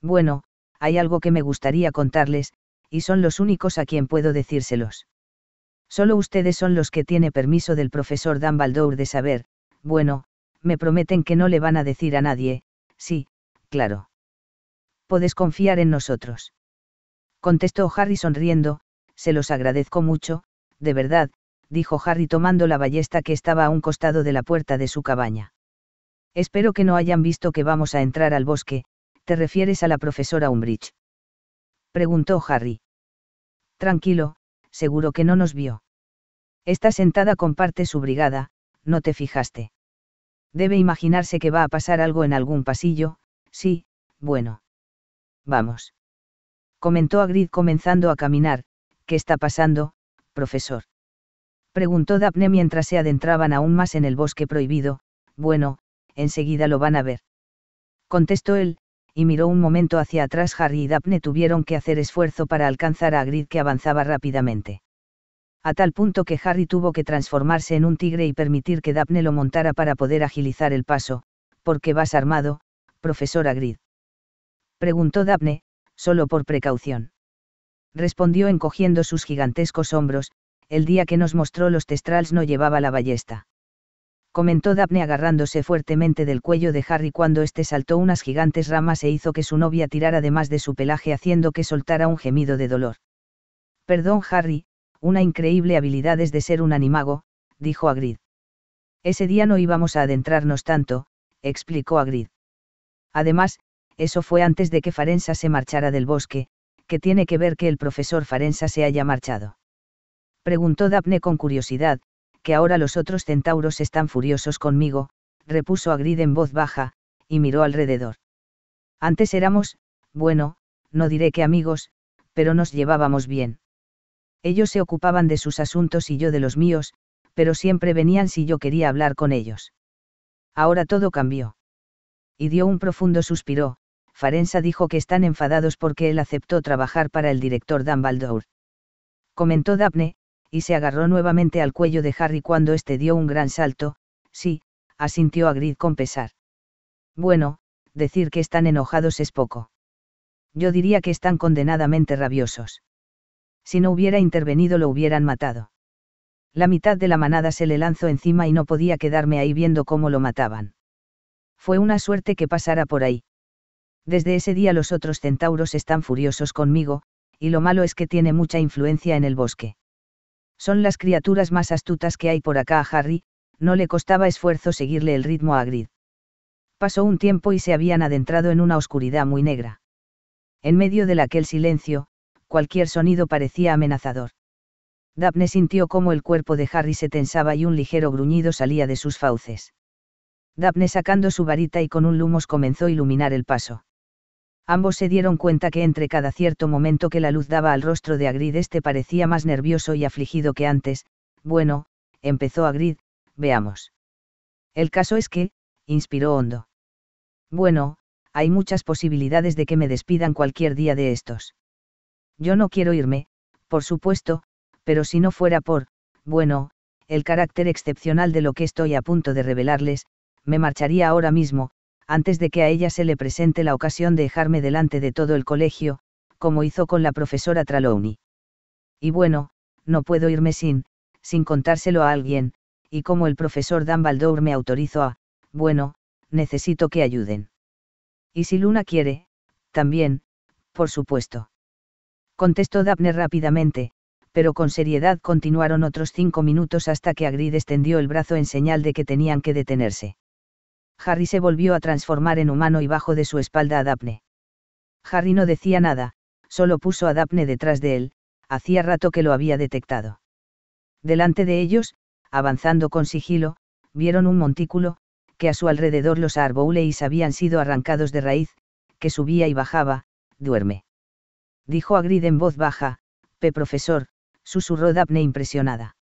Bueno, hay algo que me gustaría contarles, y son los únicos a quien puedo decírselos. Solo ustedes son los que tiene permiso del profesor Dumbledore de saber, bueno, me prometen que no le van a decir a nadie, sí, claro. ¿Puedes confiar en nosotros. Contestó Harry sonriendo, se los agradezco mucho, de verdad, dijo Harry tomando la ballesta que estaba a un costado de la puerta de su cabaña. Espero que no hayan visto que vamos a entrar al bosque, ¿te refieres a la profesora Umbridge? Preguntó Harry. Tranquilo, seguro que no nos vio. Está sentada con parte su brigada, no te fijaste. Debe imaginarse que va a pasar algo en algún pasillo, sí, bueno. Vamos. Comentó Agrid comenzando a caminar, ¿qué está pasando, profesor? preguntó Daphne mientras se adentraban aún más en el bosque prohibido, bueno, enseguida lo van a ver. Contestó él, y miró un momento hacia atrás. Harry y Daphne tuvieron que hacer esfuerzo para alcanzar a Hagrid que avanzaba rápidamente. A tal punto que Harry tuvo que transformarse en un tigre y permitir que Daphne lo montara para poder agilizar el paso, porque vas armado, profesor Hagrid. Preguntó Daphne, solo por precaución. Respondió encogiendo sus gigantescos hombros, el día que nos mostró los testrals no llevaba la ballesta. Comentó Daphne agarrándose fuertemente del cuello de Harry cuando éste saltó unas gigantes ramas e hizo que su novia tirara de más de su pelaje haciendo que soltara un gemido de dolor. Perdón Harry, una increíble habilidad es de ser un animago, dijo Agrid. Ese día no íbamos a adentrarnos tanto, explicó Agrid. Además, eso fue antes de que Farensa se marchara del bosque, que tiene que ver que el profesor Farensa se haya marchado preguntó Daphne con curiosidad, que ahora los otros centauros están furiosos conmigo, repuso Agrid en voz baja, y miró alrededor. Antes éramos, bueno, no diré que amigos, pero nos llevábamos bien. Ellos se ocupaban de sus asuntos y yo de los míos, pero siempre venían si yo quería hablar con ellos. Ahora todo cambió. Y dio un profundo suspiro, Farensa dijo que están enfadados porque él aceptó trabajar para el director Dan Comentó Daphne, y se agarró nuevamente al cuello de Harry cuando éste dio un gran salto, sí, asintió a Grid con pesar. Bueno, decir que están enojados es poco. Yo diría que están condenadamente rabiosos. Si no hubiera intervenido lo hubieran matado. La mitad de la manada se le lanzó encima y no podía quedarme ahí viendo cómo lo mataban. Fue una suerte que pasara por ahí. Desde ese día los otros centauros están furiosos conmigo, y lo malo es que tiene mucha influencia en el bosque. Son las criaturas más astutas que hay por acá a Harry, no le costaba esfuerzo seguirle el ritmo a Grid. Pasó un tiempo y se habían adentrado en una oscuridad muy negra. En medio de aquel silencio, cualquier sonido parecía amenazador. Daphne sintió cómo el cuerpo de Harry se tensaba y un ligero gruñido salía de sus fauces. Daphne sacando su varita y con un lumos comenzó a iluminar el paso. Ambos se dieron cuenta que entre cada cierto momento que la luz daba al rostro de Agrid este parecía más nervioso y afligido que antes. Bueno, empezó Agrid, veamos. El caso es que, inspiró Hondo. Bueno, hay muchas posibilidades de que me despidan cualquier día de estos. Yo no quiero irme, por supuesto, pero si no fuera por, bueno, el carácter excepcional de lo que estoy a punto de revelarles, me marcharía ahora mismo, antes de que a ella se le presente la ocasión de dejarme delante de todo el colegio, como hizo con la profesora Trelawney. Y bueno, no puedo irme sin, sin contárselo a alguien, y como el profesor Dumbledore me autorizó a, bueno, necesito que ayuden. Y si Luna quiere, también, por supuesto. Contestó Daphne rápidamente, pero con seriedad continuaron otros cinco minutos hasta que Agrid extendió el brazo en señal de que tenían que detenerse. Harry se volvió a transformar en humano y bajo de su espalda a Daphne. Harry no decía nada, solo puso a Daphne detrás de él, hacía rato que lo había detectado. Delante de ellos, avanzando con sigilo, vieron un montículo, que a su alrededor los arbouleis habían sido arrancados de raíz, que subía y bajaba, duerme. Dijo Grid en voz baja, P. profesor, susurró Daphne impresionada.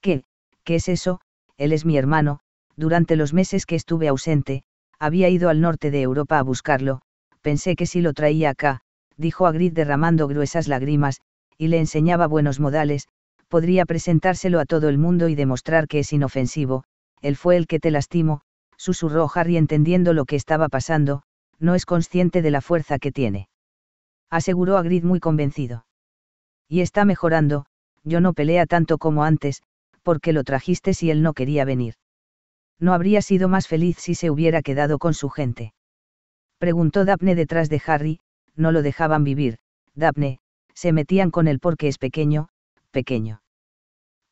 ¿Qué, qué es eso? Él es mi hermano, durante los meses que estuve ausente, había ido al norte de Europa a buscarlo, pensé que si lo traía acá, dijo Agrid derramando gruesas lágrimas, y le enseñaba buenos modales, podría presentárselo a todo el mundo y demostrar que es inofensivo, él fue el que te lastimó, susurró Harry entendiendo lo que estaba pasando, no es consciente de la fuerza que tiene. Aseguró Agrid muy convencido. Y está mejorando, yo no pelea tanto como antes, porque lo trajiste si él no quería venir no habría sido más feliz si se hubiera quedado con su gente. Preguntó Daphne detrás de Harry, no lo dejaban vivir, Daphne, se metían con él porque es pequeño, pequeño.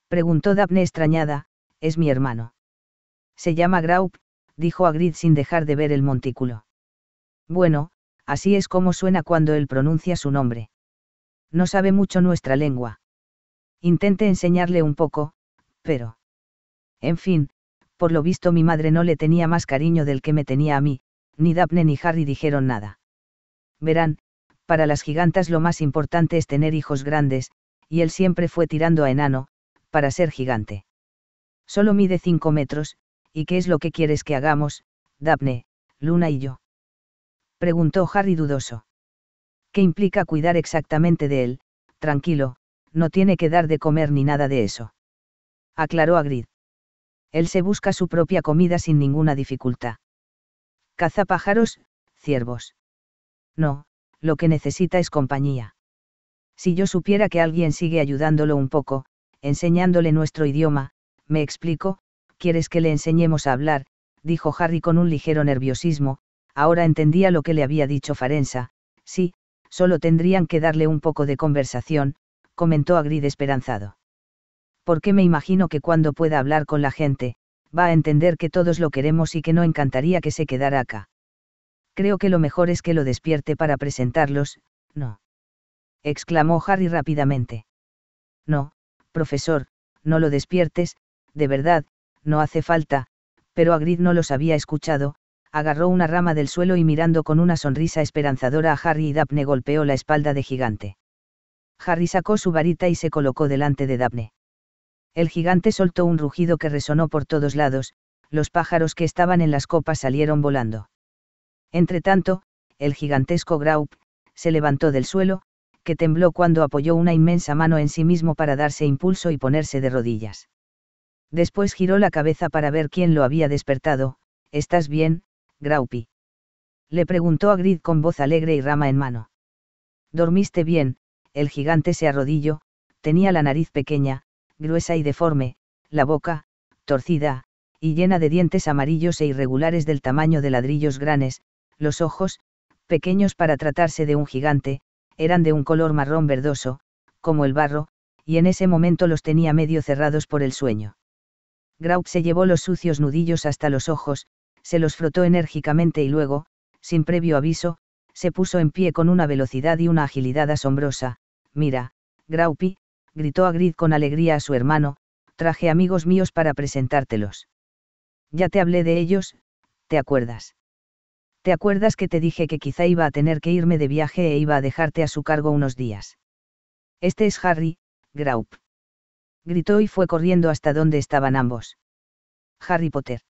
Preguntó Daphne extrañada, es mi hermano. Se llama Graup, dijo Agrid sin dejar de ver el montículo. Bueno, así es como suena cuando él pronuncia su nombre. No sabe mucho nuestra lengua. Intente enseñarle un poco, pero... En fin, por lo visto mi madre no le tenía más cariño del que me tenía a mí, ni Daphne ni Harry dijeron nada. Verán, para las gigantas lo más importante es tener hijos grandes, y él siempre fue tirando a enano, para ser gigante. Solo mide cinco metros, ¿y qué es lo que quieres que hagamos, Daphne, Luna y yo? Preguntó Harry dudoso. ¿Qué implica cuidar exactamente de él? Tranquilo, no tiene que dar de comer ni nada de eso. Aclaró a Grid. Él se busca su propia comida sin ninguna dificultad. Caza pájaros, ciervos. No, lo que necesita es compañía. Si yo supiera que alguien sigue ayudándolo un poco, enseñándole nuestro idioma, me explico, ¿quieres que le enseñemos a hablar? dijo Harry con un ligero nerviosismo, ahora entendía lo que le había dicho Farensa, sí, solo tendrían que darle un poco de conversación, comentó Agrid esperanzado porque me imagino que cuando pueda hablar con la gente, va a entender que todos lo queremos y que no encantaría que se quedara acá. Creo que lo mejor es que lo despierte para presentarlos, ¿no? exclamó Harry rápidamente. No, profesor, no lo despiertes, de verdad, no hace falta, pero Agrid no los había escuchado, agarró una rama del suelo y mirando con una sonrisa esperanzadora a Harry y Daphne golpeó la espalda de gigante. Harry sacó su varita y se colocó delante de Daphne. El gigante soltó un rugido que resonó por todos lados, los pájaros que estaban en las copas salieron volando. Entretanto, el gigantesco Graup, se levantó del suelo, que tembló cuando apoyó una inmensa mano en sí mismo para darse impulso y ponerse de rodillas. Después giró la cabeza para ver quién lo había despertado. ¿Estás bien, Graupi? Le preguntó a Grid con voz alegre y rama en mano. ¿Dormiste bien? El gigante se arrodilló, tenía la nariz pequeña, gruesa y deforme, la boca, torcida, y llena de dientes amarillos e irregulares del tamaño de ladrillos grandes, los ojos, pequeños para tratarse de un gigante, eran de un color marrón verdoso, como el barro, y en ese momento los tenía medio cerrados por el sueño. Graup se llevó los sucios nudillos hasta los ojos, se los frotó enérgicamente y luego, sin previo aviso, se puso en pie con una velocidad y una agilidad asombrosa. Mira, Graupi, gritó Agrid con alegría a su hermano, traje amigos míos para presentártelos. Ya te hablé de ellos, ¿te acuerdas? ¿Te acuerdas que te dije que quizá iba a tener que irme de viaje e iba a dejarte a su cargo unos días? Este es Harry, Graup. Gritó y fue corriendo hasta donde estaban ambos. Harry Potter.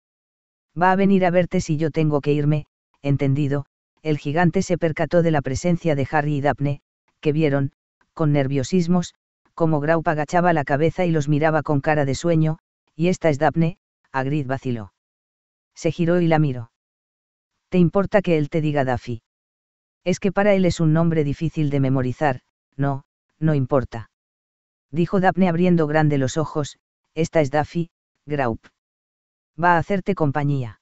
Va a venir a verte si yo tengo que irme, entendido, el gigante se percató de la presencia de Harry y Daphne, que vieron, con nerviosismos, como Graup agachaba la cabeza y los miraba con cara de sueño, y esta es Daphne, Agrid vaciló. Se giró y la miró. ¿Te importa que él te diga Daffy? Es que para él es un nombre difícil de memorizar, no, no importa. Dijo Daphne abriendo grande los ojos, esta es Daffy, Graup. Va a hacerte compañía.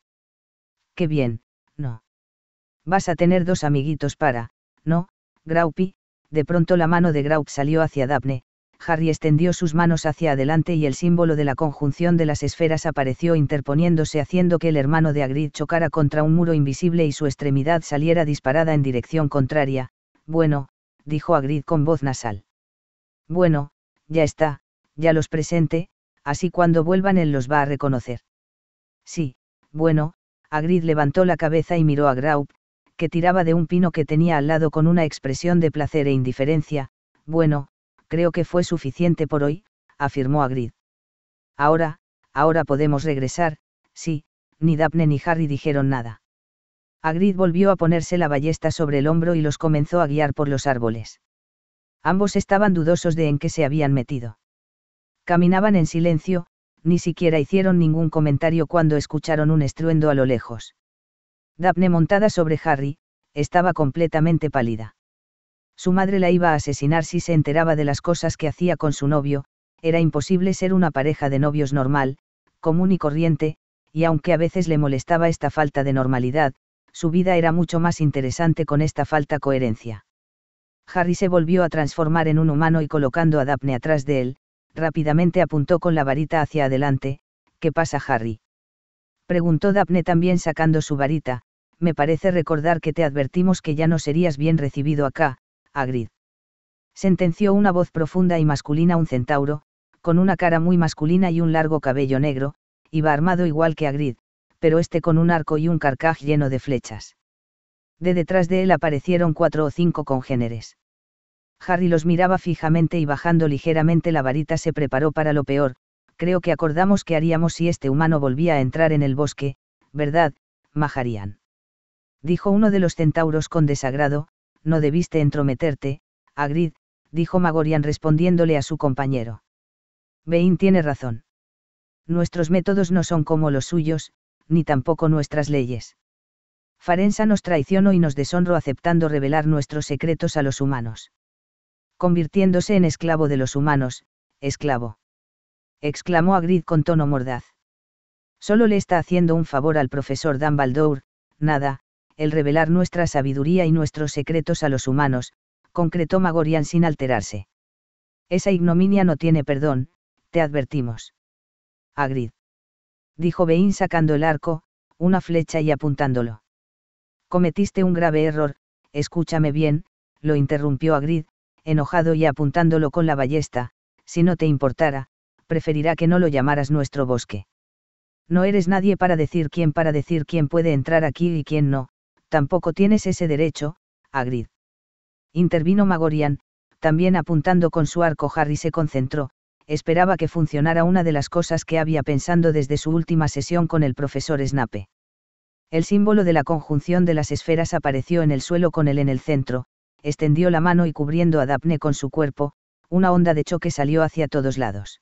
Qué bien, no. Vas a tener dos amiguitos para, no, Graupy, de pronto la mano de Graup salió hacia Daphne, Harry extendió sus manos hacia adelante y el símbolo de la conjunción de las esferas apareció interponiéndose haciendo que el hermano de Agrid chocara contra un muro invisible y su extremidad saliera disparada en dirección contraria. Bueno, dijo Agrid con voz nasal. Bueno, ya está, ya los presente, así cuando vuelvan él los va a reconocer. Sí, bueno, Agrid levantó la cabeza y miró a Graup, que tiraba de un pino que tenía al lado con una expresión de placer e indiferencia, bueno, Creo que fue suficiente por hoy, afirmó Agrid. Ahora, ahora podemos regresar, sí, ni Daphne ni Harry dijeron nada. Agrid volvió a ponerse la ballesta sobre el hombro y los comenzó a guiar por los árboles. Ambos estaban dudosos de en qué se habían metido. Caminaban en silencio, ni siquiera hicieron ningún comentario cuando escucharon un estruendo a lo lejos. Daphne montada sobre Harry, estaba completamente pálida. Su madre la iba a asesinar si se enteraba de las cosas que hacía con su novio, era imposible ser una pareja de novios normal, común y corriente, y aunque a veces le molestaba esta falta de normalidad, su vida era mucho más interesante con esta falta coherencia. Harry se volvió a transformar en un humano y colocando a Daphne atrás de él, rápidamente apuntó con la varita hacia adelante, ¿qué pasa Harry? Preguntó Daphne también sacando su varita, me parece recordar que te advertimos que ya no serías bien recibido acá, Agrid. Sentenció una voz profunda y masculina un centauro, con una cara muy masculina y un largo cabello negro, iba armado igual que Agrid, pero este con un arco y un carcaj lleno de flechas. De detrás de él aparecieron cuatro o cinco congéneres. Harry los miraba fijamente y bajando ligeramente la varita se preparó para lo peor, creo que acordamos que haríamos si este humano volvía a entrar en el bosque, ¿verdad, Majarían. Dijo uno de los centauros con desagrado, no debiste entrometerte, Agrid, dijo Magorian respondiéndole a su compañero. Bein tiene razón. Nuestros métodos no son como los suyos, ni tampoco nuestras leyes. Farensa nos traicionó y nos deshonró aceptando revelar nuestros secretos a los humanos. Convirtiéndose en esclavo de los humanos, esclavo. Exclamó Agrid con tono mordaz. Solo le está haciendo un favor al profesor Dumbledore, nada, el revelar nuestra sabiduría y nuestros secretos a los humanos, concretó Magorian sin alterarse. Esa ignominia no tiene perdón, te advertimos. Agrid. Dijo Bein sacando el arco, una flecha y apuntándolo. Cometiste un grave error, escúchame bien, lo interrumpió Agrid, enojado y apuntándolo con la ballesta, si no te importara, preferirá que no lo llamaras nuestro bosque. No eres nadie para decir quién para decir quién puede entrar aquí y quién no, tampoco tienes ese derecho, Agrid. Intervino Magorian, también apuntando con su arco Harry se concentró, esperaba que funcionara una de las cosas que había pensando desde su última sesión con el profesor Snape. El símbolo de la conjunción de las esferas apareció en el suelo con él en el centro, extendió la mano y cubriendo a Daphne con su cuerpo, una onda de choque salió hacia todos lados.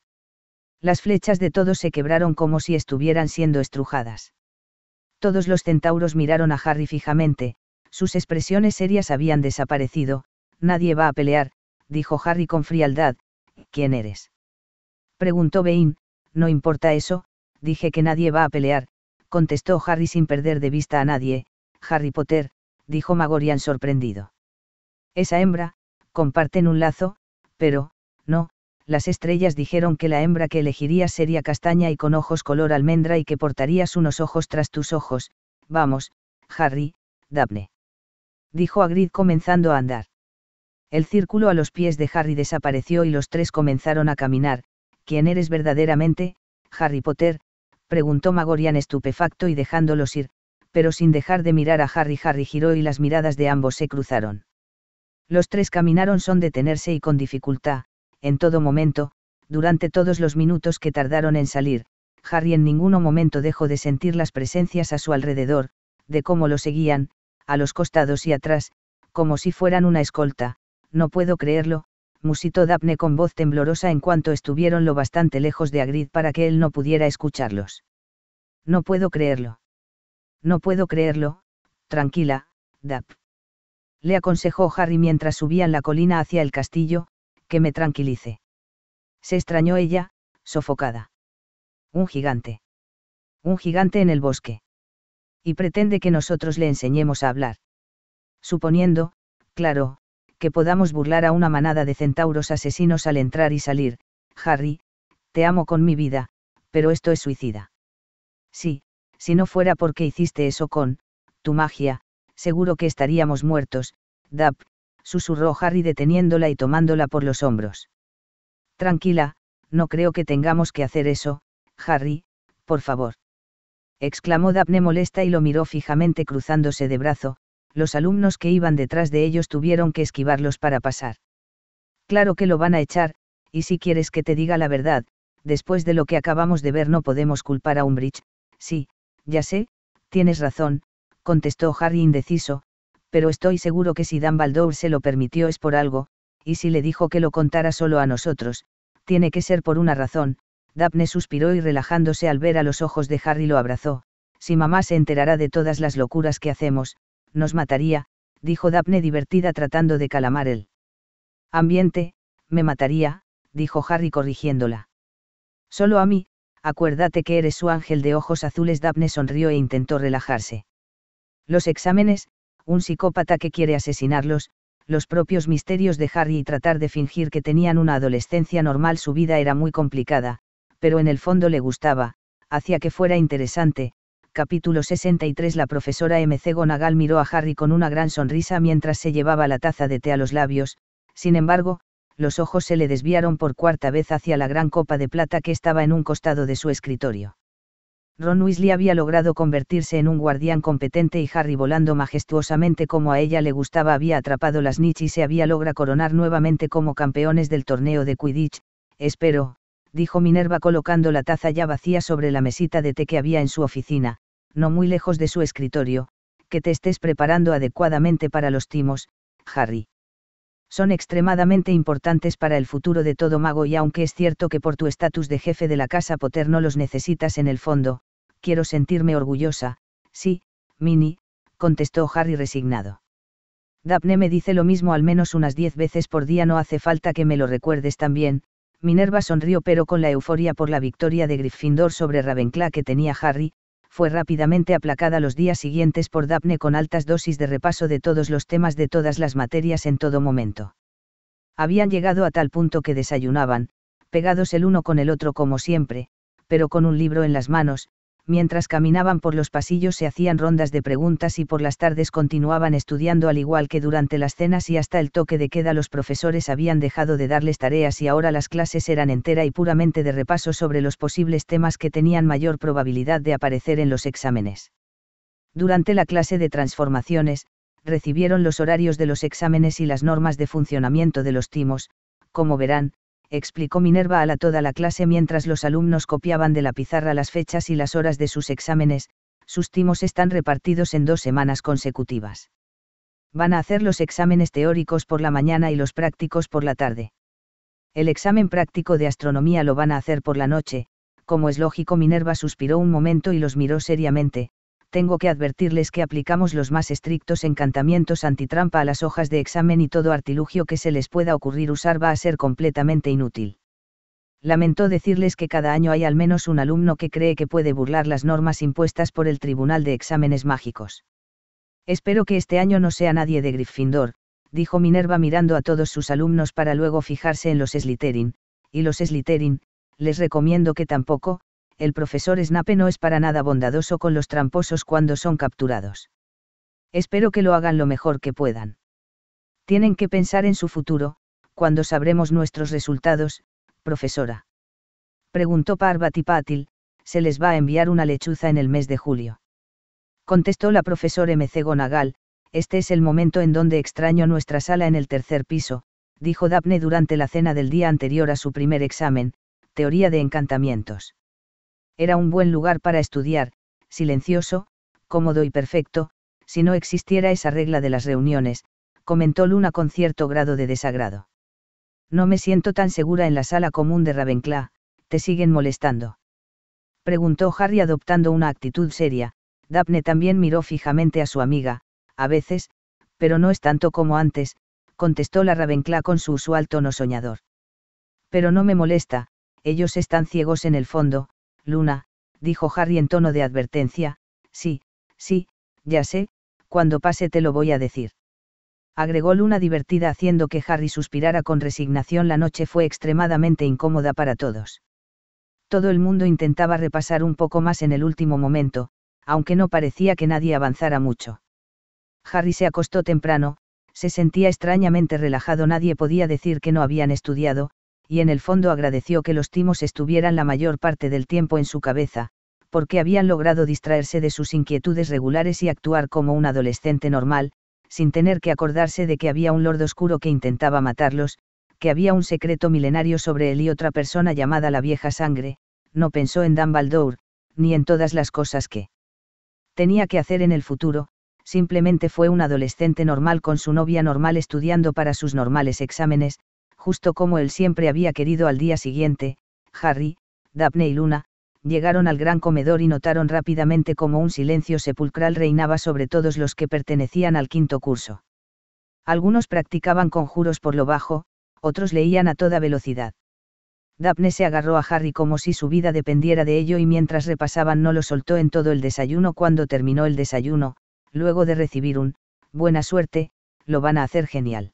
Las flechas de todos se quebraron como si estuvieran siendo estrujadas. Todos los centauros miraron a Harry fijamente, sus expresiones serias habían desaparecido, nadie va a pelear, dijo Harry con frialdad, ¿quién eres? Preguntó Vein. no importa eso, dije que nadie va a pelear, contestó Harry sin perder de vista a nadie, Harry Potter, dijo Magorian sorprendido. Esa hembra, comparten un lazo, pero, no, las estrellas dijeron que la hembra que elegirías sería castaña y con ojos color almendra y que portarías unos ojos tras tus ojos, vamos, Harry, Daphne. Dijo Agrid comenzando a andar. El círculo a los pies de Harry desapareció y los tres comenzaron a caminar. ¿Quién eres verdaderamente, Harry Potter? preguntó Magorian estupefacto y dejándolos ir, pero sin dejar de mirar a Harry. Harry giró y las miradas de ambos se cruzaron. Los tres caminaron son detenerse y con dificultad, en todo momento, durante todos los minutos que tardaron en salir, Harry en ningún momento dejó de sentir las presencias a su alrededor, de cómo lo seguían, a los costados y atrás, como si fueran una escolta. No puedo creerlo, musitó Daphne con voz temblorosa en cuanto estuvieron lo bastante lejos de Agrid para que él no pudiera escucharlos. No puedo creerlo. No puedo creerlo, tranquila, Daphne. Le aconsejó Harry mientras subían la colina hacia el castillo, que me tranquilice. Se extrañó ella, sofocada. Un gigante. Un gigante en el bosque. Y pretende que nosotros le enseñemos a hablar. Suponiendo, claro, que podamos burlar a una manada de centauros asesinos al entrar y salir, Harry, te amo con mi vida, pero esto es suicida. Sí, si no fuera porque hiciste eso con, tu magia, seguro que estaríamos muertos, Dap, susurró Harry deteniéndola y tomándola por los hombros. Tranquila, no creo que tengamos que hacer eso, Harry, por favor. exclamó Daphne molesta y lo miró fijamente cruzándose de brazo, los alumnos que iban detrás de ellos tuvieron que esquivarlos para pasar. Claro que lo van a echar, y si quieres que te diga la verdad, después de lo que acabamos de ver no podemos culpar a Umbridge, sí, ya sé, tienes razón, contestó Harry indeciso, pero estoy seguro que si Dan Baldour se lo permitió es por algo, y si le dijo que lo contara solo a nosotros, tiene que ser por una razón. Daphne suspiró y relajándose al ver a los ojos de Harry lo abrazó. Si mamá se enterará de todas las locuras que hacemos, nos mataría, dijo Daphne divertida tratando de calamar el ambiente, me mataría, dijo Harry corrigiéndola. Solo a mí, acuérdate que eres su ángel de ojos azules. Daphne sonrió e intentó relajarse. Los exámenes, un psicópata que quiere asesinarlos, los propios misterios de Harry y tratar de fingir que tenían una adolescencia normal su vida era muy complicada, pero en el fondo le gustaba, hacía que fuera interesante. Capítulo 63 La profesora MC Gonagal miró a Harry con una gran sonrisa mientras se llevaba la taza de té a los labios, sin embargo, los ojos se le desviaron por cuarta vez hacia la gran copa de plata que estaba en un costado de su escritorio. Ron Weasley había logrado convertirse en un guardián competente y Harry volando majestuosamente como a ella le gustaba había atrapado las niches y se había logrado coronar nuevamente como campeones del torneo de Quidditch. Espero, dijo Minerva colocando la taza ya vacía sobre la mesita de té que había en su oficina, no muy lejos de su escritorio, que te estés preparando adecuadamente para los timos, Harry. Son extremadamente importantes para el futuro de todo mago y aunque es cierto que por tu estatus de jefe de la casa Potter no los necesitas en el fondo, quiero sentirme orgullosa, sí, Minnie, contestó Harry resignado. Daphne me dice lo mismo al menos unas diez veces por día, no hace falta que me lo recuerdes también. Minerva sonrió pero con la euforia por la victoria de Gryffindor sobre Ravenclaw que tenía Harry, fue rápidamente aplacada los días siguientes por Daphne con altas dosis de repaso de todos los temas de todas las materias en todo momento. Habían llegado a tal punto que desayunaban, pegados el uno con el otro como siempre, pero con un libro en las manos, mientras caminaban por los pasillos se hacían rondas de preguntas y por las tardes continuaban estudiando al igual que durante las cenas y hasta el toque de queda los profesores habían dejado de darles tareas y ahora las clases eran entera y puramente de repaso sobre los posibles temas que tenían mayor probabilidad de aparecer en los exámenes. Durante la clase de transformaciones, recibieron los horarios de los exámenes y las normas de funcionamiento de los timos, como verán, explicó Minerva a la toda la clase mientras los alumnos copiaban de la pizarra las fechas y las horas de sus exámenes, sus timos están repartidos en dos semanas consecutivas. Van a hacer los exámenes teóricos por la mañana y los prácticos por la tarde. El examen práctico de astronomía lo van a hacer por la noche, como es lógico Minerva suspiró un momento y los miró seriamente, tengo que advertirles que aplicamos los más estrictos encantamientos antitrampa a las hojas de examen y todo artilugio que se les pueda ocurrir usar va a ser completamente inútil. Lamento decirles que cada año hay al menos un alumno que cree que puede burlar las normas impuestas por el Tribunal de Exámenes Mágicos. Espero que este año no sea nadie de Gryffindor, dijo Minerva mirando a todos sus alumnos para luego fijarse en los Slytherin, y los Slytherin, les recomiendo que tampoco, el profesor Snape no es para nada bondadoso con los tramposos cuando son capturados. Espero que lo hagan lo mejor que puedan. Tienen que pensar en su futuro, cuando sabremos nuestros resultados, profesora. Preguntó Parvati Patil, se les va a enviar una lechuza en el mes de julio. Contestó la profesora MC Gonagal, este es el momento en donde extraño nuestra sala en el tercer piso, dijo Daphne durante la cena del día anterior a su primer examen, teoría de encantamientos. Era un buen lugar para estudiar, silencioso, cómodo y perfecto, si no existiera esa regla de las reuniones, comentó Luna con cierto grado de desagrado. No me siento tan segura en la sala común de Ravenclaw, te siguen molestando. Preguntó Harry adoptando una actitud seria, Daphne también miró fijamente a su amiga, a veces, pero no es tanto como antes, contestó la Ravenclaw con su usual tono soñador. Pero no me molesta, ellos están ciegos en el fondo, Luna, dijo Harry en tono de advertencia, sí, sí, ya sé, cuando pase te lo voy a decir. Agregó Luna divertida haciendo que Harry suspirara con resignación. La noche fue extremadamente incómoda para todos. Todo el mundo intentaba repasar un poco más en el último momento, aunque no parecía que nadie avanzara mucho. Harry se acostó temprano, se sentía extrañamente relajado, nadie podía decir que no habían estudiado, y en el fondo agradeció que los timos estuvieran la mayor parte del tiempo en su cabeza, porque habían logrado distraerse de sus inquietudes regulares y actuar como un adolescente normal, sin tener que acordarse de que había un lord oscuro que intentaba matarlos, que había un secreto milenario sobre él y otra persona llamada la vieja sangre, no pensó en Dan ni en todas las cosas que tenía que hacer en el futuro, simplemente fue un adolescente normal con su novia normal estudiando para sus normales exámenes, justo como él siempre había querido al día siguiente, Harry, Daphne y Luna, llegaron al gran comedor y notaron rápidamente cómo un silencio sepulcral reinaba sobre todos los que pertenecían al quinto curso. Algunos practicaban conjuros por lo bajo, otros leían a toda velocidad. Daphne se agarró a Harry como si su vida dependiera de ello y mientras repasaban no lo soltó en todo el desayuno cuando terminó el desayuno, luego de recibir un, buena suerte, lo van a hacer genial.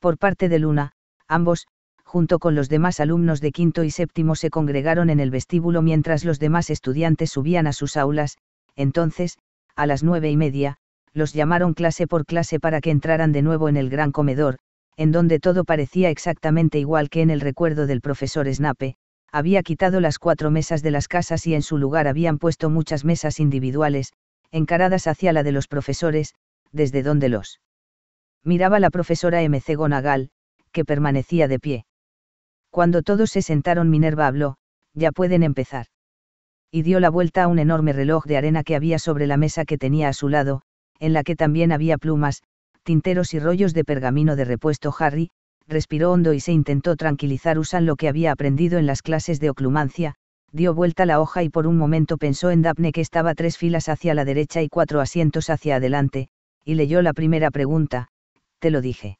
Por parte de Luna, Ambos, junto con los demás alumnos de quinto y séptimo, se congregaron en el vestíbulo mientras los demás estudiantes subían a sus aulas, entonces, a las nueve y media, los llamaron clase por clase para que entraran de nuevo en el gran comedor, en donde todo parecía exactamente igual que en el recuerdo del profesor Snape, había quitado las cuatro mesas de las casas y en su lugar habían puesto muchas mesas individuales, encaradas hacia la de los profesores, desde donde los miraba la profesora MC Gonagal, que permanecía de pie. Cuando todos se sentaron Minerva habló, ya pueden empezar. Y dio la vuelta a un enorme reloj de arena que había sobre la mesa que tenía a su lado, en la que también había plumas, tinteros y rollos de pergamino de repuesto. Harry, respiró hondo y se intentó tranquilizar usando lo que había aprendido en las clases de oclumancia, dio vuelta la hoja y por un momento pensó en Daphne que estaba tres filas hacia la derecha y cuatro asientos hacia adelante, y leyó la primera pregunta, te lo dije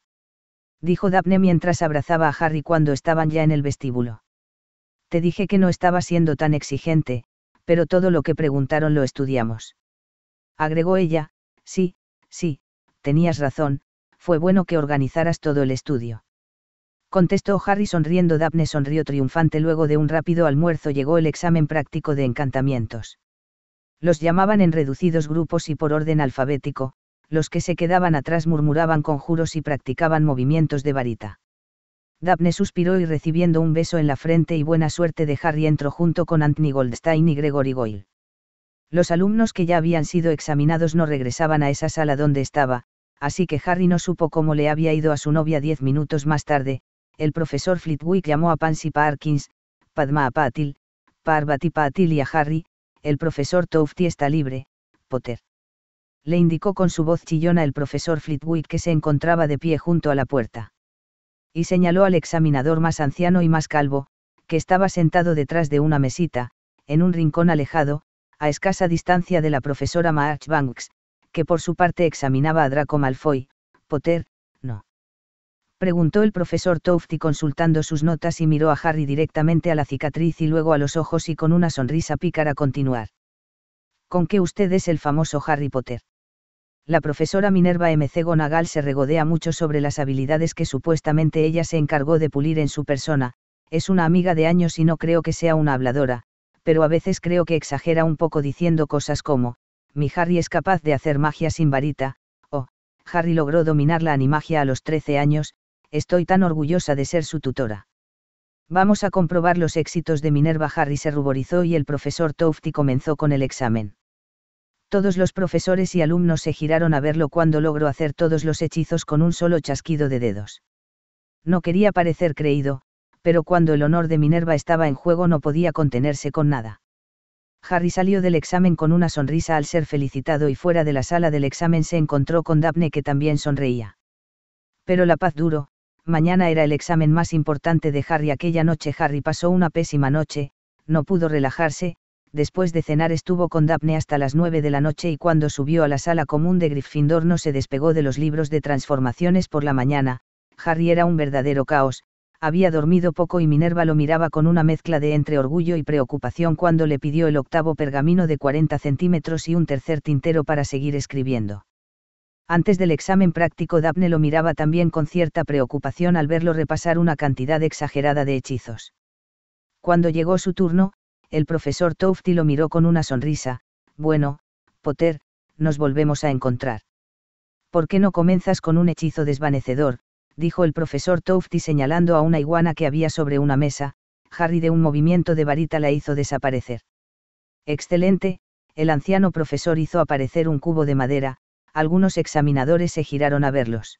dijo Daphne mientras abrazaba a Harry cuando estaban ya en el vestíbulo. Te dije que no estaba siendo tan exigente, pero todo lo que preguntaron lo estudiamos. Agregó ella, sí, sí, tenías razón, fue bueno que organizaras todo el estudio. Contestó Harry sonriendo. Daphne sonrió triunfante. Luego de un rápido almuerzo llegó el examen práctico de encantamientos. Los llamaban en reducidos grupos y por orden alfabético, los que se quedaban atrás murmuraban conjuros y practicaban movimientos de varita. Daphne suspiró y recibiendo un beso en la frente y buena suerte de Harry entró junto con Anthony Goldstein y Gregory Goyle. Los alumnos que ya habían sido examinados no regresaban a esa sala donde estaba, así que Harry no supo cómo le había ido a su novia diez minutos más tarde. El profesor Flitwick llamó a Pansy Parkins, Padma Patil, Parvati Patil y a Harry, el profesor Tofti está libre, Potter le indicó con su voz chillona el profesor Flitwick que se encontraba de pie junto a la puerta. Y señaló al examinador más anciano y más calvo, que estaba sentado detrás de una mesita, en un rincón alejado, a escasa distancia de la profesora Marchbanks, que por su parte examinaba a Draco Malfoy, Potter, no. Preguntó el profesor Tofty consultando sus notas y miró a Harry directamente a la cicatriz y luego a los ojos y con una sonrisa pícara continuar. ¿Con qué usted es el famoso Harry Potter? la profesora Minerva M.C. Gonagal se regodea mucho sobre las habilidades que supuestamente ella se encargó de pulir en su persona, es una amiga de años y no creo que sea una habladora, pero a veces creo que exagera un poco diciendo cosas como, mi Harry es capaz de hacer magia sin varita, o, Harry logró dominar la animagia a los 13 años, estoy tan orgullosa de ser su tutora. Vamos a comprobar los éxitos de Minerva. Harry se ruborizó y el profesor Tofty comenzó con el examen todos los profesores y alumnos se giraron a verlo cuando logró hacer todos los hechizos con un solo chasquido de dedos. No quería parecer creído, pero cuando el honor de Minerva estaba en juego no podía contenerse con nada. Harry salió del examen con una sonrisa al ser felicitado y fuera de la sala del examen se encontró con Daphne que también sonreía. Pero la paz duró, mañana era el examen más importante de Harry. Aquella noche Harry pasó una pésima noche, no pudo relajarse, después de cenar estuvo con Daphne hasta las nueve de la noche y cuando subió a la sala común de Gryffindor no se despegó de los libros de transformaciones por la mañana, Harry era un verdadero caos, había dormido poco y Minerva lo miraba con una mezcla de entre orgullo y preocupación cuando le pidió el octavo pergamino de 40 centímetros y un tercer tintero para seguir escribiendo. Antes del examen práctico Daphne lo miraba también con cierta preocupación al verlo repasar una cantidad exagerada de hechizos. Cuando llegó su turno, el profesor Tofty lo miró con una sonrisa. Bueno, Potter, nos volvemos a encontrar. ¿Por qué no comenzas con un hechizo desvanecedor? dijo el profesor Tofty señalando a una iguana que había sobre una mesa. Harry de un movimiento de varita la hizo desaparecer. Excelente, el anciano profesor hizo aparecer un cubo de madera, algunos examinadores se giraron a verlos.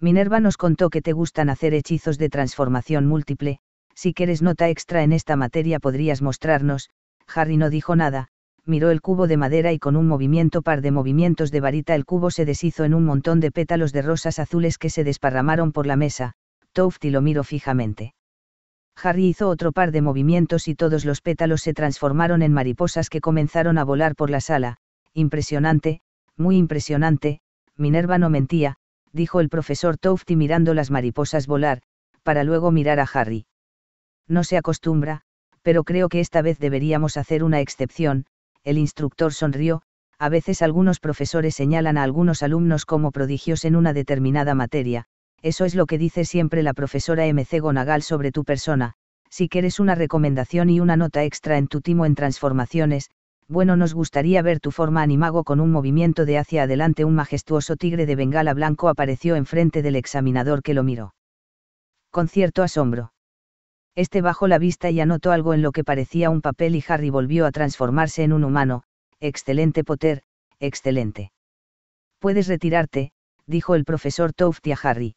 Minerva nos contó que te gustan hacer hechizos de transformación múltiple, si quieres nota extra en esta materia podrías mostrarnos, Harry no dijo nada, miró el cubo de madera y con un movimiento par de movimientos de varita el cubo se deshizo en un montón de pétalos de rosas azules que se desparramaron por la mesa, Tofty lo miró fijamente. Harry hizo otro par de movimientos y todos los pétalos se transformaron en mariposas que comenzaron a volar por la sala, impresionante, muy impresionante, Minerva no mentía, dijo el profesor Tofty mirando las mariposas volar, para luego mirar a Harry. No se acostumbra, pero creo que esta vez deberíamos hacer una excepción, el instructor sonrió, a veces algunos profesores señalan a algunos alumnos como prodigios en una determinada materia, eso es lo que dice siempre la profesora MC Gonagal sobre tu persona, si quieres una recomendación y una nota extra en tu timo en transformaciones, bueno nos gustaría ver tu forma animago con un movimiento de hacia adelante un majestuoso tigre de bengala blanco apareció enfrente del examinador que lo miró. Con cierto asombro. Este bajó la vista y anotó algo en lo que parecía un papel y Harry volvió a transformarse en un humano. Excelente poder excelente. Puedes retirarte, dijo el profesor Tofty a Harry.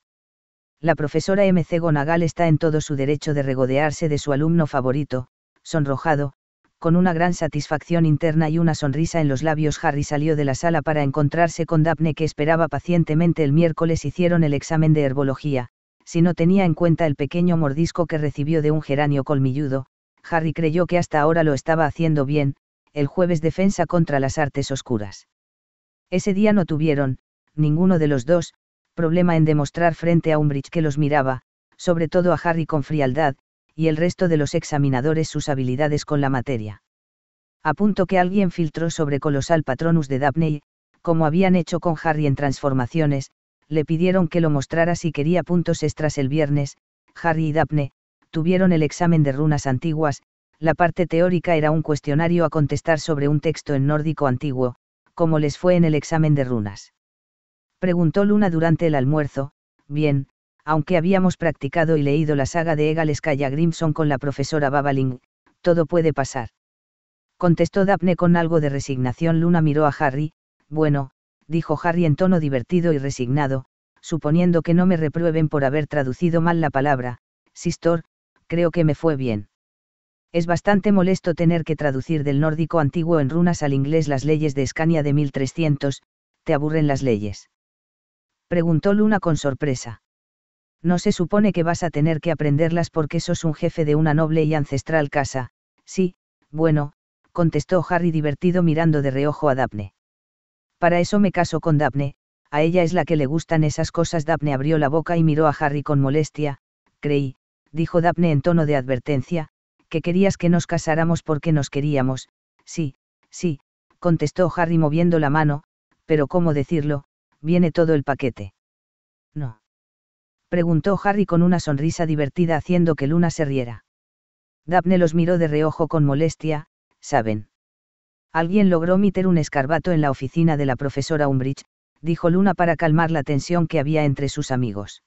La profesora MC Gonagal está en todo su derecho de regodearse de su alumno favorito, sonrojado, con una gran satisfacción interna y una sonrisa en los labios Harry salió de la sala para encontrarse con Daphne que esperaba pacientemente el miércoles hicieron el examen de herbología, si no tenía en cuenta el pequeño mordisco que recibió de un geranio colmilludo, Harry creyó que hasta ahora lo estaba haciendo bien, el jueves defensa contra las artes oscuras. Ese día no tuvieron, ninguno de los dos, problema en demostrar frente a Umbridge que los miraba, sobre todo a Harry con frialdad, y el resto de los examinadores sus habilidades con la materia. A punto que alguien filtró sobre Colosal Patronus de Daphne, como habían hecho con Harry en transformaciones, le pidieron que lo mostrara si quería puntos extras el viernes, Harry y Daphne, tuvieron el examen de runas antiguas, la parte teórica era un cuestionario a contestar sobre un texto en nórdico antiguo, como les fue en el examen de runas. Preguntó Luna durante el almuerzo, bien, aunque habíamos practicado y leído la saga de Egal Grimson con la profesora Babaling, todo puede pasar. Contestó Daphne con algo de resignación. Luna miró a Harry, bueno, dijo Harry en tono divertido y resignado, suponiendo que no me reprueben por haber traducido mal la palabra, Sistor, creo que me fue bien. Es bastante molesto tener que traducir del nórdico antiguo en runas al inglés las leyes de Escania de 1300, ¿te aburren las leyes? Preguntó Luna con sorpresa. No se supone que vas a tener que aprenderlas porque sos un jefe de una noble y ancestral casa, sí, bueno, contestó Harry divertido mirando de reojo a Daphne. Para eso me caso con Daphne, a ella es la que le gustan esas cosas. Daphne abrió la boca y miró a Harry con molestia, creí, dijo Daphne en tono de advertencia, que querías que nos casáramos porque nos queríamos, sí, sí, contestó Harry moviendo la mano, pero ¿cómo decirlo? Viene todo el paquete. No. Preguntó Harry con una sonrisa divertida haciendo que Luna se riera. Daphne los miró de reojo con molestia, ¿saben? Alguien logró meter un escarbato en la oficina de la profesora Umbridge, dijo Luna para calmar la tensión que había entre sus amigos.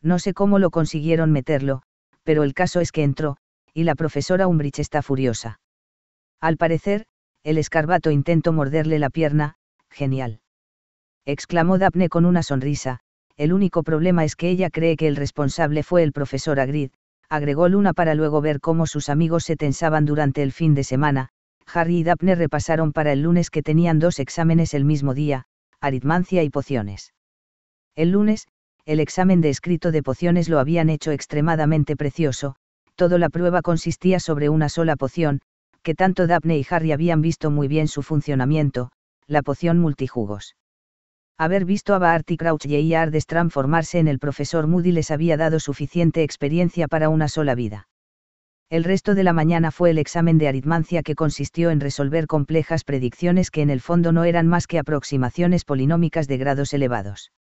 No sé cómo lo consiguieron meterlo, pero el caso es que entró, y la profesora Umbridge está furiosa. Al parecer, el escarbato intentó morderle la pierna, genial. Exclamó Daphne con una sonrisa, el único problema es que ella cree que el responsable fue el profesor Agrid, agregó Luna para luego ver cómo sus amigos se tensaban durante el fin de semana, Harry y Daphne repasaron para el lunes que tenían dos exámenes el mismo día, aritmancia y pociones. El lunes, el examen de escrito de pociones lo habían hecho extremadamente precioso, toda la prueba consistía sobre una sola poción, que tanto Daphne y Harry habían visto muy bien su funcionamiento, la poción multijugos. Haber visto a Barty Crouch y a Ardestram transformarse en el profesor Moody les había dado suficiente experiencia para una sola vida. El resto de la mañana fue el examen de aritmancia que consistió en resolver complejas predicciones que en el fondo no eran más que aproximaciones polinómicas de grados elevados.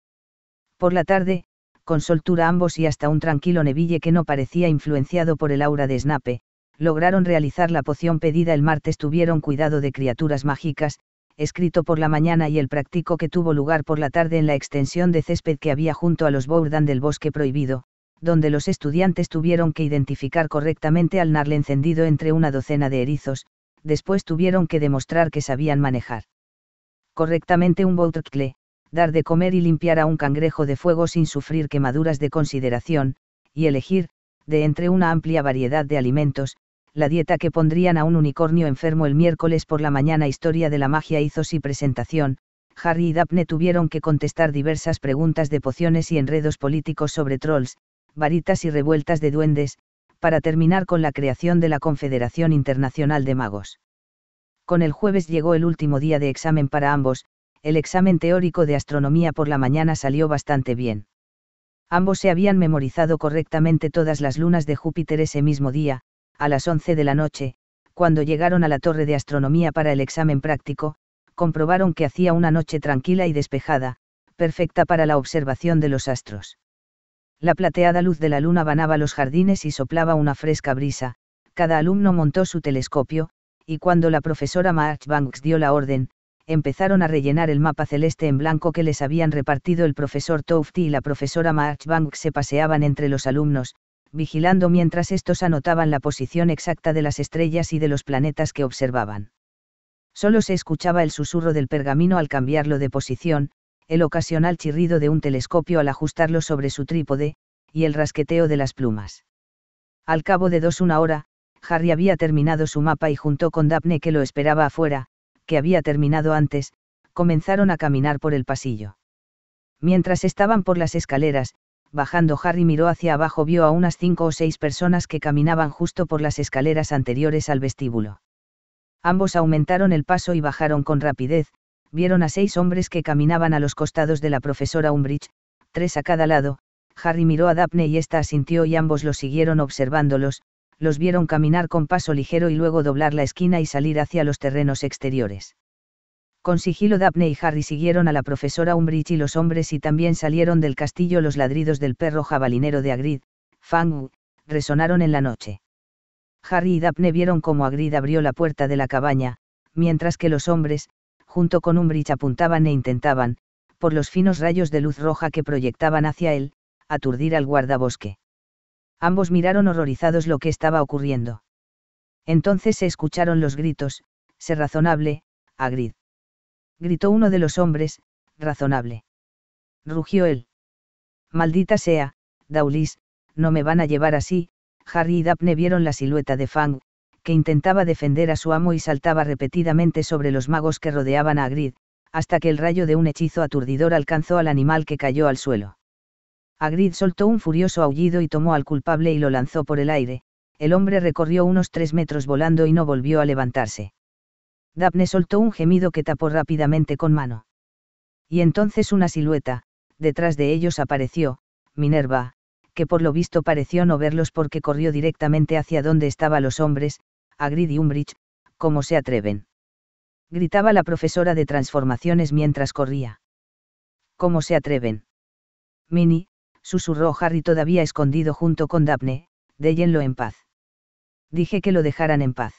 Por la tarde, con soltura ambos y hasta un tranquilo Neville que no parecía influenciado por el aura de Snape, lograron realizar la poción pedida el martes tuvieron cuidado de criaturas mágicas, escrito por la mañana y el práctico que tuvo lugar por la tarde en la extensión de césped que había junto a los Bourdan del bosque prohibido, donde los estudiantes tuvieron que identificar correctamente al narle encendido entre una docena de erizos, después tuvieron que demostrar que sabían manejar correctamente un boutotle, dar de comer y limpiar a un cangrejo de fuego sin sufrir quemaduras de consideración, y elegir, de entre una amplia variedad de alimentos, la dieta que pondrían a un unicornio enfermo el miércoles por la mañana Historia de la magia hizo si presentación, Harry y Daphne tuvieron que contestar diversas preguntas de pociones y enredos políticos sobre trolls, varitas y revueltas de duendes, para terminar con la creación de la Confederación Internacional de Magos. Con el jueves llegó el último día de examen para ambos, el examen teórico de astronomía por la mañana salió bastante bien. Ambos se habían memorizado correctamente todas las lunas de Júpiter ese mismo día, a las 11 de la noche, cuando llegaron a la torre de astronomía para el examen práctico, comprobaron que hacía una noche tranquila y despejada, perfecta para la observación de los astros. La plateada luz de la luna banaba los jardines y soplaba una fresca brisa, cada alumno montó su telescopio, y cuando la profesora Marchbanks dio la orden, empezaron a rellenar el mapa celeste en blanco que les habían repartido el profesor Tofty y la profesora Marchbanks se paseaban entre los alumnos, vigilando mientras estos anotaban la posición exacta de las estrellas y de los planetas que observaban. Solo se escuchaba el susurro del pergamino al cambiarlo de posición, el ocasional chirrido de un telescopio al ajustarlo sobre su trípode, y el rasqueteo de las plumas. Al cabo de dos una hora, Harry había terminado su mapa y junto con Daphne que lo esperaba afuera, que había terminado antes, comenzaron a caminar por el pasillo. Mientras estaban por las escaleras, bajando Harry miró hacia abajo vio a unas cinco o seis personas que caminaban justo por las escaleras anteriores al vestíbulo. Ambos aumentaron el paso y bajaron con rapidez, vieron a seis hombres que caminaban a los costados de la profesora Umbridge, tres a cada lado, Harry miró a Daphne y ésta asintió y ambos los siguieron observándolos, los vieron caminar con paso ligero y luego doblar la esquina y salir hacia los terrenos exteriores. Con sigilo Daphne y Harry siguieron a la profesora Umbridge y los hombres y también salieron del castillo los ladridos del perro jabalinero de Agrid, Fang, resonaron en la noche. Harry y Daphne vieron cómo Agrid abrió la puerta de la cabaña, mientras que los hombres, junto con Umbridge apuntaban e intentaban, por los finos rayos de luz roja que proyectaban hacia él, aturdir al guardabosque. Ambos miraron horrorizados lo que estaba ocurriendo. Entonces se escucharon los gritos, sé razonable, Agrid. Gritó uno de los hombres, razonable. Rugió él. Maldita sea, Daulis, no me van a llevar así, Harry y Daphne vieron la silueta de Fang, que intentaba defender a su amo y saltaba repetidamente sobre los magos que rodeaban a Agrid, hasta que el rayo de un hechizo aturdidor alcanzó al animal que cayó al suelo. Agrid soltó un furioso aullido y tomó al culpable y lo lanzó por el aire, el hombre recorrió unos tres metros volando y no volvió a levantarse. Daphne soltó un gemido que tapó rápidamente con mano. Y entonces una silueta, detrás de ellos apareció, Minerva, que por lo visto pareció no verlos porque corrió directamente hacia donde estaban los hombres, a y Umbridge, ¿cómo se atreven? Gritaba la profesora de transformaciones mientras corría. ¿Cómo se atreven? Minnie, susurró Harry todavía escondido junto con Daphne, déjenlo en paz. Dije que lo dejaran en paz.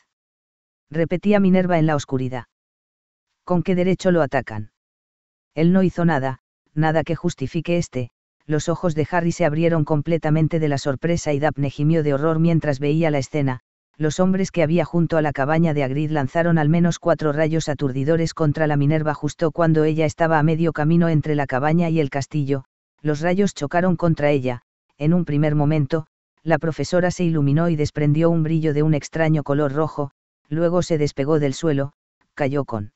Repetía Minerva en la oscuridad. ¿Con qué derecho lo atacan? Él no hizo nada, nada que justifique este, los ojos de Harry se abrieron completamente de la sorpresa y Daphne gimió de horror mientras veía la escena, los hombres que había junto a la cabaña de Agrid lanzaron al menos cuatro rayos aturdidores contra la Minerva justo cuando ella estaba a medio camino entre la cabaña y el castillo, los rayos chocaron contra ella, en un primer momento, la profesora se iluminó y desprendió un brillo de un extraño color rojo, luego se despegó del suelo, cayó con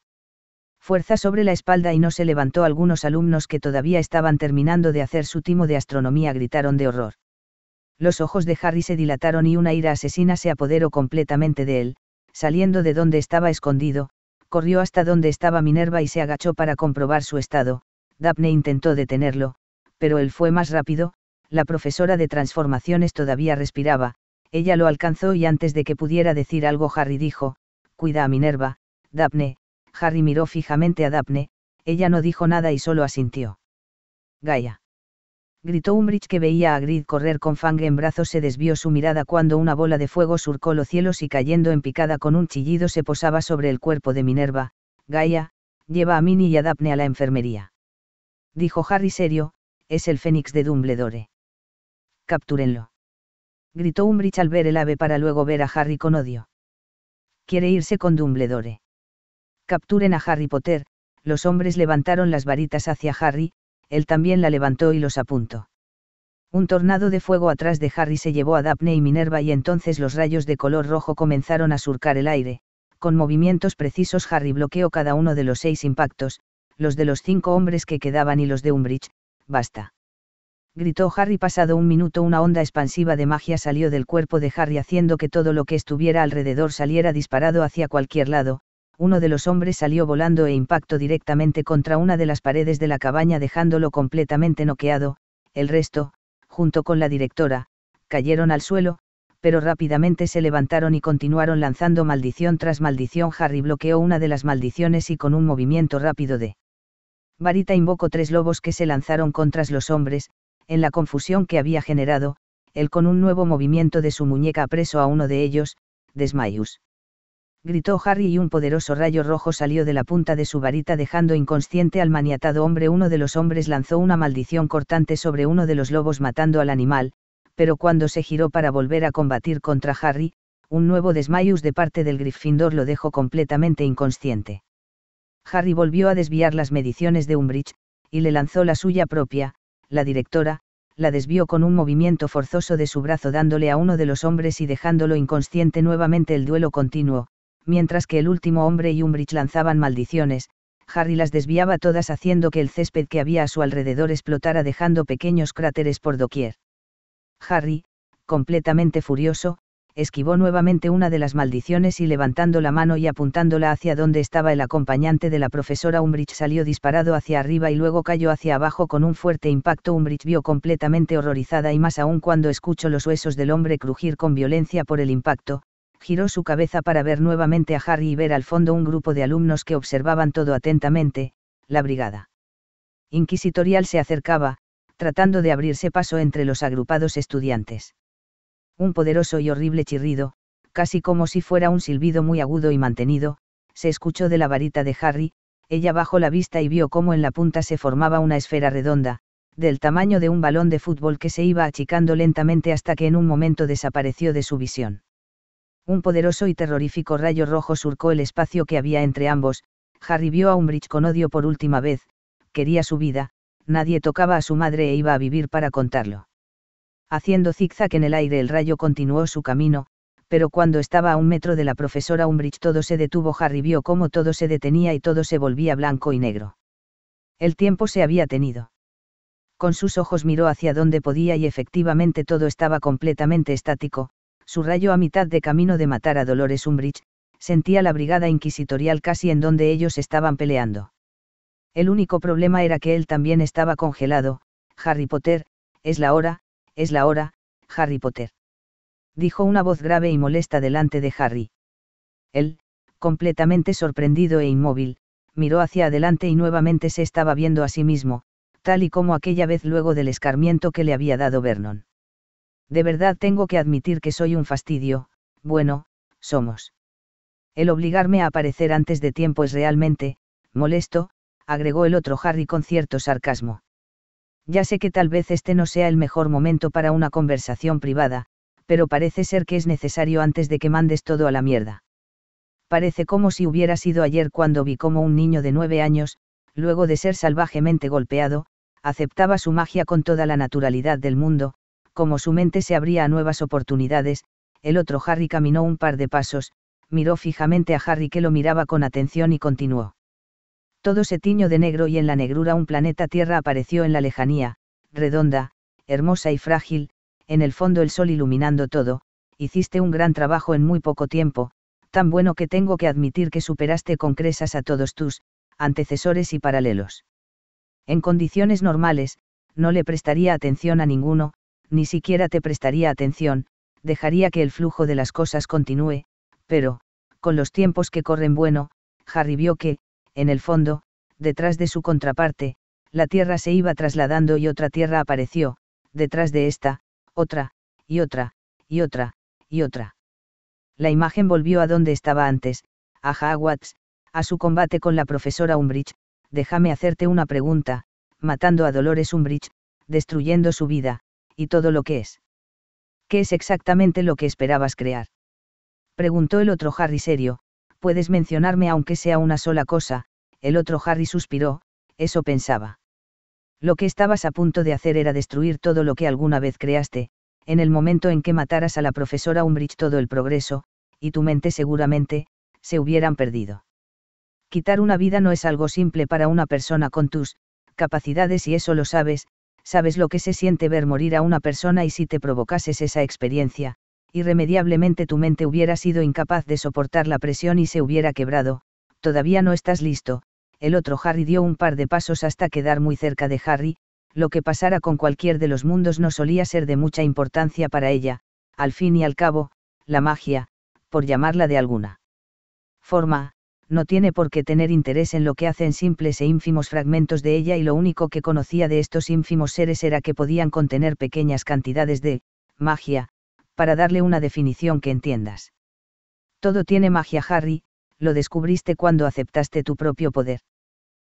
fuerza sobre la espalda y no se levantó algunos alumnos que todavía estaban terminando de hacer su timo de astronomía gritaron de horror. Los ojos de Harry se dilataron y una ira asesina se apoderó completamente de él, saliendo de donde estaba escondido, corrió hasta donde estaba Minerva y se agachó para comprobar su estado. Daphne intentó detenerlo, pero él fue más rápido, la profesora de transformaciones todavía respiraba, ella lo alcanzó y antes de que pudiera decir algo Harry dijo, cuida a Minerva, Daphne, Harry miró fijamente a Daphne, ella no dijo nada y solo asintió. Gaia gritó Umbridge que veía a Grid correr con Fang en brazos se desvió su mirada cuando una bola de fuego surcó los cielos y cayendo en picada con un chillido se posaba sobre el cuerpo de Minerva, Gaia, lleva a Minnie y a Daphne a la enfermería. Dijo Harry serio, es el fénix de Dumbledore. Captúrenlo. Gritó Umbridge al ver el ave para luego ver a Harry con odio. Quiere irse con Dumbledore. Capturen a Harry Potter, los hombres levantaron las varitas hacia Harry, él también la levantó y los apuntó. Un tornado de fuego atrás de Harry se llevó a Daphne y Minerva y entonces los rayos de color rojo comenzaron a surcar el aire. Con movimientos precisos Harry bloqueó cada uno de los seis impactos, los de los cinco hombres que quedaban y los de Umbridge, basta. Gritó Harry pasado un minuto una onda expansiva de magia salió del cuerpo de Harry haciendo que todo lo que estuviera alrededor saliera disparado hacia cualquier lado, uno de los hombres salió volando e impactó directamente contra una de las paredes de la cabaña dejándolo completamente noqueado, el resto, junto con la directora, cayeron al suelo, pero rápidamente se levantaron y continuaron lanzando maldición tras maldición. Harry bloqueó una de las maldiciones y con un movimiento rápido de varita invocó tres lobos que se lanzaron contra los hombres, en la confusión que había generado, él con un nuevo movimiento de su muñeca preso a uno de ellos, Desmayus gritó Harry y un poderoso rayo rojo salió de la punta de su varita dejando inconsciente al maniatado hombre. Uno de los hombres lanzó una maldición cortante sobre uno de los lobos matando al animal, pero cuando se giró para volver a combatir contra Harry, un nuevo desmayus de parte del Gryffindor lo dejó completamente inconsciente. Harry volvió a desviar las mediciones de Umbridge, y le lanzó la suya propia, la directora, la desvió con un movimiento forzoso de su brazo dándole a uno de los hombres y dejándolo inconsciente nuevamente el duelo continuo, mientras que el último hombre y Umbridge lanzaban maldiciones, Harry las desviaba todas haciendo que el césped que había a su alrededor explotara dejando pequeños cráteres por doquier. Harry, completamente furioso, esquivó nuevamente una de las maldiciones y levantando la mano y apuntándola hacia donde estaba el acompañante de la profesora Umbridge salió disparado hacia arriba y luego cayó hacia abajo con un fuerte impacto. Umbridge vio completamente horrorizada y más aún cuando escuchó los huesos del hombre crujir con violencia por el impacto, giró su cabeza para ver nuevamente a Harry y ver al fondo un grupo de alumnos que observaban todo atentamente, la brigada. Inquisitorial se acercaba, tratando de abrirse paso entre los agrupados estudiantes. Un poderoso y horrible chirrido, casi como si fuera un silbido muy agudo y mantenido, se escuchó de la varita de Harry, ella bajó la vista y vio cómo en la punta se formaba una esfera redonda, del tamaño de un balón de fútbol que se iba achicando lentamente hasta que en un momento desapareció de su visión un poderoso y terrorífico rayo rojo surcó el espacio que había entre ambos, Harry vio a Umbridge con odio por última vez, quería su vida, nadie tocaba a su madre e iba a vivir para contarlo. Haciendo zigzag en el aire el rayo continuó su camino, pero cuando estaba a un metro de la profesora Umbridge todo se detuvo Harry vio cómo todo se detenía y todo se volvía blanco y negro. El tiempo se había tenido. Con sus ojos miró hacia donde podía y efectivamente todo estaba completamente estático, su rayo a mitad de camino de matar a Dolores Umbridge, sentía la brigada inquisitorial casi en donde ellos estaban peleando. El único problema era que él también estaba congelado, Harry Potter, es la hora, es la hora, Harry Potter. Dijo una voz grave y molesta delante de Harry. Él, completamente sorprendido e inmóvil, miró hacia adelante y nuevamente se estaba viendo a sí mismo, tal y como aquella vez luego del escarmiento que le había dado Vernon. De verdad tengo que admitir que soy un fastidio, bueno, somos. El obligarme a aparecer antes de tiempo es realmente, molesto, agregó el otro Harry con cierto sarcasmo. Ya sé que tal vez este no sea el mejor momento para una conversación privada, pero parece ser que es necesario antes de que mandes todo a la mierda. Parece como si hubiera sido ayer cuando vi cómo un niño de nueve años, luego de ser salvajemente golpeado, aceptaba su magia con toda la naturalidad del mundo, como su mente se abría a nuevas oportunidades, el otro Harry caminó un par de pasos, miró fijamente a Harry que lo miraba con atención y continuó. Todo se tiñó de negro y en la negrura un planeta Tierra apareció en la lejanía, redonda, hermosa y frágil, en el fondo el sol iluminando todo, hiciste un gran trabajo en muy poco tiempo, tan bueno que tengo que admitir que superaste con cresas a todos tus, antecesores y paralelos. En condiciones normales, no le prestaría atención a ninguno, ni siquiera te prestaría atención, dejaría que el flujo de las cosas continúe, pero, con los tiempos que corren bueno, Harry vio que, en el fondo, detrás de su contraparte, la tierra se iba trasladando y otra tierra apareció, detrás de esta, otra, y otra, y otra, y otra. La imagen volvió a donde estaba antes, a Hogwarts, a su combate con la profesora Umbridge, déjame hacerte una pregunta, matando a Dolores Umbridge, destruyendo su vida, y todo lo que es. ¿Qué es exactamente lo que esperabas crear? Preguntó el otro Harry serio, puedes mencionarme aunque sea una sola cosa, el otro Harry suspiró, eso pensaba. Lo que estabas a punto de hacer era destruir todo lo que alguna vez creaste, en el momento en que mataras a la profesora Umbridge todo el progreso, y tu mente seguramente, se hubieran perdido. Quitar una vida no es algo simple para una persona con tus capacidades y eso lo sabes, sabes lo que se siente ver morir a una persona y si te provocases esa experiencia, irremediablemente tu mente hubiera sido incapaz de soportar la presión y se hubiera quebrado, todavía no estás listo, el otro Harry dio un par de pasos hasta quedar muy cerca de Harry, lo que pasara con cualquier de los mundos no solía ser de mucha importancia para ella, al fin y al cabo, la magia, por llamarla de alguna forma, no tiene por qué tener interés en lo que hacen simples e ínfimos fragmentos de ella y lo único que conocía de estos ínfimos seres era que podían contener pequeñas cantidades de magia, para darle una definición que entiendas. Todo tiene magia, Harry, lo descubriste cuando aceptaste tu propio poder.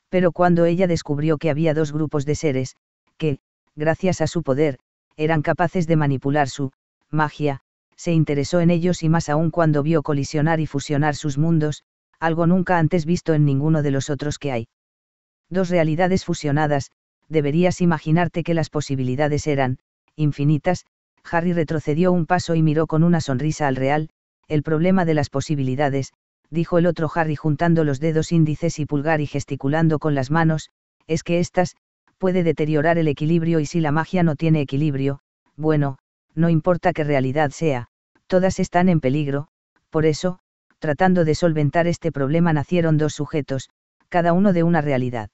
Pero cuando ella descubrió que había dos grupos de seres, que, gracias a su poder, eran capaces de manipular su magia, se interesó en ellos y más aún cuando vio colisionar y fusionar sus mundos, algo nunca antes visto en ninguno de los otros que hay. Dos realidades fusionadas, deberías imaginarte que las posibilidades eran, infinitas, Harry retrocedió un paso y miró con una sonrisa al real, el problema de las posibilidades, dijo el otro Harry juntando los dedos índices y pulgar y gesticulando con las manos, es que estas puede deteriorar el equilibrio y si la magia no tiene equilibrio, bueno, no importa qué realidad sea, todas están en peligro, por eso, tratando de solventar este problema nacieron dos sujetos, cada uno de una realidad.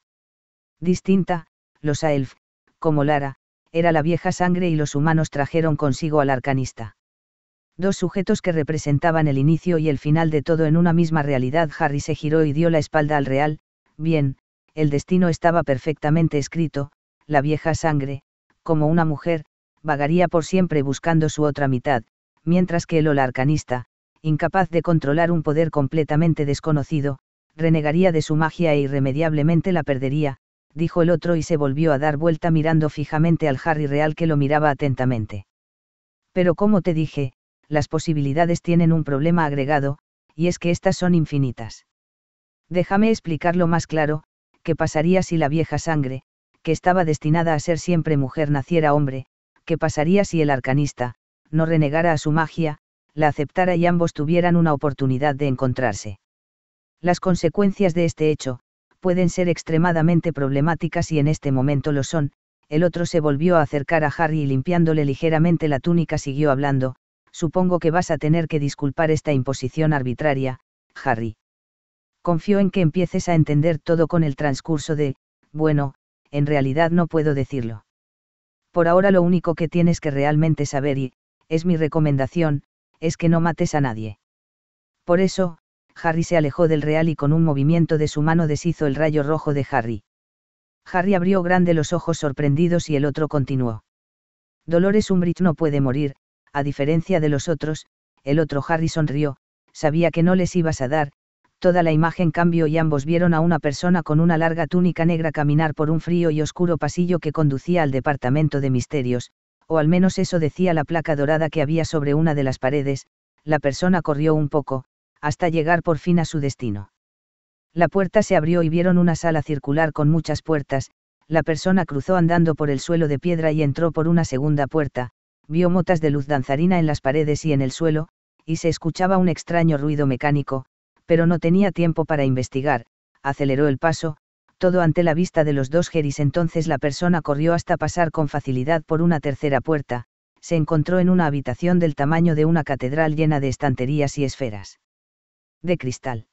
Distinta, los Aelf, como Lara, era la vieja sangre y los humanos trajeron consigo al arcanista. Dos sujetos que representaban el inicio y el final de todo en una misma realidad. Harry se giró y dio la espalda al real, bien, el destino estaba perfectamente escrito, la vieja sangre, como una mujer, vagaría por siempre buscando su otra mitad, mientras que el hola arcanista, incapaz de controlar un poder completamente desconocido, renegaría de su magia e irremediablemente la perdería, dijo el otro y se volvió a dar vuelta mirando fijamente al Harry Real que lo miraba atentamente. Pero como te dije, las posibilidades tienen un problema agregado, y es que estas son infinitas. Déjame explicarlo más claro, qué pasaría si la vieja sangre, que estaba destinada a ser siempre mujer, naciera hombre, qué pasaría si el arcanista, no renegara a su magia, la aceptara y ambos tuvieran una oportunidad de encontrarse. Las consecuencias de este hecho, pueden ser extremadamente problemáticas y en este momento lo son, el otro se volvió a acercar a Harry y limpiándole ligeramente la túnica siguió hablando, supongo que vas a tener que disculpar esta imposición arbitraria, Harry. Confío en que empieces a entender todo con el transcurso de, bueno, en realidad no puedo decirlo. Por ahora lo único que tienes que realmente saber y, es mi recomendación, es que no mates a nadie. Por eso, Harry se alejó del real y con un movimiento de su mano deshizo el rayo rojo de Harry. Harry abrió grande los ojos sorprendidos y el otro continuó. Dolores Umbridge no puede morir, a diferencia de los otros, el otro Harry sonrió, sabía que no les ibas a dar, toda la imagen cambió y ambos vieron a una persona con una larga túnica negra caminar por un frío y oscuro pasillo que conducía al departamento de misterios, o al menos eso decía la placa dorada que había sobre una de las paredes, la persona corrió un poco, hasta llegar por fin a su destino. La puerta se abrió y vieron una sala circular con muchas puertas, la persona cruzó andando por el suelo de piedra y entró por una segunda puerta, vio motas de luz danzarina en las paredes y en el suelo, y se escuchaba un extraño ruido mecánico, pero no tenía tiempo para investigar, aceleró el paso, todo ante la vista de los dos geris. Entonces la persona corrió hasta pasar con facilidad por una tercera puerta, se encontró en una habitación del tamaño de una catedral llena de estanterías y esferas. De cristal.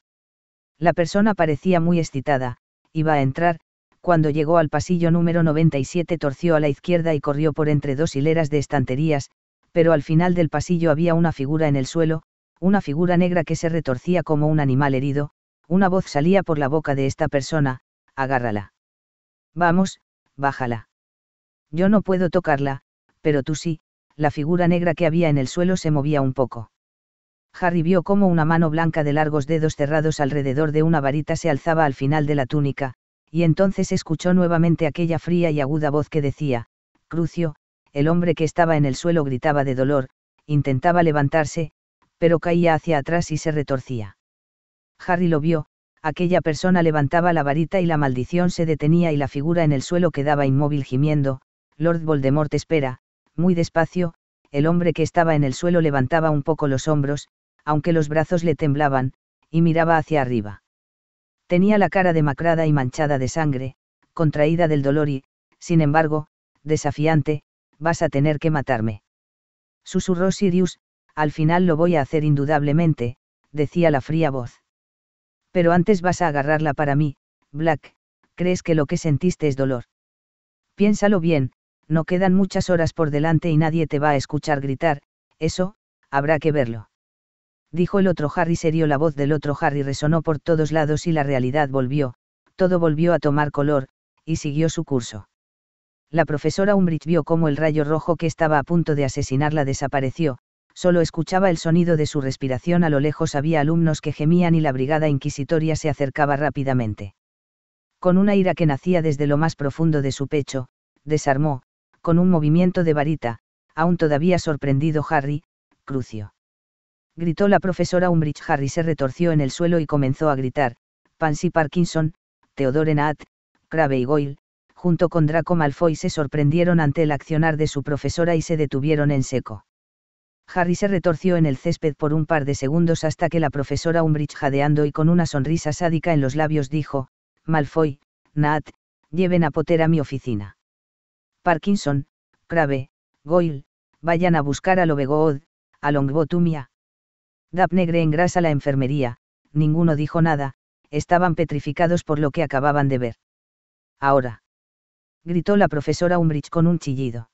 La persona parecía muy excitada, iba a entrar, cuando llegó al pasillo número 97 torció a la izquierda y corrió por entre dos hileras de estanterías, pero al final del pasillo había una figura en el suelo, una figura negra que se retorcía como un animal herido, una voz salía por la boca de esta persona, agárrala. Vamos, bájala. Yo no puedo tocarla, pero tú sí, la figura negra que había en el suelo se movía un poco. Harry vio cómo una mano blanca de largos dedos cerrados alrededor de una varita se alzaba al final de la túnica, y entonces escuchó nuevamente aquella fría y aguda voz que decía, Crucio, el hombre que estaba en el suelo gritaba de dolor, intentaba levantarse, pero caía hacia atrás y se retorcía. Harry lo vio, aquella persona levantaba la varita y la maldición se detenía y la figura en el suelo quedaba inmóvil gimiendo, Lord Voldemort espera, muy despacio, el hombre que estaba en el suelo levantaba un poco los hombros, aunque los brazos le temblaban, y miraba hacia arriba. Tenía la cara demacrada y manchada de sangre, contraída del dolor y, sin embargo, desafiante, vas a tener que matarme. Susurró Sirius, al final lo voy a hacer indudablemente, decía la fría voz. Pero antes vas a agarrarla para mí, Black, crees que lo que sentiste es dolor. Piénsalo bien, no quedan muchas horas por delante y nadie te va a escuchar gritar, eso, habrá que verlo. Dijo el otro Harry serio, la voz del otro Harry resonó por todos lados y la realidad volvió, todo volvió a tomar color, y siguió su curso. La profesora Umbridge vio cómo el rayo rojo que estaba a punto de asesinarla desapareció, solo escuchaba el sonido de su respiración a lo lejos había alumnos que gemían y la brigada inquisitoria se acercaba rápidamente. Con una ira que nacía desde lo más profundo de su pecho, desarmó, con un movimiento de varita, aún todavía sorprendido Harry, Crucio. Gritó la profesora Umbridge Harry se retorció en el suelo y comenzó a gritar, Pansy Parkinson, Theodore Nat, Crabbe y Goyle, junto con Draco Malfoy se sorprendieron ante el accionar de su profesora y se detuvieron en seco. Harry se retorció en el césped por un par de segundos hasta que la profesora Umbridge jadeando y con una sonrisa sádica en los labios dijo, Malfoy, Nat, lleven a Potter a mi oficina. Parkinson, Crave, Goyle, vayan a buscar a Lobegood, a Longbotumia. negre engrasa grasa la enfermería, ninguno dijo nada, estaban petrificados por lo que acababan de ver. Ahora. Gritó la profesora Umbridge con un chillido.